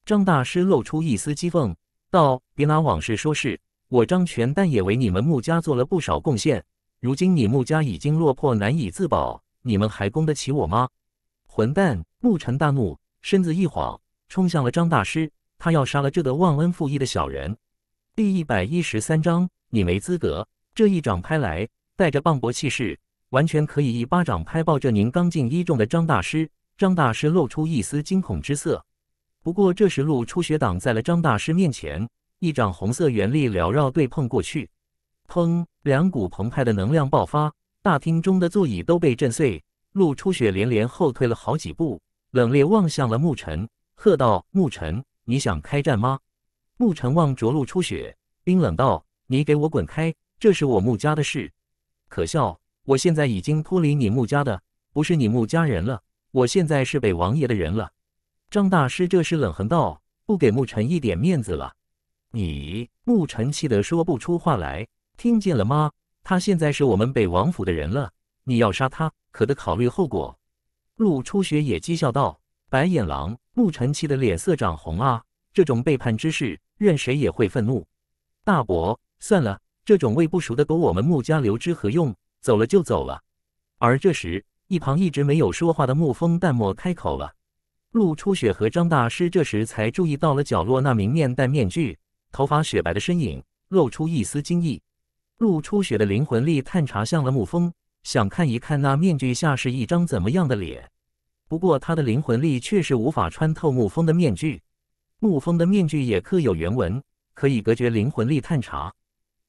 张大师露出一丝讥讽，道：“别拿往事说事，我张全但也为你们穆家做了不少贡献。如今你穆家已经落魄，难以自保。”你们还供得起我吗？混蛋！牧尘大怒，身子一晃，冲向了张大师，他要杀了这个忘恩负义的小人。第一百一十三章，你没资格！这一掌拍来，带着磅礴气势，完全可以一巴掌拍爆这您刚进一中的张大师。张大师露出一丝惊恐之色，不过这时陆初雪挡在了张大师面前，一掌红色元力缭绕对碰过去，砰！两股澎湃的能量爆发。大厅中的座椅都被震碎，陆初雪连连后退了好几步，冷冽望向了牧尘，喝道：“牧尘，你想开战吗？”牧尘望着陆初雪，冰冷道：“你给我滚开，这是我穆家的事。”可笑，我现在已经脱离你穆家的，不是你穆家人了。我现在是北王爷的人了。张大师这时冷哼道：“不给牧尘一点面子了。”你牧尘气得说不出话来，听见了吗？他现在是我们北王府的人了，你要杀他可得考虑后果。陆初雪也讥笑道：“白眼狼！”陆晨气的脸色涨红啊，这种背叛之事，任谁也会愤怒。大伯，算了，这种喂不熟的狗，我们穆家留之何用？走了就走了。而这时，一旁一直没有说话的穆风淡漠开口了。陆初雪和张大师这时才注意到了角落那名面戴面具、头发雪白的身影，露出一丝惊异。陆初雪的灵魂力探查向了沐风，想看一看那面具下是一张怎么样的脸。不过他的灵魂力却是无法穿透沐风的面具，沐风的面具也刻有原文，可以隔绝灵魂力探查。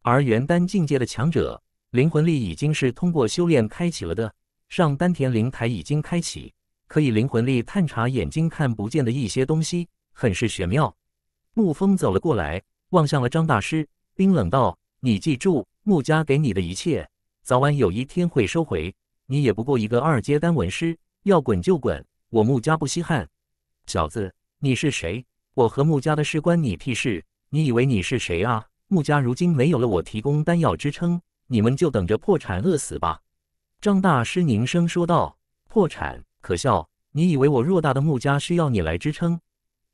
而元丹境界的强者，灵魂力已经是通过修炼开启了的，上丹田灵台已经开启，可以灵魂力探查眼睛看不见的一些东西，很是玄妙。沐风走了过来，望向了张大师，冰冷道：“你记住。”穆家给你的一切，早晚有一天会收回。你也不过一个二阶丹文师，要滚就滚，我穆家不稀罕。小子，你是谁？我和穆家的事关你屁事？你以为你是谁啊？穆家如今没有了我提供丹药支撑，你们就等着破产饿死吧！张大师凝声说道：“破产？可笑！你以为我偌大的穆家需要你来支撑？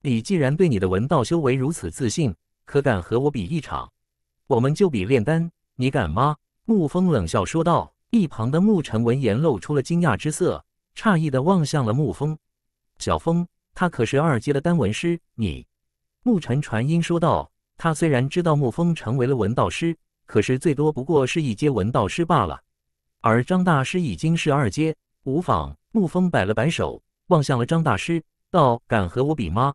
你既然对你的文道修为如此自信，可敢和我比一场？我们就比炼丹。”你敢吗？沐风冷笑说道。一旁的沐尘闻言露出了惊讶之色，诧异的望向了沐风。小风，他可是二阶的丹文师。你，沐尘传音说道。他虽然知道沐风成为了文道师，可是最多不过是一阶文道师罢了。而张大师已经是二阶，无妨。沐风摆了摆手，望向了张大师，道：“敢和我比吗？”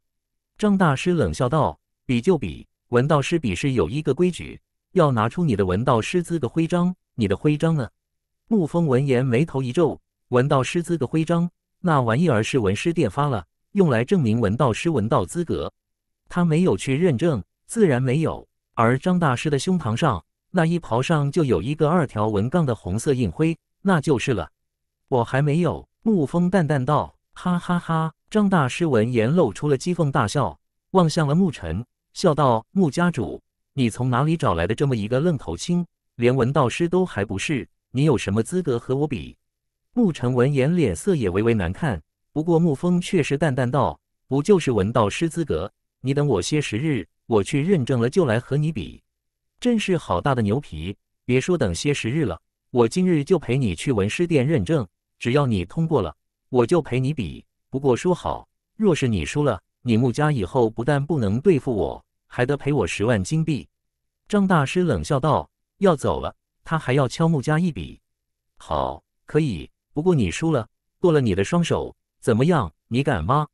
张大师冷笑道：“比就比，文道师比试有一个规矩。”要拿出你的文道师资的徽章，你的徽章呢？沐风闻言眉头一皱，文道师资的徽章，那玩意儿是文师殿发了，用来证明文道师文道资格。他没有去认证，自然没有。而张大师的胸膛上，那衣袍上就有一个二条纹杠的红色印徽，那就是了。我还没有。沐风淡淡道：“哈哈哈！”张大师闻言露出了讥讽大笑，望向了沐尘，笑道：“沐家主。”你从哪里找来的这么一个愣头青，连文道师都还不是，你有什么资格和我比？沐尘闻言脸色也微微难看，不过沐风却是淡淡道：“不就是文道师资格？你等我些时日，我去认证了就来和你比。”真是好大的牛皮！别说等些时日了，我今日就陪你去文师殿认证，只要你通过了，我就陪你比。不过说好，若是你输了，你穆家以后不但不能对付我。还得赔我十万金币，张大师冷笑道：“要走了，他还要敲木家一笔。”好，可以，不过你输了，剁了你的双手，怎么样？你敢吗？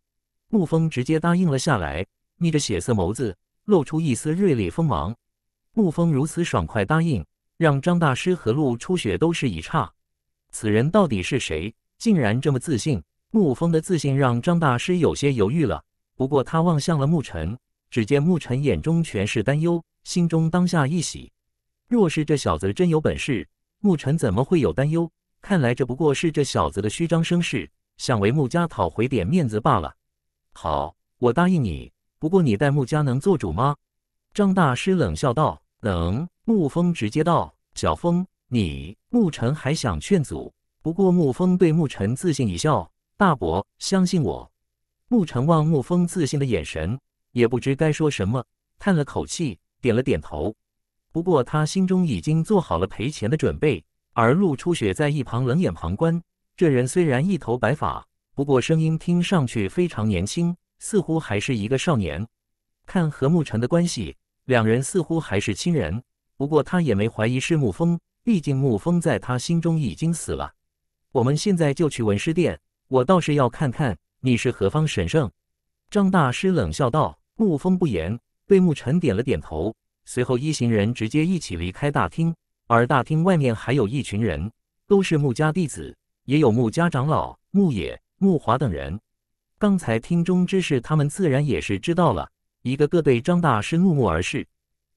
穆风直接答应了下来，眯着血色眸子，露出一丝锐利锋芒。穆风如此爽快答应，让张大师和陆初雪都是一诧。此人到底是谁？竟然这么自信？穆风的自信让张大师有些犹豫了。不过他望向了沐尘。只见牧尘眼中全是担忧，心中当下一喜。若是这小子真有本事，牧尘怎么会有担忧？看来这不过是这小子的虚张声势，想为沐家讨回点面子罢了。好，我答应你。不过你带沐家能做主吗？张大师冷笑道。能。沐风直接道：“小风，你……”沐尘还想劝阻，不过沐风对沐尘自信一笑：“大伯，相信我。”沐尘望沐风自信的眼神。也不知该说什么，叹了口气，点了点头。不过他心中已经做好了赔钱的准备。而陆初雪在一旁冷眼旁观。这人虽然一头白发，不过声音听上去非常年轻，似乎还是一个少年。看和沐尘的关系，两人似乎还是亲人。不过他也没怀疑是沐风，毕竟沐风在他心中已经死了。我们现在就去文师殿，我倒是要看看你是何方神圣。”张大师冷笑道。沐风不言，对沐尘点了点头，随后一行人直接一起离开大厅。而大厅外面还有一群人，都是穆家弟子，也有穆家长老穆野、穆华等人。刚才厅中之事，他们自然也是知道了，一个个对张大师怒目而视，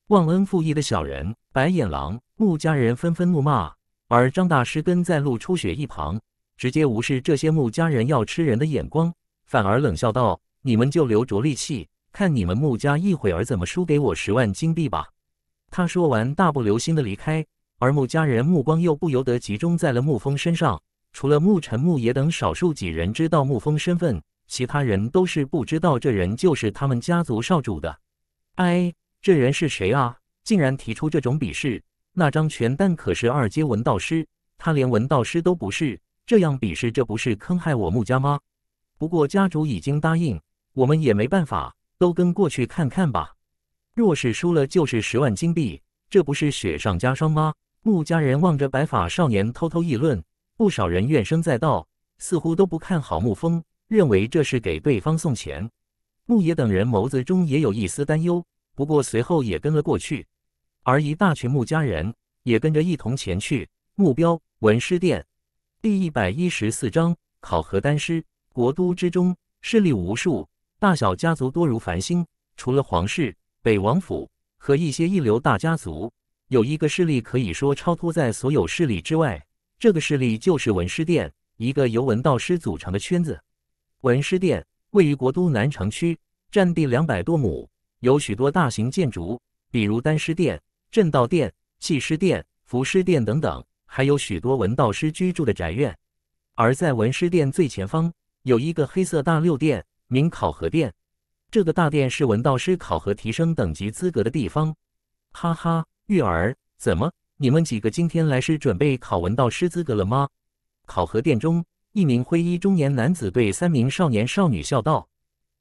忘恩负义的小人、白眼狼，穆家人纷纷怒骂。而张大师跟在陆初雪一旁，直接无视这些穆家人要吃人的眼光，反而冷笑道：“你们就留着力气。”看你们穆家一会儿怎么输给我十万金币吧！他说完，大步流星的离开。而穆家人目光又不由得集中在了穆风身上。除了穆尘、穆野等少数几人知道穆风身份，其他人都是不知道这人就是他们家族少主的。哎，这人是谁啊？竟然提出这种比试！那张全蛋可是二阶文道师，他连文道师都不是，这样比试这不是坑害我穆家吗？不过家主已经答应，我们也没办法。都跟过去看看吧，若是输了就是十万金币，这不是雪上加霜吗？穆家人望着白发少年，偷偷议论，不少人怨声载道，似乎都不看好穆风，认为这是给对方送钱。穆爷等人眸子中也有一丝担忧，不过随后也跟了过去，而一大群穆家人也跟着一同前去目标文师殿。第一百一十四章考核丹师，国都之中势力无数。大小家族多如繁星，除了皇室、北王府和一些一流大家族，有一个势力可以说超脱在所有势力之外。这个势力就是文师殿，一个由文道师组成的圈子。文师殿位于国都南城区，占地两百多亩，有许多大型建筑，比如丹师殿、镇道殿、气师殿、符师殿等等，还有许多文道师居住的宅院。而在文师殿最前方，有一个黑色大六殿。名考核殿，这个大殿是文道师考核提升等级资格的地方。哈哈，玉儿，怎么，你们几个今天来是准备考文道师资格了吗？考核殿中，一名灰衣中年男子对三名少年少女笑道。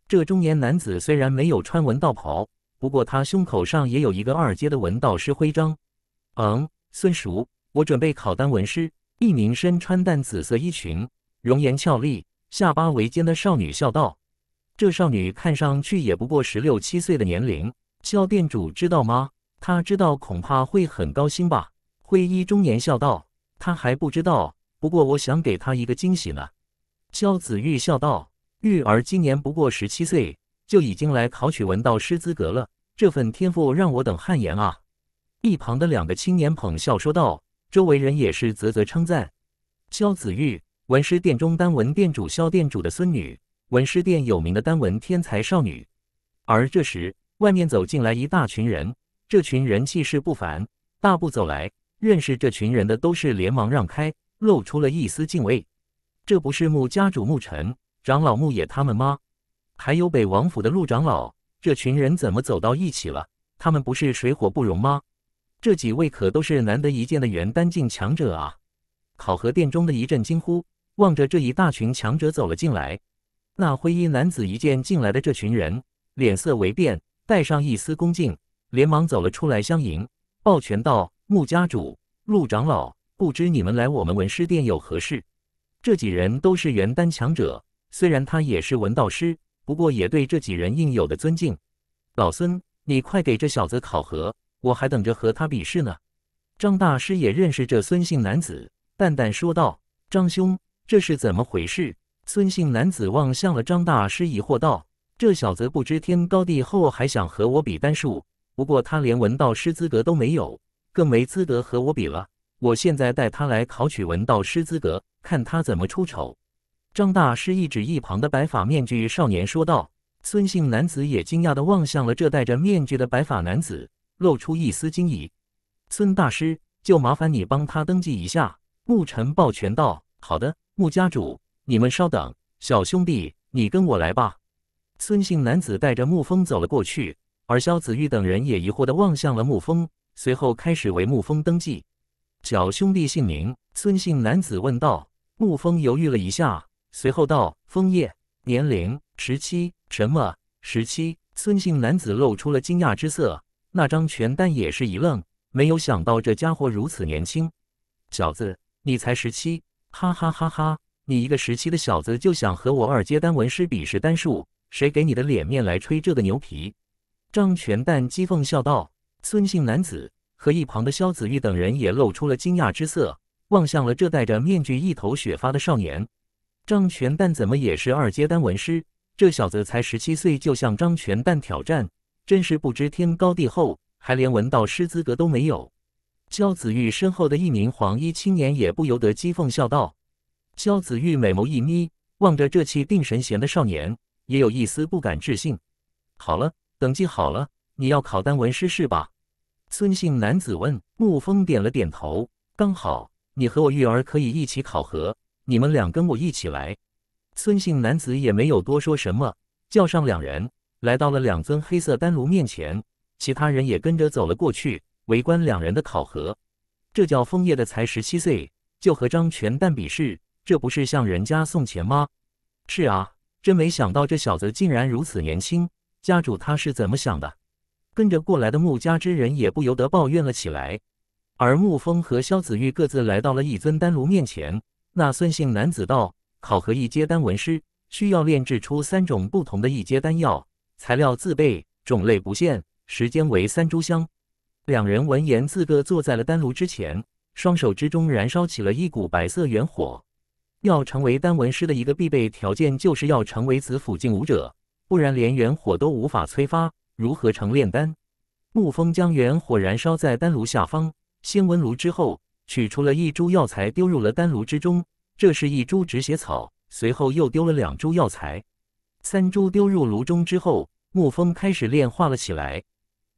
这中年男子虽然没有穿文道袍，不过他胸口上也有一个二阶的文道师徽章。嗯，孙叔，我准备考单文师。一名身穿淡紫色衣裙、容颜俏丽、下巴围尖的少女笑道。这少女看上去也不过十六七岁的年龄，萧店主知道吗？他知道恐怕会很高兴吧。会一中年笑道：“他还不知道，不过我想给他一个惊喜呢。”萧子玉笑道：“玉儿今年不过十七岁，就已经来考取文道师资格了，这份天赋让我等汗颜啊！”一旁的两个青年捧笑说道，周围人也是啧啧称赞。萧子玉，文师殿中丹文殿主萧殿主的孙女。文师殿有名的丹文天才少女，而这时，外面走进来一大群人。这群人气势不凡，大步走来。认识这群人的都是连忙让开，露出了一丝敬畏。这不是慕家主慕尘、长老木野他们吗？还有北王府的陆长老。这群人怎么走到一起了？他们不是水火不容吗？这几位可都是难得一见的元丹境强者啊！考核殿中的一阵惊呼，望着这一大群强者走了进来。那灰衣男子一见进来的这群人，脸色微变，带上一丝恭敬，连忙走了出来相迎，抱拳道：“穆家主，陆长老，不知你们来我们文师殿有何事？”这几人都是元丹强者，虽然他也是文道师，不过也对这几人应有的尊敬。老孙，你快给这小子考核，我还等着和他比试呢。张大师也认识这孙姓男子，淡淡说道：“张兄，这是怎么回事？”孙姓男子望向了张大师，疑惑道：“这小子不知天高地厚，还想和我比丹术。不过他连文道师资格都没有，更没资格和我比了。我现在带他来考取文道师资格，看他怎么出丑。”张大师一指一旁的白发面具少年，说道：“孙姓男子也惊讶的望向了这戴着面具的白发男子，露出一丝惊疑。孙大师，就麻烦你帮他登记一下。”牧尘抱拳道：“好的，穆家主。”你们稍等，小兄弟，你跟我来吧。孙姓男子带着沐风走了过去，而萧子玉等人也疑惑地望向了沐风，随后开始为沐风登记。小兄弟姓名？孙姓男子问道。沐风犹豫了一下，随后道：“枫叶，年龄十七。”什么？十七？孙姓男子露出了惊讶之色，那张全单也是一愣，没有想到这家伙如此年轻。小子，你才十七？哈哈哈哈！你一个十七的小子就想和我二阶丹文师比试丹术？谁给你的脸面来吹这个牛皮？张全蛋讥讽笑道。孙姓男子和一旁的萧子玉等人也露出了惊讶之色，望向了这戴着面具、一头雪发的少年。张全蛋怎么也是二阶丹文师，这小子才十七岁就向张全蛋挑战，真是不知天高地厚，还连文道师资格都没有。萧子玉身后的一名黄衣青年也不由得讥讽笑道。萧子玉美眸一眯，望着这气定神闲的少年，也有一丝不敢置信。好了，等记好了，你要考丹文诗是吧？孙姓男子问。沐风点了点头。刚好，你和我玉儿可以一起考核。你们俩跟我一起来。孙姓男子也没有多说什么，叫上两人，来到了两尊黑色丹炉面前。其他人也跟着走了过去，围观两人的考核。这叫枫叶的才十七岁，就和张全蛋比试。这不是向人家送钱吗？是啊，真没想到这小子竟然如此年轻。家主他是怎么想的？跟着过来的穆家之人也不由得抱怨了起来。而穆风和萧子玉各自来到了一尊丹炉面前。那孙姓男子道：“考核一阶丹文师，需要炼制出三种不同的一阶丹药，材料自备，种类不限，时间为三炷香。”两人闻言，自个坐在了丹炉之前，双手之中燃烧起了一股白色元火。要成为丹纹师的一个必备条件，就是要成为紫府境武者，不然连元火都无法催发，如何成炼丹？沐风将元火燃烧在丹炉下方，先温炉之后，取出了一株药材丢入了丹炉之中，这是一株止血草，随后又丢了两株药材，三株丢入炉中之后，沐风开始炼化了起来。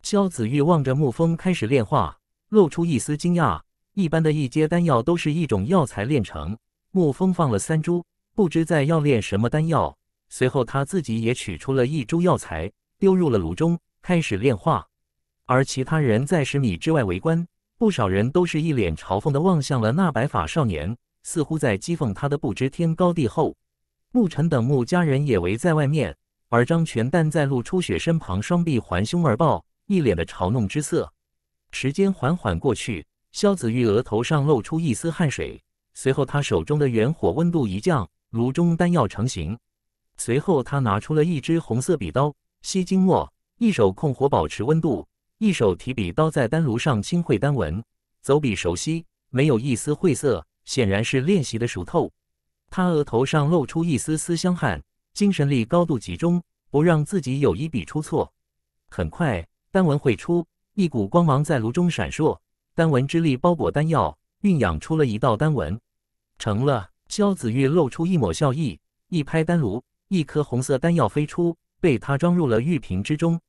萧子玉望着沐风开始炼化，露出一丝惊讶，一般的一阶丹药都是一种药材炼成。沐风放了三株，不知在要炼什么丹药。随后他自己也取出了一株药材，丢入了炉中，开始炼化。而其他人在十米之外围观，不少人都是一脸嘲讽的望向了那白发少年，似乎在讥讽他的不知天高地厚。沐尘等牧家人也围在外面，而张全蛋在陆初雪身旁，双臂环胸而抱，一脸的嘲弄之色。时间缓缓过去，萧子玉额头上露出一丝汗水。随后，他手中的元火温度一降，炉中丹药成型。随后，他拿出了一支红色笔刀，吸金墨，一手控火保持温度，一手提笔刀在丹炉上轻绘丹纹，走笔熟悉，没有一丝晦涩，显然是练习的熟透。他额头上露出一丝丝香汗，精神力高度集中，不让自己有一笔出错。很快，丹纹绘出，一股光芒在炉中闪烁，丹纹之力包裹丹药，酝酿出了一道丹纹。成了，萧子玉露出一抹笑意，一拍丹炉，一颗红色丹药飞出，被他装入了玉瓶之中。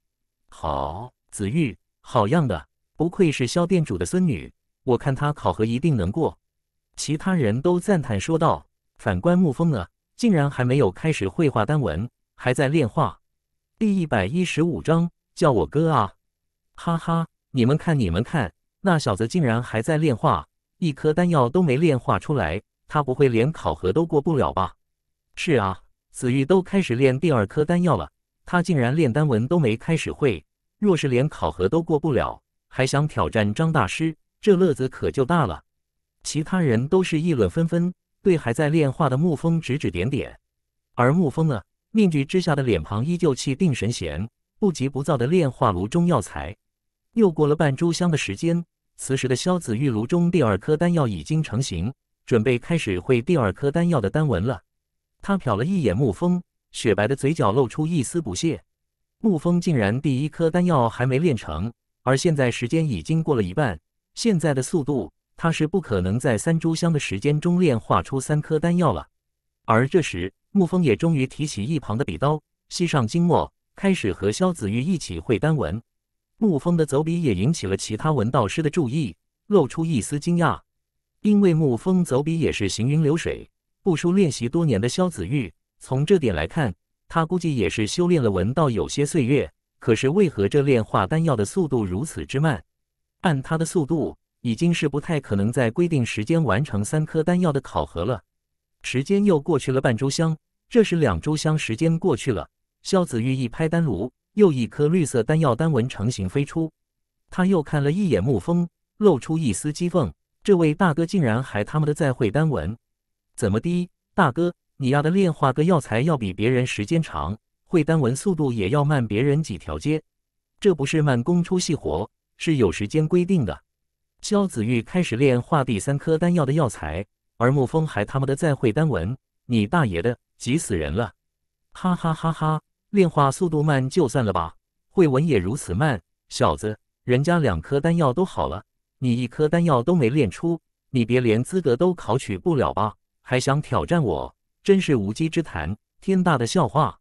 好，子玉，好样的，不愧是萧店主的孙女，我看他考核一定能过。其他人都赞叹说道。反观沐风呢，竟然还没有开始绘画丹文，还在炼化。第一百一十五章，叫我哥啊！哈哈，你们看，你们看，那小子竟然还在炼化，一颗丹药都没炼化出来。他不会连考核都过不了吧？是啊，子玉都开始炼第二颗丹药了，他竟然炼丹文都没开始会。若是连考核都过不了，还想挑战张大师，这乐子可就大了。其他人都是议论纷纷，对还在炼化的沐风指指点点。而沐风呢，面具之下的脸庞依旧气定神闲，不急不躁的炼化炉中药材。又过了半炷香的时间，此时的萧子玉炉中第二颗丹药已经成型。准备开始绘第二颗丹药的丹纹了。他瞟了一眼沐风，雪白的嘴角露出一丝不屑。沐风竟然第一颗丹药还没炼成，而现在时间已经过了一半，现在的速度他是不可能在三炷香的时间中炼化出三颗丹药了。而这时，沐风也终于提起一旁的笔刀，吸上金墨，开始和萧子玉一起绘丹纹。沐风的走笔也引起了其他文道师的注意，露出一丝惊讶。因为沐风走笔也是行云流水，不输练习多年的萧子玉。从这点来看，他估计也是修炼了文道有些岁月。可是为何这炼化丹药的速度如此之慢？按他的速度，已经是不太可能在规定时间完成三颗丹药的考核了。时间又过去了半周香，这时两周香时间过去了。萧子玉一拍丹炉，又一颗绿色丹药丹纹成型飞出。他又看了一眼沐风，露出一丝讥讽。这位大哥竟然还他妈的在会丹文，怎么的，大哥，你丫的炼化个药材要比别人时间长，会丹文速度也要慢别人几条街，这不是慢工出细活，是有时间规定的。萧子玉开始炼化第三颗丹药的药材，而沐风还他妈的在会丹文，你大爷的，急死人了！哈哈哈哈，炼化速度慢就算了吧，会文也如此慢，小子，人家两颗丹药都好了。你一颗丹药都没炼出，你别连资格都考取不了吧？还想挑战我，真是无稽之谈，天大的笑话！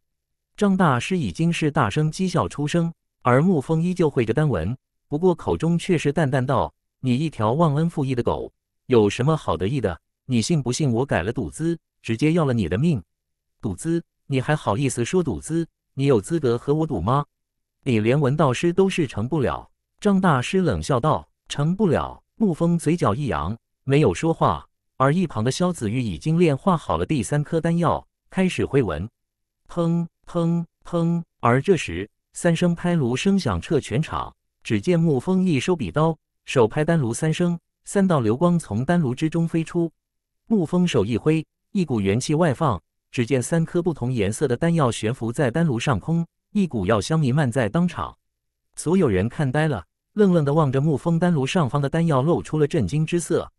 张大师已经是大声讥笑出声，而沐风依旧绘着丹纹，不过口中却是淡淡道：“你一条忘恩负义的狗，有什么好得意的？你信不信我改了赌资，直接要了你的命？赌资？你还好意思说赌资？你有资格和我赌吗？你连文道师都是成不了。”张大师冷笑道。成不了，沐风嘴角一扬，没有说话。而一旁的萧子玉已经炼化好了第三颗丹药，开始挥文，砰砰砰！而这时，三声拍炉声响彻全场。只见沐风一收笔刀，手拍丹炉三声，三道流光从丹炉之中飞出。沐风手一挥，一股元气外放，只见三颗不同颜色的丹药悬浮在丹炉上空，一股药香弥漫在当场。所有人看呆了。愣愣地望着牧风丹炉上方的丹药，露出了震惊之色。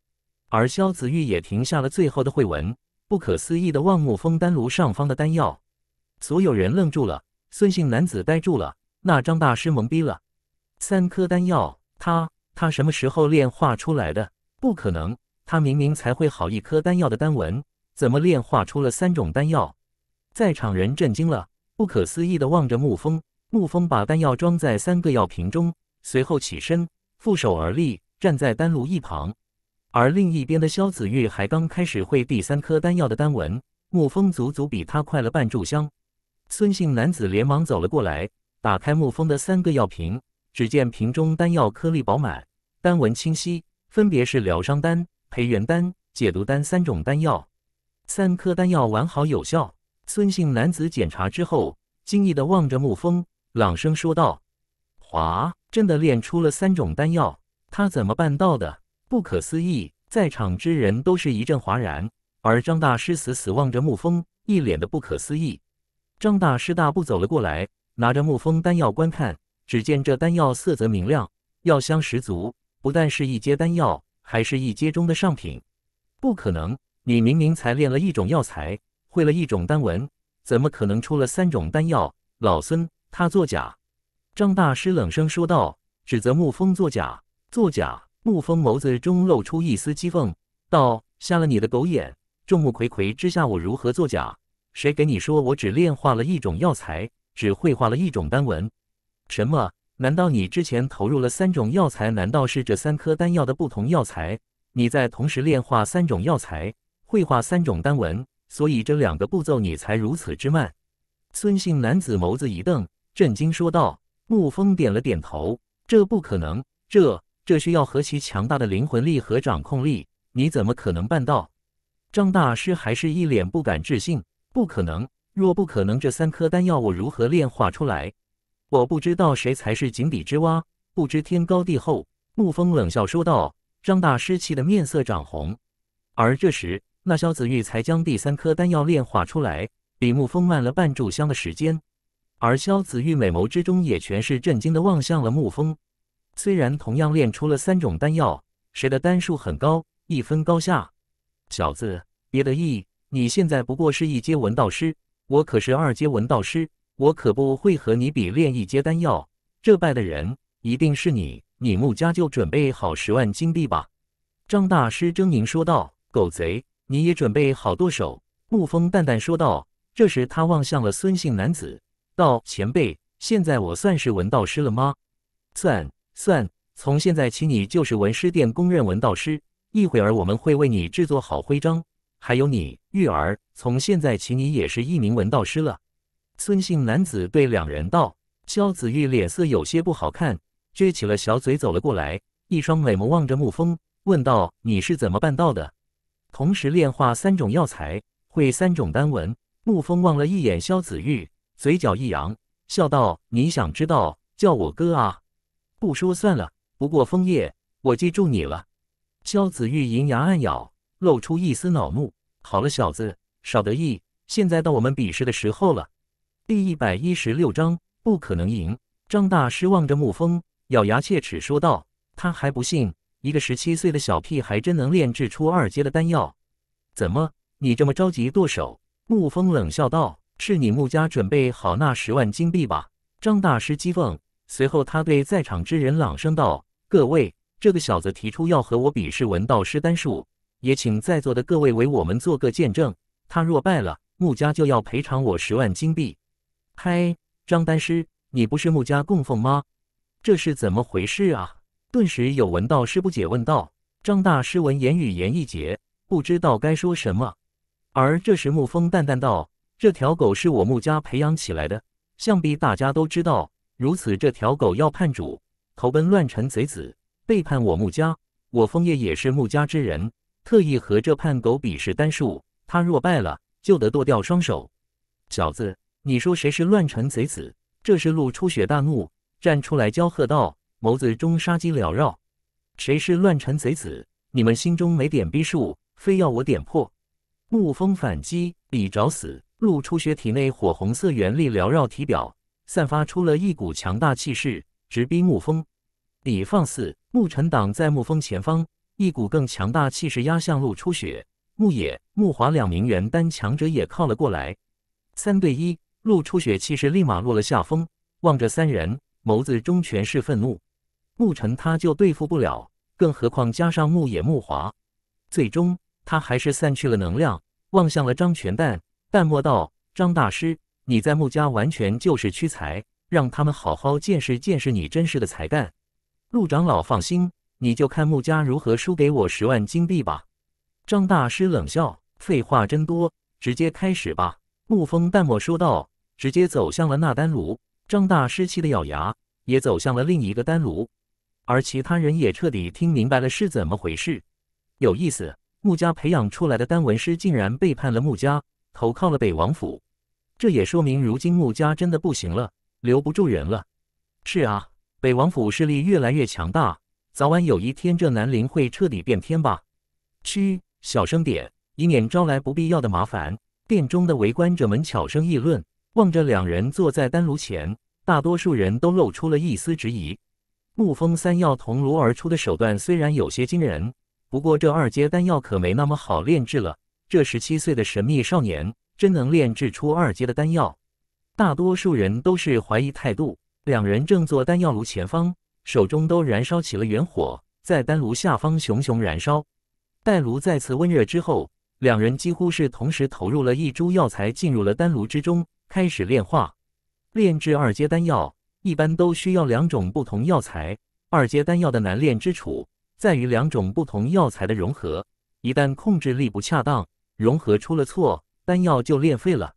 而萧子玉也停下了最后的会文，不可思议地望沐风丹炉上方的丹药。所有人愣住了，孙姓男子呆住了，那张大师懵逼了。三颗丹药，他他什么时候炼化出来的？不可能，他明明才会好一颗丹药的丹纹，怎么炼化出了三种丹药？在场人震惊了，不可思议地望着沐风。沐风把丹药装在三个药瓶中。随后起身，负手而立，站在丹炉一旁。而另一边的萧子玉还刚开始会第三颗丹药的丹纹，沐风足足比他快了半炷香。孙姓男子连忙走了过来，打开沐风的三个药瓶，只见瓶中丹药颗粒饱满，丹纹清晰，分别是疗伤丹、培元丹、解毒丹三种丹药，三颗丹药完好有效。孙姓男子检查之后，惊异的望着沐风，朗声说道：“华。”真的炼出了三种丹药，他怎么办到的？不可思议！在场之人都是一阵哗然，而张大师死死望着沐风，一脸的不可思议。张大师大步走了过来，拿着沐风丹药观看，只见这丹药色泽明亮，药香十足，不但是一阶丹药，还是一阶中的上品。不可能！你明明才炼了一种药材，会了一种丹文，怎么可能出了三种丹药？老孙，他作假！张大师冷声说道：“指责沐风作假，作假！”沐风眸子中露出一丝讥讽，道：“瞎了你的狗眼！众目睽睽之下，我如何作假？谁给你说我只炼化了一种药材，只绘画了一种丹纹？什么？难道你之前投入了三种药材？难道是这三颗丹药的不同药材？你在同时炼化三种药材，绘画三种丹纹，所以这两个步骤你才如此之慢？”孙姓男子眸子一瞪，震惊说道。沐风点了点头，这不可能，这这需要何其强大的灵魂力和掌控力，你怎么可能办到？张大师还是一脸不敢置信，不可能。若不可能，这三颗丹药我如何炼化出来？我不知道谁才是井底之蛙，不知天高地厚。沐风冷笑说道。张大师气得面色涨红。而这时，那萧子玉才将第三颗丹药炼化出来，比沐风慢了半炷香的时间。而萧子玉美眸之中也全是震惊的望向了沐风。虽然同样练出了三种丹药，谁的丹数很高，一分高下。小子，别得意，你现在不过是一阶文道师，我可是二阶文道师，我可不会和你比炼一阶丹药。这拜的人一定是你，你穆家就准备好十万金币吧。”张大师狰狞说道。“狗贼，你也准备好剁手。”沐风淡淡说道。这时，他望向了孙姓男子。道前辈，现在我算是文道师了吗？算算，从现在起你就是文师殿公认文道师。一会儿我们会为你制作好徽章。还有你玉儿，从现在起你也是一名文道师了。孙姓男子对两人道。萧子玉脸色有些不好看，撅起了小嘴走了过来，一双美眸望着沐风，问道：“你是怎么办到的？同时炼化三种药材，会三种丹文？”沐风望了一眼萧子玉。嘴角一扬，笑道：“你想知道，叫我哥啊？不说算了。不过枫叶，我记住你了。”萧子玉银牙暗咬，露出一丝恼怒。好了，小子，少得意！现在到我们比试的时候了。第一百一十六章，不可能赢。张大师望着沐风，咬牙切齿说道：“他还不信，一个十七岁的小屁，孩真能炼制出二阶的丹药？怎么，你这么着急剁手？”沐风冷笑道。是你穆家准备好那十万金币吧，张大师讥讽。随后，他对在场之人朗声道：“各位，这个小子提出要和我比试文道师丹术，也请在座的各位为我们做个见证。他若败了，穆家就要赔偿我十万金币。”嗨，张丹师，你不是穆家供奉吗？这是怎么回事啊？顿时有文道师不解问道。张大师闻言语言一结，不知道该说什么。而这时，穆风淡淡道。这条狗是我穆家培养起来的，想必大家都知道。如此，这条狗要叛主，投奔乱臣贼子，背叛我穆家。我枫叶也是穆家之人，特意和这叛狗比试单术。他若败了，就得剁掉双手。小子，你说谁是乱臣贼子？这是陆初雪大怒，站出来交喝道，眸子中杀机缭绕。谁是乱臣贼子？你们心中没点逼数，非要我点破？穆风反击，你找死！陆初雪体内火红色元力缭绕体表，散发出了一股强大气势，直逼沐风。李放肆！沐尘挡在沐风前方，一股更强大气势压向陆初雪。沐野、沐华两名元丹强者也靠了过来，三对一，陆初雪气势立马落了下风。望着三人，眸子中全是愤怒。沐尘他就对付不了，更何况加上牧野、沐华。最终，他还是散去了能量，望向了张全蛋。淡漠道：“张大师，你在穆家完全就是屈才，让他们好好见识见识你真实的才干。”陆长老放心，你就看穆家如何输给我十万金币吧。张大师冷笑：“废话真多，直接开始吧。”沐风淡漠说道，直接走向了那丹炉。张大师气得咬牙，也走向了另一个丹炉。而其他人也彻底听明白了是怎么回事。有意思，穆家培养出来的丹文师竟然背叛了穆家。投靠了北王府，这也说明如今穆家真的不行了，留不住人了。是啊，北王府势力越来越强大，早晚有一天这南陵会彻底变天吧？嘘，小声点，以免招来不必要的麻烦。殿中的围观者们悄声议论，望着两人坐在丹炉前，大多数人都露出了一丝质疑。穆风三药同炉而出的手段虽然有些惊人，不过这二阶丹药可没那么好炼制了。这十七岁的神秘少年真能炼制出二阶的丹药？大多数人都是怀疑态度。两人正坐丹药炉前方，手中都燃烧起了元火，在丹炉下方熊熊燃烧。待炉再次温热之后，两人几乎是同时投入了一株药材进入了丹炉之中，开始炼化。炼制二阶丹药一般都需要两种不同药材。二阶丹药的难炼之处在于两种不同药材的融合，一旦控制力不恰当。融合出了错，丹药就练废了。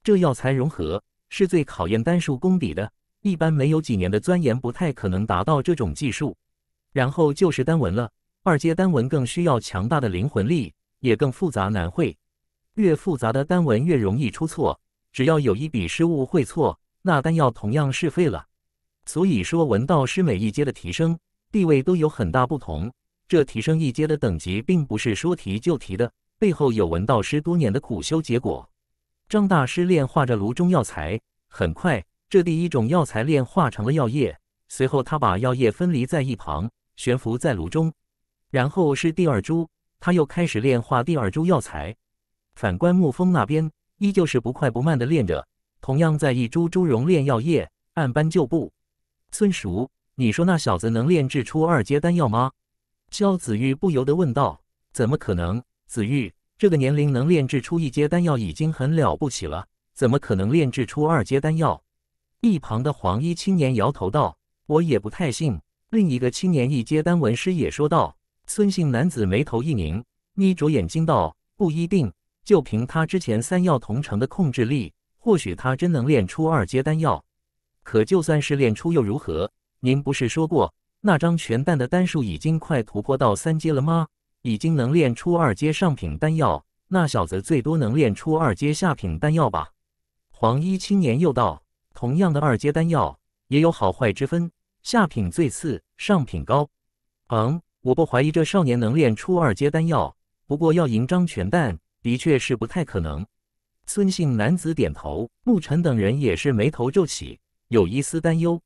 这药材融合是最考验丹术功底的，一般没有几年的钻研，不太可能达到这种技术。然后就是丹纹了，二阶丹纹更需要强大的灵魂力，也更复杂难会。越复杂的丹纹越容易出错，只要有一笔失误会错，那丹药同样是废了。所以说，文道师每一阶的提升地位都有很大不同，这提升一阶的等级并不是说提就提的。背后有文道师多年的苦修结果，张大师炼化着炉中药材，很快这第一种药材炼化成了药液。随后他把药液分离在一旁，悬浮在炉中。然后是第二株，他又开始炼化第二株药材。反观沐风那边，依旧是不快不慢的炼着，同样在一株猪茸炼药液，按班就步。孙叔，你说那小子能炼制出二阶丹药吗？焦子玉不由得问道：“怎么可能？”子玉这个年龄能炼制出一阶丹药已经很了不起了，怎么可能炼制出二阶丹药？一旁的黄衣青年摇头道：“我也不太信。”另一个青年一阶丹文师也说道。孙姓男子眉头一凝，眯着眼睛道：“不一定，就凭他之前三药同城的控制力，或许他真能炼出二阶丹药。可就算是炼出又如何？您不是说过，那张全丹的丹数已经快突破到三阶了吗？”已经能炼出二阶上品丹药，那小子最多能炼出二阶下品丹药吧？黄衣青年又道：“同样的二阶丹药也有好坏之分，下品最次，上品高。”嗯，我不怀疑这少年能炼出二阶丹药，不过要赢张全蛋，的确是不太可能。孙姓男子点头，牧尘等人也是眉头皱起，有一丝担忧。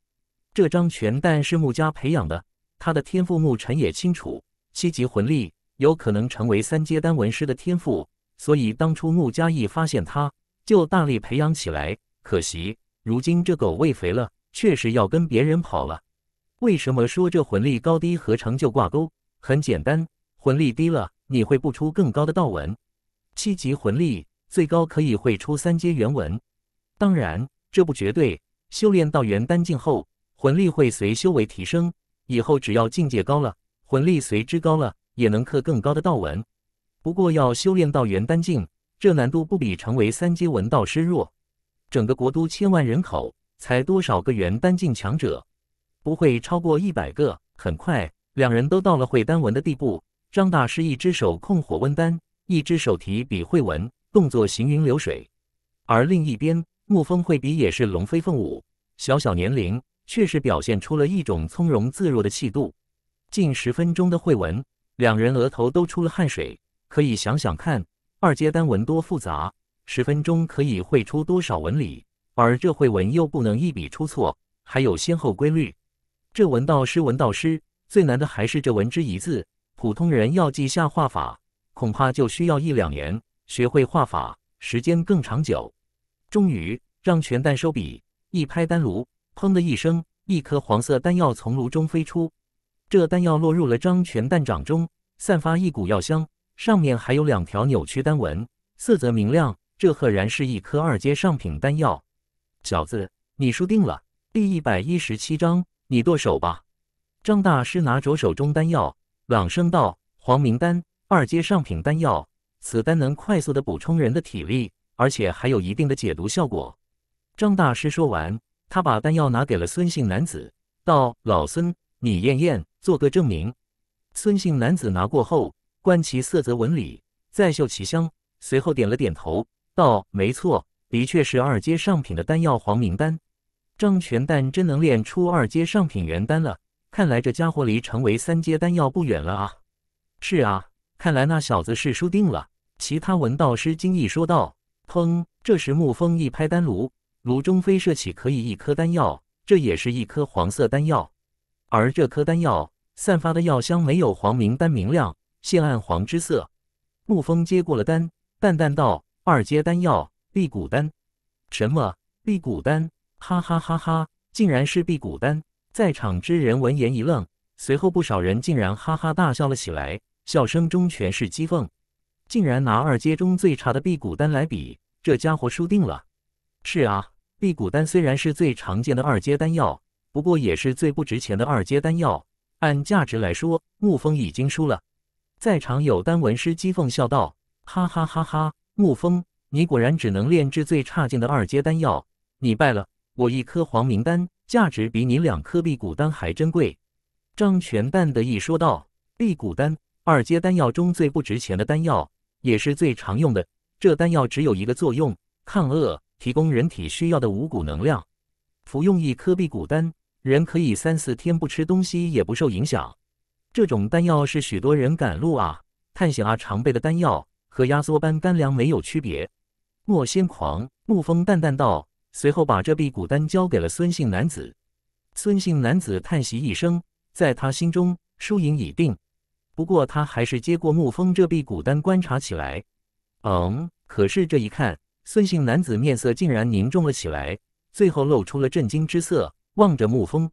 这张全蛋是穆家培养的，他的天赋牧尘也清楚，七级魂力。有可能成为三阶丹纹师的天赋，所以当初穆家义发现他就大力培养起来。可惜如今这狗喂肥了，确实要跟别人跑了。为什么说这魂力高低和成就挂钩？很简单，魂力低了，你会不出更高的道文。七级魂力最高可以会出三阶元文，当然这不绝对。修炼到元丹境后，魂力会随修为提升，以后只要境界高了，魂力随之高了。也能刻更高的道文，不过要修炼到元丹境，这难度不比成为三阶文道师弱。整个国都千万人口，才多少个元丹境强者？不会超过一百个。很快，两人都到了会丹文的地步。张大师一只手控火温丹，一只手提笔绘文，动作行云流水。而另一边，沐风绘笔也是龙飞凤舞。小小年龄，确实表现出了一种从容自若的气度。近十分钟的绘文。两人额头都出了汗水，可以想想看，二阶丹文多复杂，十分钟可以绘出多少纹理？而这绘文又不能一笔出错，还有先后规律。这文道师文道师最难的还是这文之一字，普通人要记下画法，恐怕就需要一两年。学会画法，时间更长久。终于让全丹收笔，一拍丹炉，砰的一声，一颗黄色丹药从炉中飞出。这丹药落入了张全蛋掌中，散发一股药香，上面还有两条扭曲丹纹，色泽明亮。这赫然是一颗二阶上品丹药。小子，你输定了！第一百一十七章，你剁手吧。张大师拿着手中丹药，朗声道：“黄明丹，二阶上品丹药，此丹能快速的补充人的体力，而且还有一定的解毒效果。”张大师说完，他把丹药拿给了孙姓男子，道：“老孙，你验验。”做个证明，孙姓男子拿过后，观其色泽纹理，再嗅其香，随后点了点头，道：“没错，的确是二阶上品的丹药黄明丹。张全蛋真能炼出二阶上品元丹了，看来这家伙离成为三阶丹药不远了啊！”“是啊，看来那小子是输定了。”其他闻道师惊异说道。砰！这时沐风一拍丹炉，炉中飞射起可以一颗丹药，这也是一颗黄色丹药，而这颗丹药。散发的药香没有黄明丹明亮，现暗黄之色。沐风接过了丹，淡淡道：“二阶丹药辟谷丹。”“什么？辟谷丹？”“哈哈哈哈！”竟然是辟谷丹！在场之人闻言一愣，随后不少人竟然哈哈大笑了起来，笑声中全是讥讽：“竟然拿二阶中最差的辟谷丹来比，这家伙输定了！”“是啊，辟谷丹虽然是最常见的二阶丹药，不过也是最不值钱的二阶丹药。”按价值来说，沐风已经输了。在场有丹文师讥讽笑道：“哈哈哈哈，沐风，你果然只能炼制最差劲的二阶丹药，你败了。我一颗黄明丹，价值比你两颗辟谷丹还珍贵。”张全淡的一说道：“辟谷丹，二阶丹药中最不值钱的丹药，也是最常用的。这丹药只有一个作用，抗饿，提供人体需要的五谷能量。服用一颗辟谷丹。”人可以三四天不吃东西也不受影响，这种丹药是许多人赶路啊、探险啊常备的丹药，和压缩般干粮没有区别。莫先狂，沐风淡淡道，随后把这辟谷丹交给了孙姓男子。孙姓男子叹息一声，在他心中输赢已定，不过他还是接过沐风这辟谷丹观察起来。嗯，可是这一看，孙姓男子面色竟然凝重了起来，最后露出了震惊之色。望着沐风，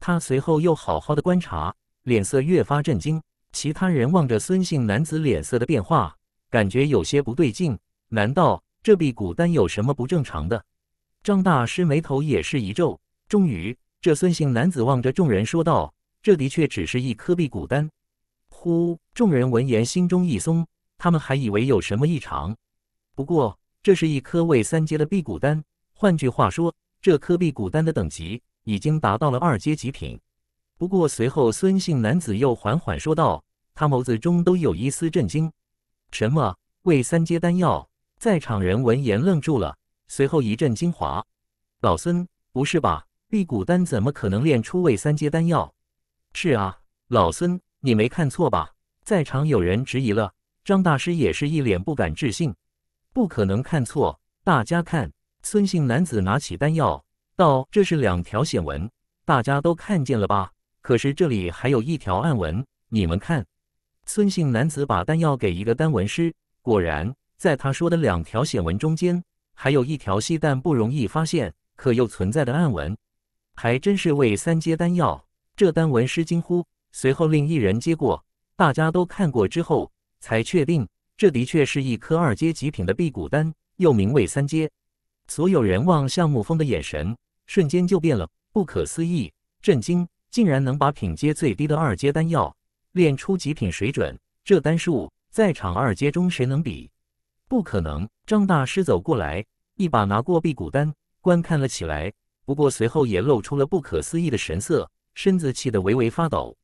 他随后又好好的观察，脸色越发震惊。其他人望着孙姓男子脸色的变化，感觉有些不对劲。难道这辟谷丹有什么不正常的？张大师眉头也是一皱。终于，这孙姓男子望着众人说道：“这的确只是一颗辟谷丹。”呼，众人闻言心中一松，他们还以为有什么异常。不过，这是一颗未三阶的辟谷丹。换句话说，这颗辟谷丹的等级。已经达到了二阶极品，不过随后孙姓男子又缓缓说道，他眸子中都有一丝震惊。什么？为三阶丹药？在场人闻言愣住了，随后一阵惊哗。老孙，不是吧？辟谷丹怎么可能炼出未三阶丹药？是啊，老孙，你没看错吧？在场有人质疑了。张大师也是一脸不敢置信。不可能看错，大家看，孙姓男子拿起丹药。道：“这是两条显纹，大家都看见了吧？可是这里还有一条暗纹，你们看。”孙姓男子把丹药给一个丹纹师，果然在他说的两条显纹中间，还有一条细但不容易发现，可又存在的暗纹，还真是为三阶丹药。这丹纹师惊呼，随后另一人接过，大家都看过之后才确定，这的确是一颗二阶极品的辟谷丹，又名为三阶。所有人望向沐风的眼神。瞬间就变了，不可思议，震惊，竟然能把品阶最低的二阶丹药炼出极品水准，这丹术在场二阶中谁能比？不可能！张大师走过来，一把拿过辟谷丹，观看了起来。不过随后也露出了不可思议的神色，身子气得微微发抖。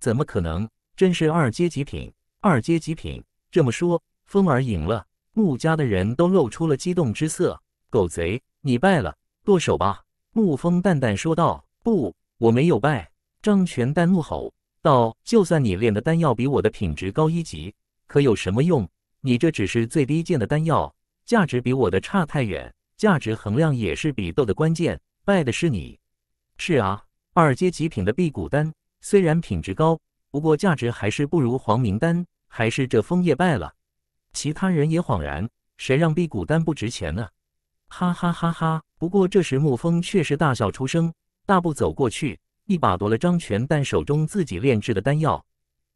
怎么可能？真是二阶极品！二阶极品！这么说，风儿赢了！穆家的人都露出了激动之色。狗贼，你败了，剁手吧！沐风淡淡说道：“不，我没有败。”张全丹怒吼道：“就算你炼的丹药比我的品质高一级，可有什么用？你这只是最低贱的丹药，价值比我的差太远。价值衡量也是比斗的关键，败的是你。”“是啊，二阶极品的辟谷丹虽然品质高，不过价值还是不如黄明丹，还是这枫叶败了。”其他人也恍然：“谁让辟谷丹不值钱呢？”“哈哈哈哈！”不过，这时沐风却是大笑出声，大步走过去，一把夺了张全蛋手中自己炼制的丹药。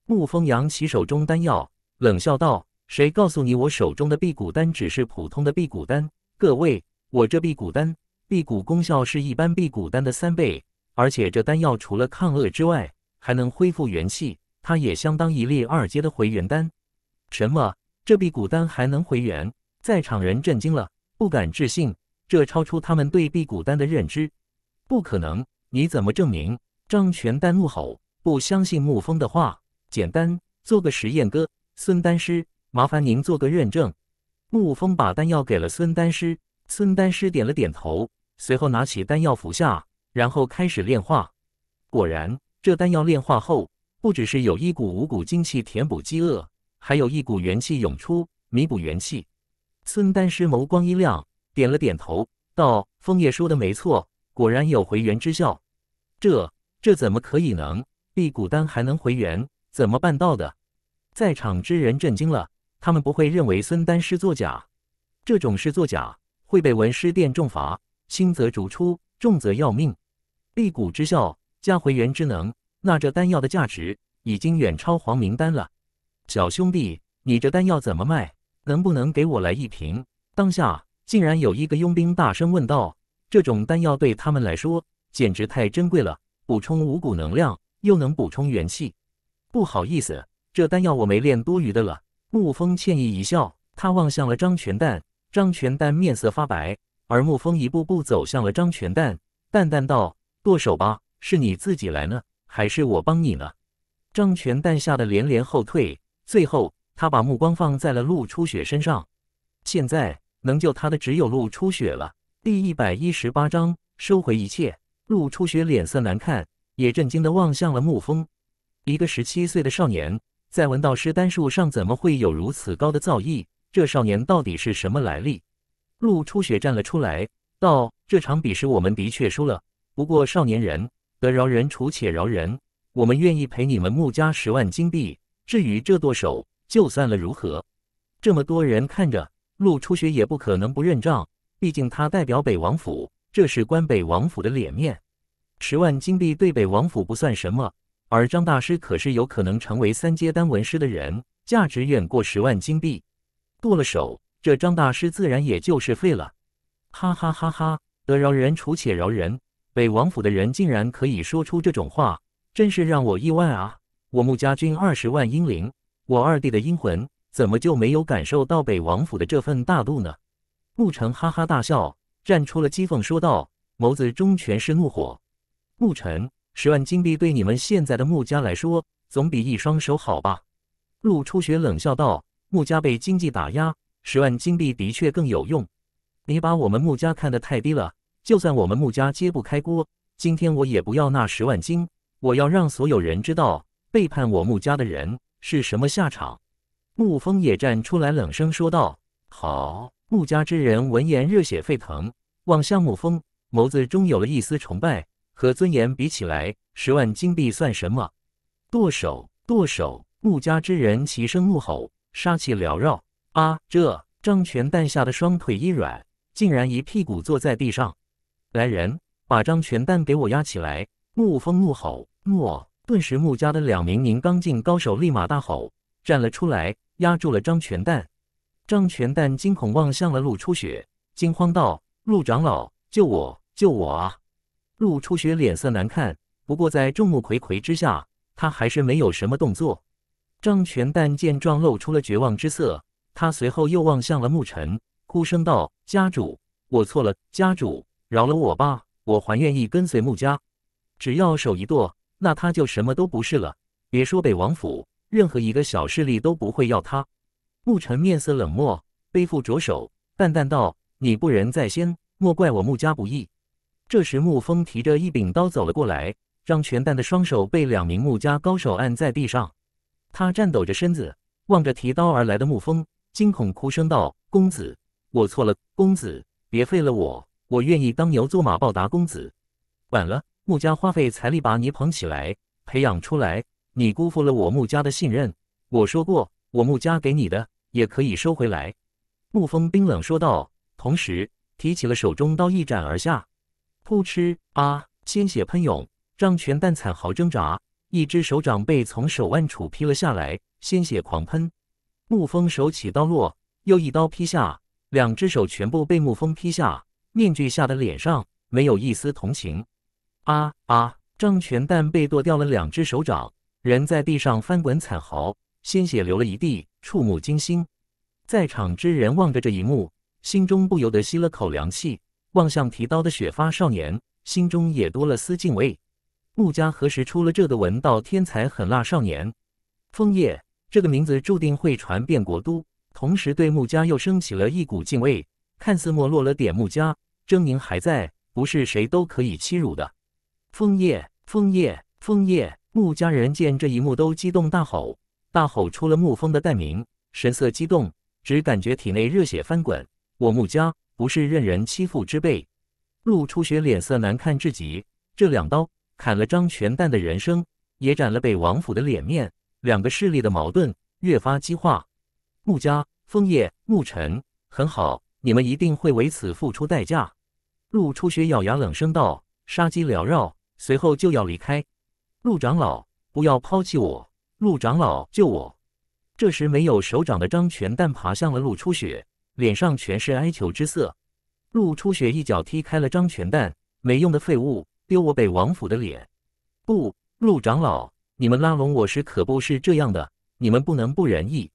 沐风扬起手中丹药，冷笑道：“谁告诉你我手中的辟谷丹只是普通的辟谷丹？各位，我这辟谷丹，辟谷功效是一般辟谷丹的三倍，而且这丹药除了抗饿之外，还能恢复元气，它也相当一粒二阶的回元丹。”“什么？这辟谷丹还能回元？”在场人震惊了，不敢置信。这超出他们对辟谷丹的认知，不可能！你怎么证明？张全丹怒吼，不相信沐风的话。简单，做个实验。哥，孙丹师，麻烦您做个认证。沐风把丹药给了孙丹师，孙丹师点了点头，随后拿起丹药服下，然后开始炼化。果然，这丹药炼化后，不只是有一股五谷精气填补饥饿，还有一股元气涌出，弥补元气。孙丹师眸光一亮。点了点头，道：“枫叶说的没错，果然有回元之效。这这怎么可以能？辟谷丹还能回元，怎么办到的？”在场之人震惊了，他们不会认为孙丹是作假。这种事作假会被文师殿重罚，轻则逐出，重则要命。辟谷之效加回元之能，那这丹药的价值已经远超黄明丹了。小兄弟，你这丹药怎么卖？能不能给我来一瓶？当下。竟然有一个佣兵大声问道：“这种丹药对他们来说简直太珍贵了，补充五谷能量，又能补充元气。”不好意思，这丹药我没练多余的了。沐风歉意一笑，他望向了张全蛋，张全蛋面色发白，而沐风一步步走向了张全蛋，淡淡道：“剁手吧，是你自己来呢，还是我帮你呢？”张全蛋吓得连连后退，最后他把目光放在了陆初雪身上。现在。能救他的只有陆初雪了。第一百一十八章，收回一切。陆初雪脸色难看，也震惊地望向了沐风。一个十七岁的少年，在文道师丹术上怎么会有如此高的造诣？这少年到底是什么来历？陆初雪站了出来，道：“这场比试我们的确输了，不过少年人得饶人处且饶人，我们愿意赔你们穆家十万金币。至于这剁手，就算了，如何？这么多人看着。”陆初学也不可能不认账，毕竟他代表北王府，这是关北王府的脸面。十万金币对北王府不算什么，而张大师可是有可能成为三阶丹文师的人，价值远过十万金币。剁了手，这张大师自然也就是废了。哈哈哈哈！得饶人处且饶人，北王府的人竟然可以说出这种话，真是让我意外啊！我穆家军二十万英灵，我二弟的英魂。怎么就没有感受到北王府的这份大度呢？沐尘哈哈大笑，站出了讥讽说道，眸子中全是怒火。沐尘，十万金币对你们现在的穆家来说，总比一双手好吧？陆初雪冷笑道：“穆家被经济打压，十万金币的确更有用。你把我们穆家看得太低了。就算我们穆家揭不开锅，今天我也不要那十万金。我要让所有人知道，背叛我穆家的人是什么下场。”沐风也站出来，冷声说道：“好！”穆家之人闻言热血沸腾，望向沐风，眸子中有了一丝崇拜。和尊严比起来，十万金币算什么？剁手！剁手！穆家之人齐声怒吼，杀气缭绕。啊！这张全蛋吓得双腿一软，竟然一屁股坐在地上。来人，把张全蛋给我压起来！沐风怒吼。诺！顿时，穆家的两名宁刚境高手立马大吼，站了出来。压住了张全蛋，张全蛋惊恐望向了陆初雪，惊慌道：“陆长老，救我，救我啊！”陆初雪脸色难看，不过在众目睽睽之下，他还是没有什么动作。张全蛋见状，露出了绝望之色，他随后又望向了牧尘，哭声道：“家主，我错了，家主饶了我吧，我还愿意跟随牧家，只要手一剁，那他就什么都不是了，别说北王府。”任何一个小势力都不会要他。牧尘面色冷漠，背负着手，淡淡道：“你不仁在先，莫怪我穆家不义。”这时，沐风提着一柄刀走了过来，让全蛋的双手被两名穆家高手按在地上。他颤抖着身子，望着提刀而来的沐风，惊恐哭声道：“公子，我错了，公子，别废了我，我愿意当牛做马报答公子。”晚了，穆家花费财力把你捧起来，培养出来。你辜负了我穆家的信任。我说过，我穆家给你的也可以收回来。”穆风冰冷说道，同时提起了手中刀，一斩而下。扑哧！啊！鲜血喷涌，张全蛋惨嚎挣扎。一只手掌被从手腕处劈了下来，鲜血狂喷。穆风手起刀落，又一刀劈下，两只手全部被穆风劈下。面具下的脸上没有一丝同情。啊啊！张全蛋被剁掉了两只手掌。人在地上翻滚惨嚎，鲜血流了一地，触目惊心。在场之人望着这一幕，心中不由得吸了口凉气，望向提刀的雪发少年，心中也多了丝敬畏。穆家何时出了这个文道天才狠辣少年？枫叶这个名字注定会传遍国都，同时对穆家又升起了一股敬畏。看似没落了点，穆家狰狞还在，不是谁都可以欺辱的。枫叶，枫叶，枫叶。穆家人见这一幕，都激动大吼，大吼出了穆风的代名，神色激动，只感觉体内热血翻滚。我穆家不是任人欺负之辈。陆初雪脸色难看至极，这两刀砍了张全蛋的人生，也斩了北王府的脸面。两个势力的矛盾越发激化。穆家、枫叶、穆尘，很好，你们一定会为此付出代价。陆初雪咬牙冷声道，杀机缭绕，随后就要离开。陆长老，不要抛弃我！陆长老，救我！这时，没有手掌的张全蛋爬向了陆初雪，脸上全是哀求之色。陆初雪一脚踢开了张全蛋，没用的废物，丢我北王府的脸！不，陆长老，你们拉拢我时可不是这样的，你们不能不仁义。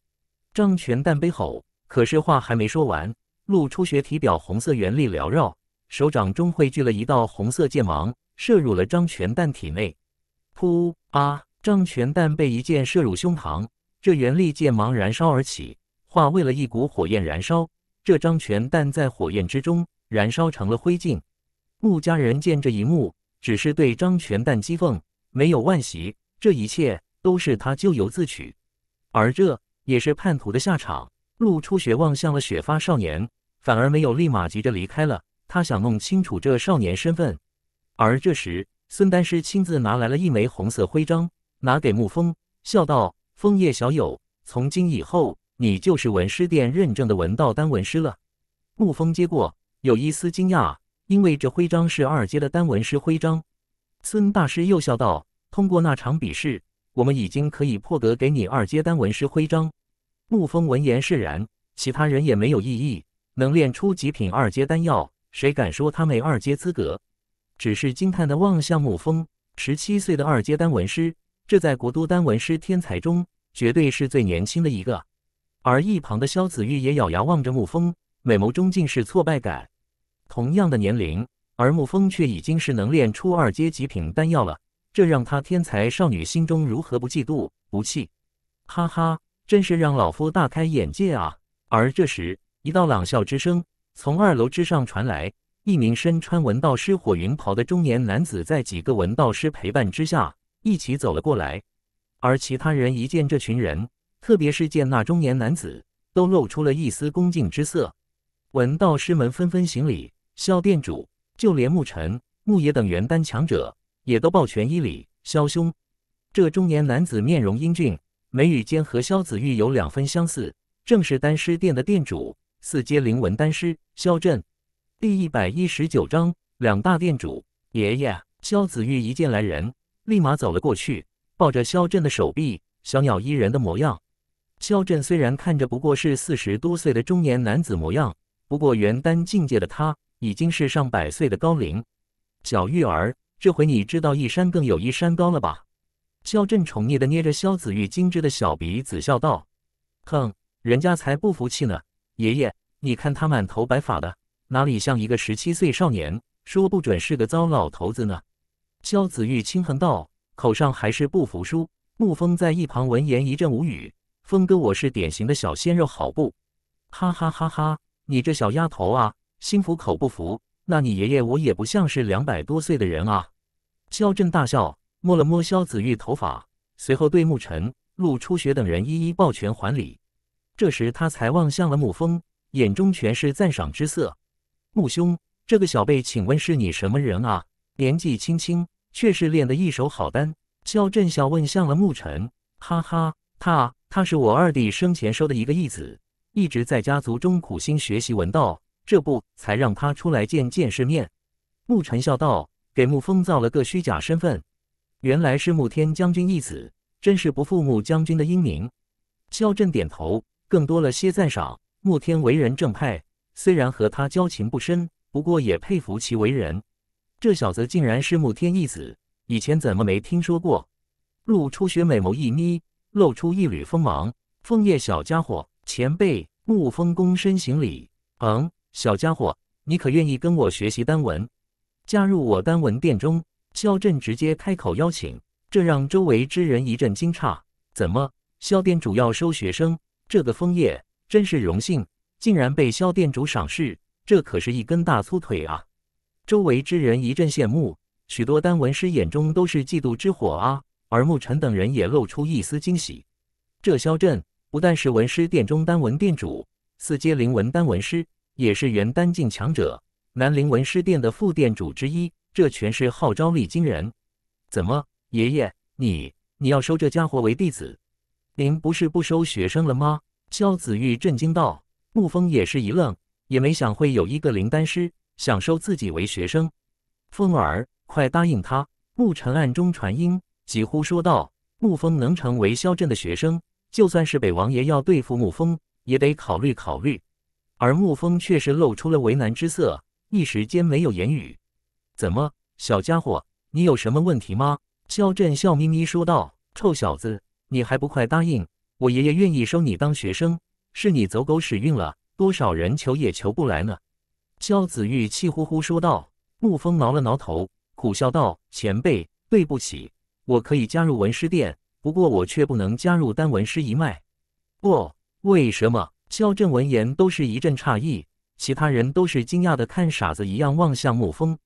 张全蛋悲吼，可是话还没说完，陆初雪体表红色元力缭绕，手掌中汇聚了一道红色剑芒，射入了张全蛋体内。噗！啊！张全蛋被一箭射入胸膛，这元力剑芒燃烧而起，化为了一股火焰燃烧。这张全蛋在火焰之中燃烧成了灰烬。穆家人见这一幕，只是对张全蛋讥讽，没有万喜，这一切都是他咎由自取，而这也是叛徒的下场。陆初雪望向了雪发少年，反而没有立马急着离开了，他想弄清楚这少年身份。而这时。孙丹师亲自拿来了一枚红色徽章，拿给沐风，笑道：“枫叶小友，从今以后你就是文师殿认证的文道丹文师了。”沐风接过，有一丝惊讶，因为这徽章是二阶的丹文师徽章。孙大师又笑道：“通过那场比试，我们已经可以破格给你二阶丹文师徽章。”沐风闻言释然，其他人也没有异议。能炼出极品二阶丹药，谁敢说他没二阶资格？只是惊叹的望向沐风，十七岁的二阶丹文师，这在国都丹文师天才中绝对是最年轻的一个。而一旁的萧子玉也咬牙望着沐风，美眸中尽是挫败感。同样的年龄，而沐风却已经是能练出二阶极品丹药了，这让他天才少女心中如何不嫉妒不气？哈哈，真是让老夫大开眼界啊！而这时，一道朗笑之声从二楼之上传来。一名身穿文道师火云袍的中年男子，在几个文道师陪伴之下，一起走了过来。而其他人一见这群人，特别是见那中年男子，都露出了一丝恭敬之色。文道师们纷纷行礼，萧店主，就连牧尘、牧野等元丹强者，也都抱拳一礼。萧兄，这中年男子面容英俊，眉宇间和萧子玉有两分相似，正是丹师殿的店主，四阶灵纹丹师萧震。第一百一十九章，两大店主。爷爷，萧子玉一见来人，立马走了过去，抱着萧震的手臂，小鸟依人的模样。萧震虽然看着不过是四十多岁的中年男子模样，不过元丹境界的他，已经是上百岁的高龄。小玉儿，这回你知道一山更有一山高了吧？萧震宠溺的捏着萧子玉精致的小鼻子，笑道：“哼，人家才不服气呢。爷爷，你看他满头白发的。”哪里像一个十七岁少年？说不准是个糟老头子呢。萧子玉轻哼道：“口上还是不服输。”沐风在一旁闻言一阵无语：“风哥，我是典型的小鲜肉，好不？”哈哈哈哈！你这小丫头啊，心服口不服。那你爷爷我也不像是两百多岁的人啊。萧震大笑，摸了摸萧子玉头发，随后对沐尘、陆初雪等人一一抱拳还礼。这时他才望向了沐风，眼中全是赞赏之色。穆兄，这个小辈，请问是你什么人啊？年纪轻轻，却是练得一手好丹。萧震笑问向了穆尘：“哈哈，他他是我二弟生前收的一个义子，一直在家族中苦心学习文道，这不才让他出来见见世面。”穆尘笑道：“给穆风造了个虚假身份，原来是穆天将军义子，真是不负穆将军的英名。”萧震点头，更多了些赞赏。穆天为人正派。虽然和他交情不深，不过也佩服其为人。这小子竟然是慕天一子，以前怎么没听说过？陆初雪美眸一眯，露出一缕锋芒。枫叶小家伙，前辈，慕风躬身行礼。嗯，小家伙，你可愿意跟我学习丹文，加入我丹文殿中？萧震直接开口邀请，这让周围之人一阵惊诧。怎么，萧殿主要收学生？这个枫叶真是荣幸。竟然被萧店主赏识，这可是一根大粗腿啊！周围之人一阵羡慕，许多丹文师眼中都是嫉妒之火啊。而木尘等人也露出一丝惊喜。这萧震不但是文师殿中丹文殿主，四阶灵文丹文师，也是元丹境强者，南灵文师殿的副殿主之一，这全是号召力惊人。怎么，爷爷，你你要收这家伙为弟子？您不是不收学生了吗？萧子玉震惊道。沐风也是一愣，也没想会有一个灵丹师想收自己为学生。风儿，快答应他！沐尘暗中传音，几乎说道：“沐风能成为萧震的学生，就算是北王爷要对付沐风，也得考虑考虑。”而沐风却是露出了为难之色，一时间没有言语。怎么，小家伙，你有什么问题吗？萧震笑眯眯说道：“臭小子，你还不快答应我爷爷，愿意收你当学生？”是你走狗屎运了，多少人求也求不来呢？”肖子玉气呼呼说道。沐风挠了挠头，苦笑道：“前辈，对不起，我可以加入文师殿，不过我却不能加入丹文师一脉。”“不，为什么？”肖震闻言都是一阵诧异，其他人都是惊讶的看傻子一样望向沐风。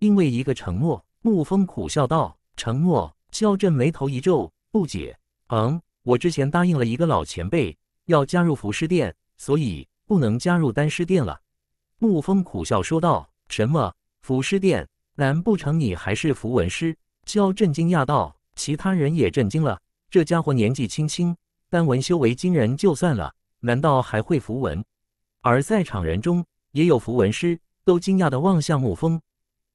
因为一个承诺，沐风苦笑道：“承诺。”肖震眉头一皱，不解：“嗯，我之前答应了一个老前辈。”要加入符师殿，所以不能加入丹师殿了。沐风苦笑说道：“什么符师殿？难不成你还是符文师？”萧震惊讶道，其他人也震惊了。这家伙年纪轻轻，丹文修为惊人就算了，难道还会符文？而在场人中也有符文师，都惊讶的望向沐风。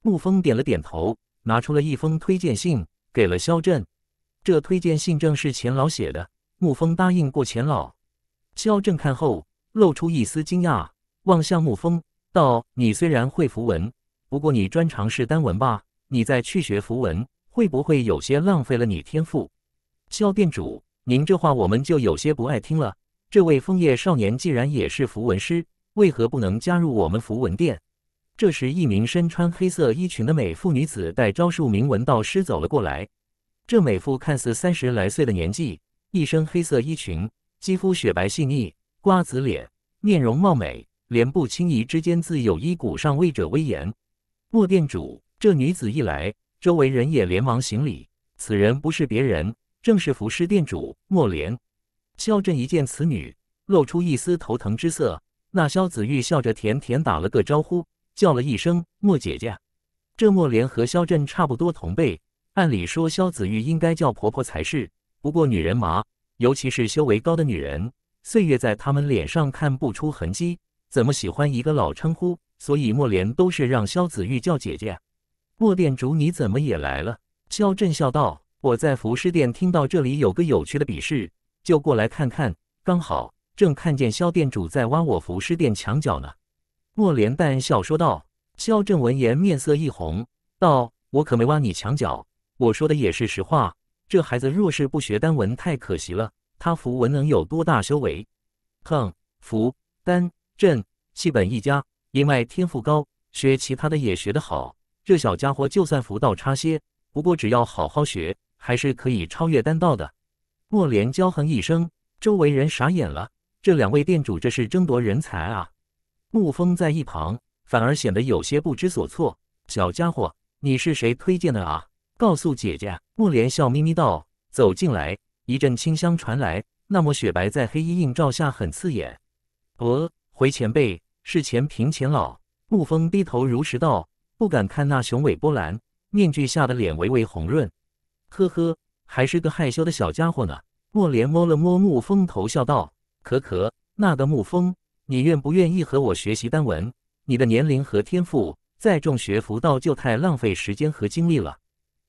沐风点了点头，拿出了一封推荐信给了肖震。这推荐信正是钱老写的，沐风答应过钱老。萧正看后露出一丝惊讶，望向沐风道：“你虽然会符文，不过你专长是单文吧？你再去学符文，会不会有些浪费了你天赋？”萧店主，您这话我们就有些不爱听了。这位枫叶少年既然也是符文师，为何不能加入我们符文殿？”这时，一名身穿黑色衣裙的美妇女子带招数铭文道师走了过来。这美妇看似三十来岁的年纪，一身黑色衣裙。肌肤雪白细腻，瓜子脸，面容貌美，脸部轻移之间自有一股上位者威严。莫店主，这女子一来，周围人也连忙行礼。此人不是别人，正是服侍店主莫莲。萧震一见此女，露出一丝头疼之色。那萧子玉笑着甜甜打了个招呼，叫了一声“莫姐姐”。这莫莲和萧震差不多同辈，按理说萧子玉应该叫婆婆才是，不过女人嘛。尤其是修为高的女人，岁月在她们脸上看不出痕迹。怎么喜欢一个老称呼？所以莫莲都是让萧子玉叫姐姐。莫店主，你怎么也来了？萧震笑道：“我在服尸店听到这里有个有趣的比试，就过来看看。刚好正看见萧店主在挖我服尸店墙角呢。”莫莲淡笑说道。萧震闻言，面色一红，道：“我可没挖你墙角，我说的也是实话。”这孩子若是不学丹文，太可惜了。他符文能有多大修为？哼，符、丹、阵，气本一家。因为天赋高，学其他的也学得好。这小家伙就算符道差些，不过只要好好学，还是可以超越丹道的。莫莲娇哼一声，周围人傻眼了。这两位店主这是争夺人才啊！沐风在一旁反而显得有些不知所措。小家伙，你是谁推荐的啊？告诉姐姐，墨莲笑眯眯道：“走进来，一阵清香传来，那抹雪白在黑衣映照下很刺眼。”“呃，回前辈，是前平前老。”沐风低头如实道，不敢看那雄伟波澜，面具下的脸微微红润。“呵呵，还是个害羞的小家伙呢。”莫莲摸了摸沐风头，笑道：“可可，那个沐风，你愿不愿意和我学习丹文？你的年龄和天赋，在重学符道就太浪费时间和精力了。”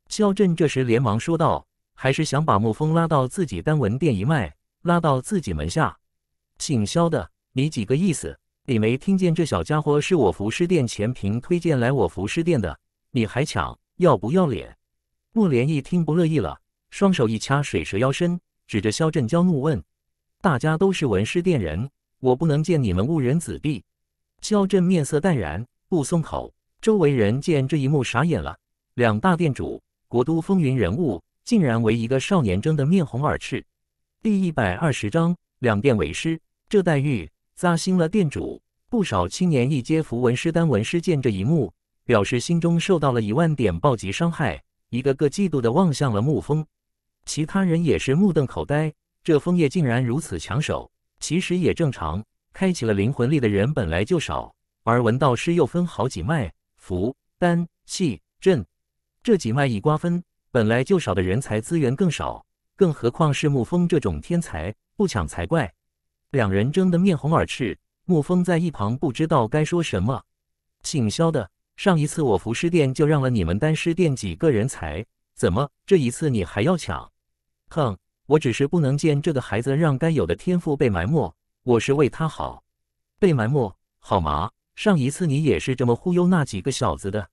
肖震这时连忙说道：“还是想把沐风拉到自己丹文殿一脉，拉到自己门下。”姓肖的，你几个意思？你没听见这小家伙是我服师殿钱平推荐来我服师殿的？你还抢，要不要脸？莫莲一听不乐意了，双手一掐水蛇腰身，指着肖震娇怒问：“大家都是文师殿人，我不能见你们误人子弟。”肖震面色淡然，不松口。周围人见这一幕，傻眼了。两大店主。国都风云人物竟然为一个少年争得面红耳赤。第一百二十章两殿为师，这待遇扎心了店主。不少青年一阶符文师、丹文师见这一幕，表示心中受到了一万点暴击伤害，一个个嫉妒的望向了沐风。其他人也是目瞪口呆，这枫叶竟然如此抢手。其实也正常，开启了灵魂力的人本来就少，而文道师又分好几脉：符、丹、气、阵。这几脉一瓜分，本来就少的人才资源更少，更何况是沐风这种天才，不抢才怪。两人争得面红耳赤，沐风在一旁不知道该说什么。姓萧的，上一次我服师殿就让了你们丹师殿几个人才，怎么这一次你还要抢？哼，我只是不能见这个孩子让该有的天赋被埋没，我是为他好。被埋没，好嘛？上一次你也是这么忽悠那几个小子的，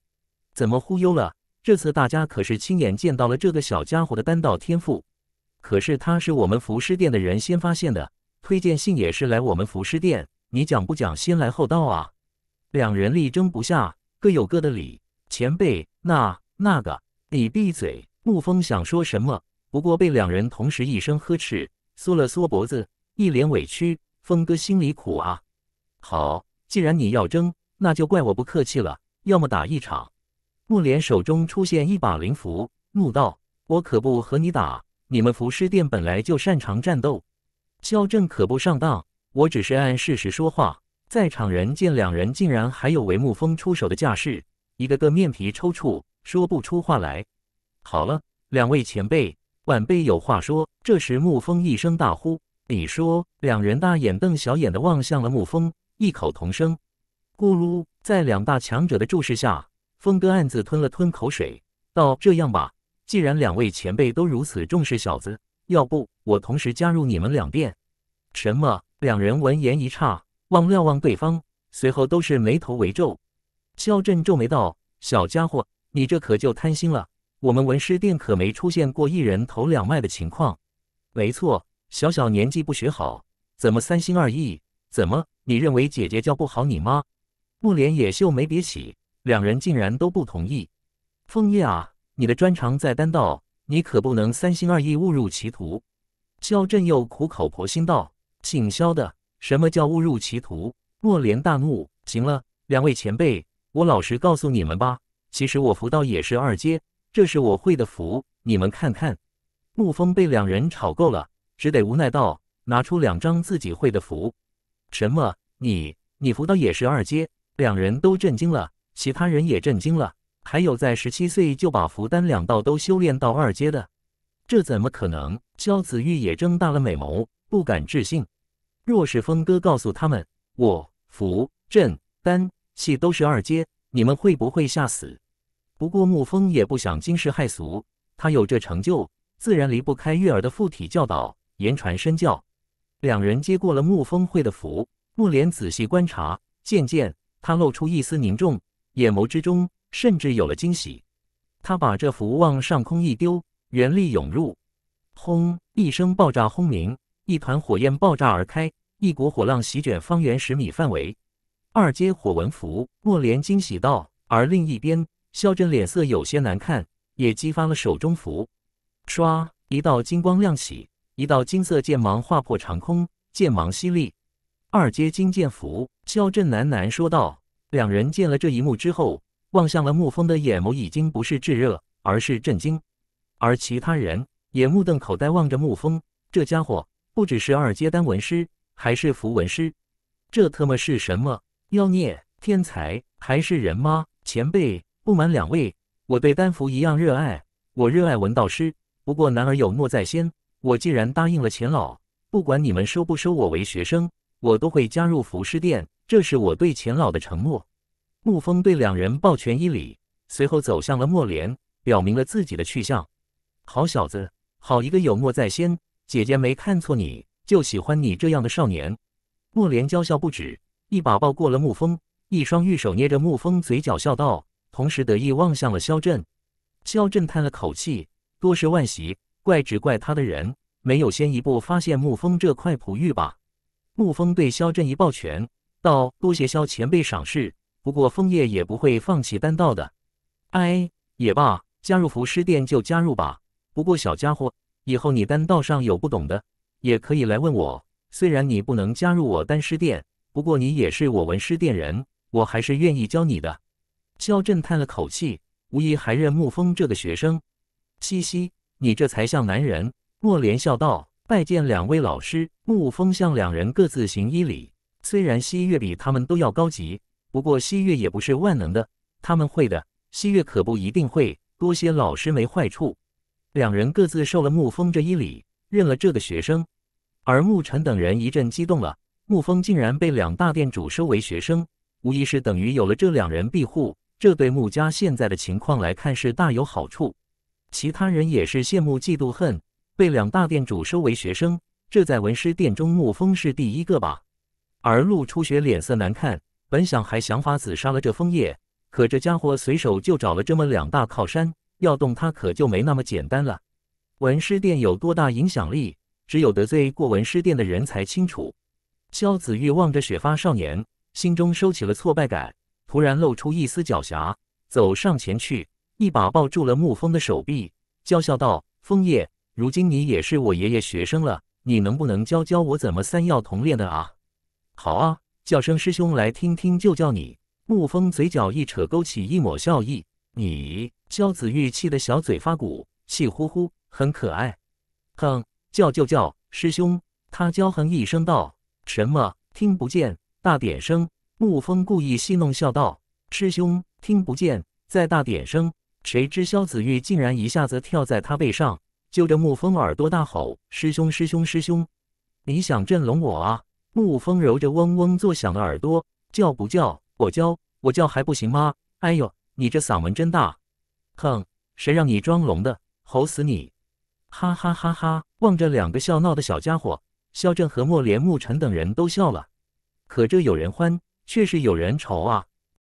怎么忽悠了？这次大家可是亲眼见到了这个小家伙的丹道天赋，可是他是我们服饰店的人先发现的，推荐信也是来我们服饰店，你讲不讲先来后到啊？两人力争不下，各有各的理。前辈，那那个你闭嘴！沐风想说什么，不过被两人同时一声呵斥，缩了缩脖子，一脸委屈。风哥心里苦啊。好，既然你要争，那就怪我不客气了，要么打一场。木莲手中出现一把灵符，怒道：“我可不和你打！你们符师殿本来就擅长战斗。”肖正可不上当，我只是按事实说话。在场人见两人竟然还有为沐风出手的架势，一个个面皮抽搐，说不出话来。好了，两位前辈，晚辈有话说。这时沐风一声大呼：“你说！”两人大眼瞪小眼的望向了沐风，异口同声：“咕噜！”在两大强者的注视下。峰哥暗自吞了吞口水，道：“这样吧，既然两位前辈都如此重视小子，要不我同时加入你们两遍？什么？两人闻言一诧，望瞭望对方，随后都是眉头微皱。萧震皱眉道：“小家伙，你这可就贪心了。我们文师殿可没出现过一人投两脉的情况。”“没错，小小年纪不学好，怎么三心二意？怎么，你认为姐姐教不好你吗？”木莲也秀眉别起。两人竟然都不同意。枫叶啊，你的专长在丹道，你可不能三心二意误入歧途。萧振又苦口婆心道：“姓萧的，什么叫误入歧途？”莫莲大怒：“行了，两位前辈，我老实告诉你们吧，其实我符道也是二阶，这是我会的符，你们看看。”沐风被两人吵够了，只得无奈道：“拿出两张自己会的符。”“什么？你你符道也是二阶？”两人都震惊了。其他人也震惊了，还有在十七岁就把符丹两道都修炼到二阶的，这怎么可能？萧子玉也睁大了美眸，不敢置信。若是风哥告诉他们我符阵丹系都是二阶，你们会不会吓死？不过沐风也不想惊世骇俗，他有这成就，自然离不开月儿的附体教导，言传身教。两人接过了沐风会的符，沐莲仔细观察，渐渐他露出一丝凝重。眼眸之中甚至有了惊喜，他把这符往上空一丢，元力涌入，轰一声爆炸轰鸣，一团火焰爆炸而开，一股火浪席卷方圆十米范围。二阶火纹符，莫莲惊喜道。而另一边，肖震脸色有些难看，也激发了手中符，唰一道金光亮起，一道金色剑芒划破长空，剑芒犀利，二阶金剑符。肖震喃喃说道。两人见了这一幕之后，望向了沐风的眼眸已经不是炙热，而是震惊。而其他人也目瞪口呆望着沐风，这家伙不只是二阶丹纹师，还是符文师，这特么是什么妖孽天才还是人吗？前辈，不瞒两位，我对丹符一样热爱，我热爱文道师。不过男儿有诺在先，我既然答应了钱老，不管你们收不收我为学生。我都会加入服饰店，这是我对钱老的承诺。沐风对两人抱拳一礼，随后走向了莫莲，表明了自己的去向。好小子，好一个有莫在先，姐姐没看错你，就喜欢你这样的少年。莫莲娇笑不止，一把抱过了沐风，一双玉手捏着沐风嘴角笑道，同时得意望向了萧震。萧震叹了口气，多是万喜，怪只怪他的人没有先一步发现沐风这块璞玉吧。沐风对萧振一抱拳，道：“多谢萧前辈赏识，不过枫叶也不会放弃丹道的。哎，也罢，加入服师殿就加入吧。不过小家伙，以后你丹道上有不懂的，也可以来问我。虽然你不能加入我丹师殿，不过你也是我文师殿人，我还是愿意教你的。”萧震叹了口气，无疑还认沐风这个学生。嘻嘻，你这才像男人。”莫莲笑道：“拜见两位老师。”沐风向两人各自行一礼，虽然西月比他们都要高级，不过西月也不是万能的。他们会的，西月可不一定会。多些老师没坏处。两人各自受了沐风这一礼，认了这个学生。而沐尘等人一阵激动了，沐风竟然被两大店主收为学生，无疑是等于有了这两人庇护，这对沐家现在的情况来看是大有好处。其他人也是羡慕嫉妒恨，被两大店主收为学生。这在文师殿中，沐风是第一个吧？而陆初雪脸色难看，本想还想法子杀了这枫叶，可这家伙随手就找了这么两大靠山，要动他可就没那么简单了。文师殿有多大影响力，只有得罪过文师殿的人才清楚。萧子玉望着雪发少年，心中收起了挫败感，突然露出一丝狡黠，走上前去，一把抱住了沐风的手臂，娇笑道：“枫叶，如今你也是我爷爷学生了。”你能不能教教我怎么三药同练的啊？好啊，叫声师兄来听听，就叫你。沐风嘴角一扯，勾起一抹笑意。你，萧子玉气得小嘴发鼓，气呼呼，很可爱。哼，叫就叫师兄。他娇哼一声道：“什么？听不见？大点声。”沐风故意戏弄笑道：“师兄听不见？再大点声。”谁知萧子玉竟然一下子跳在他背上。揪着沐风耳朵大吼：“师兄，师兄，师兄，你想震聋我啊！”沐风揉着嗡嗡作响的耳朵，叫不叫？我叫，我叫还不行吗？哎呦，你这嗓门真大！哼，谁让你装聋的？吼死你！哈哈哈哈！望着两个笑闹的小家伙，肖震和莫连沐晨等人都笑了。可这有人欢，却是有人愁啊。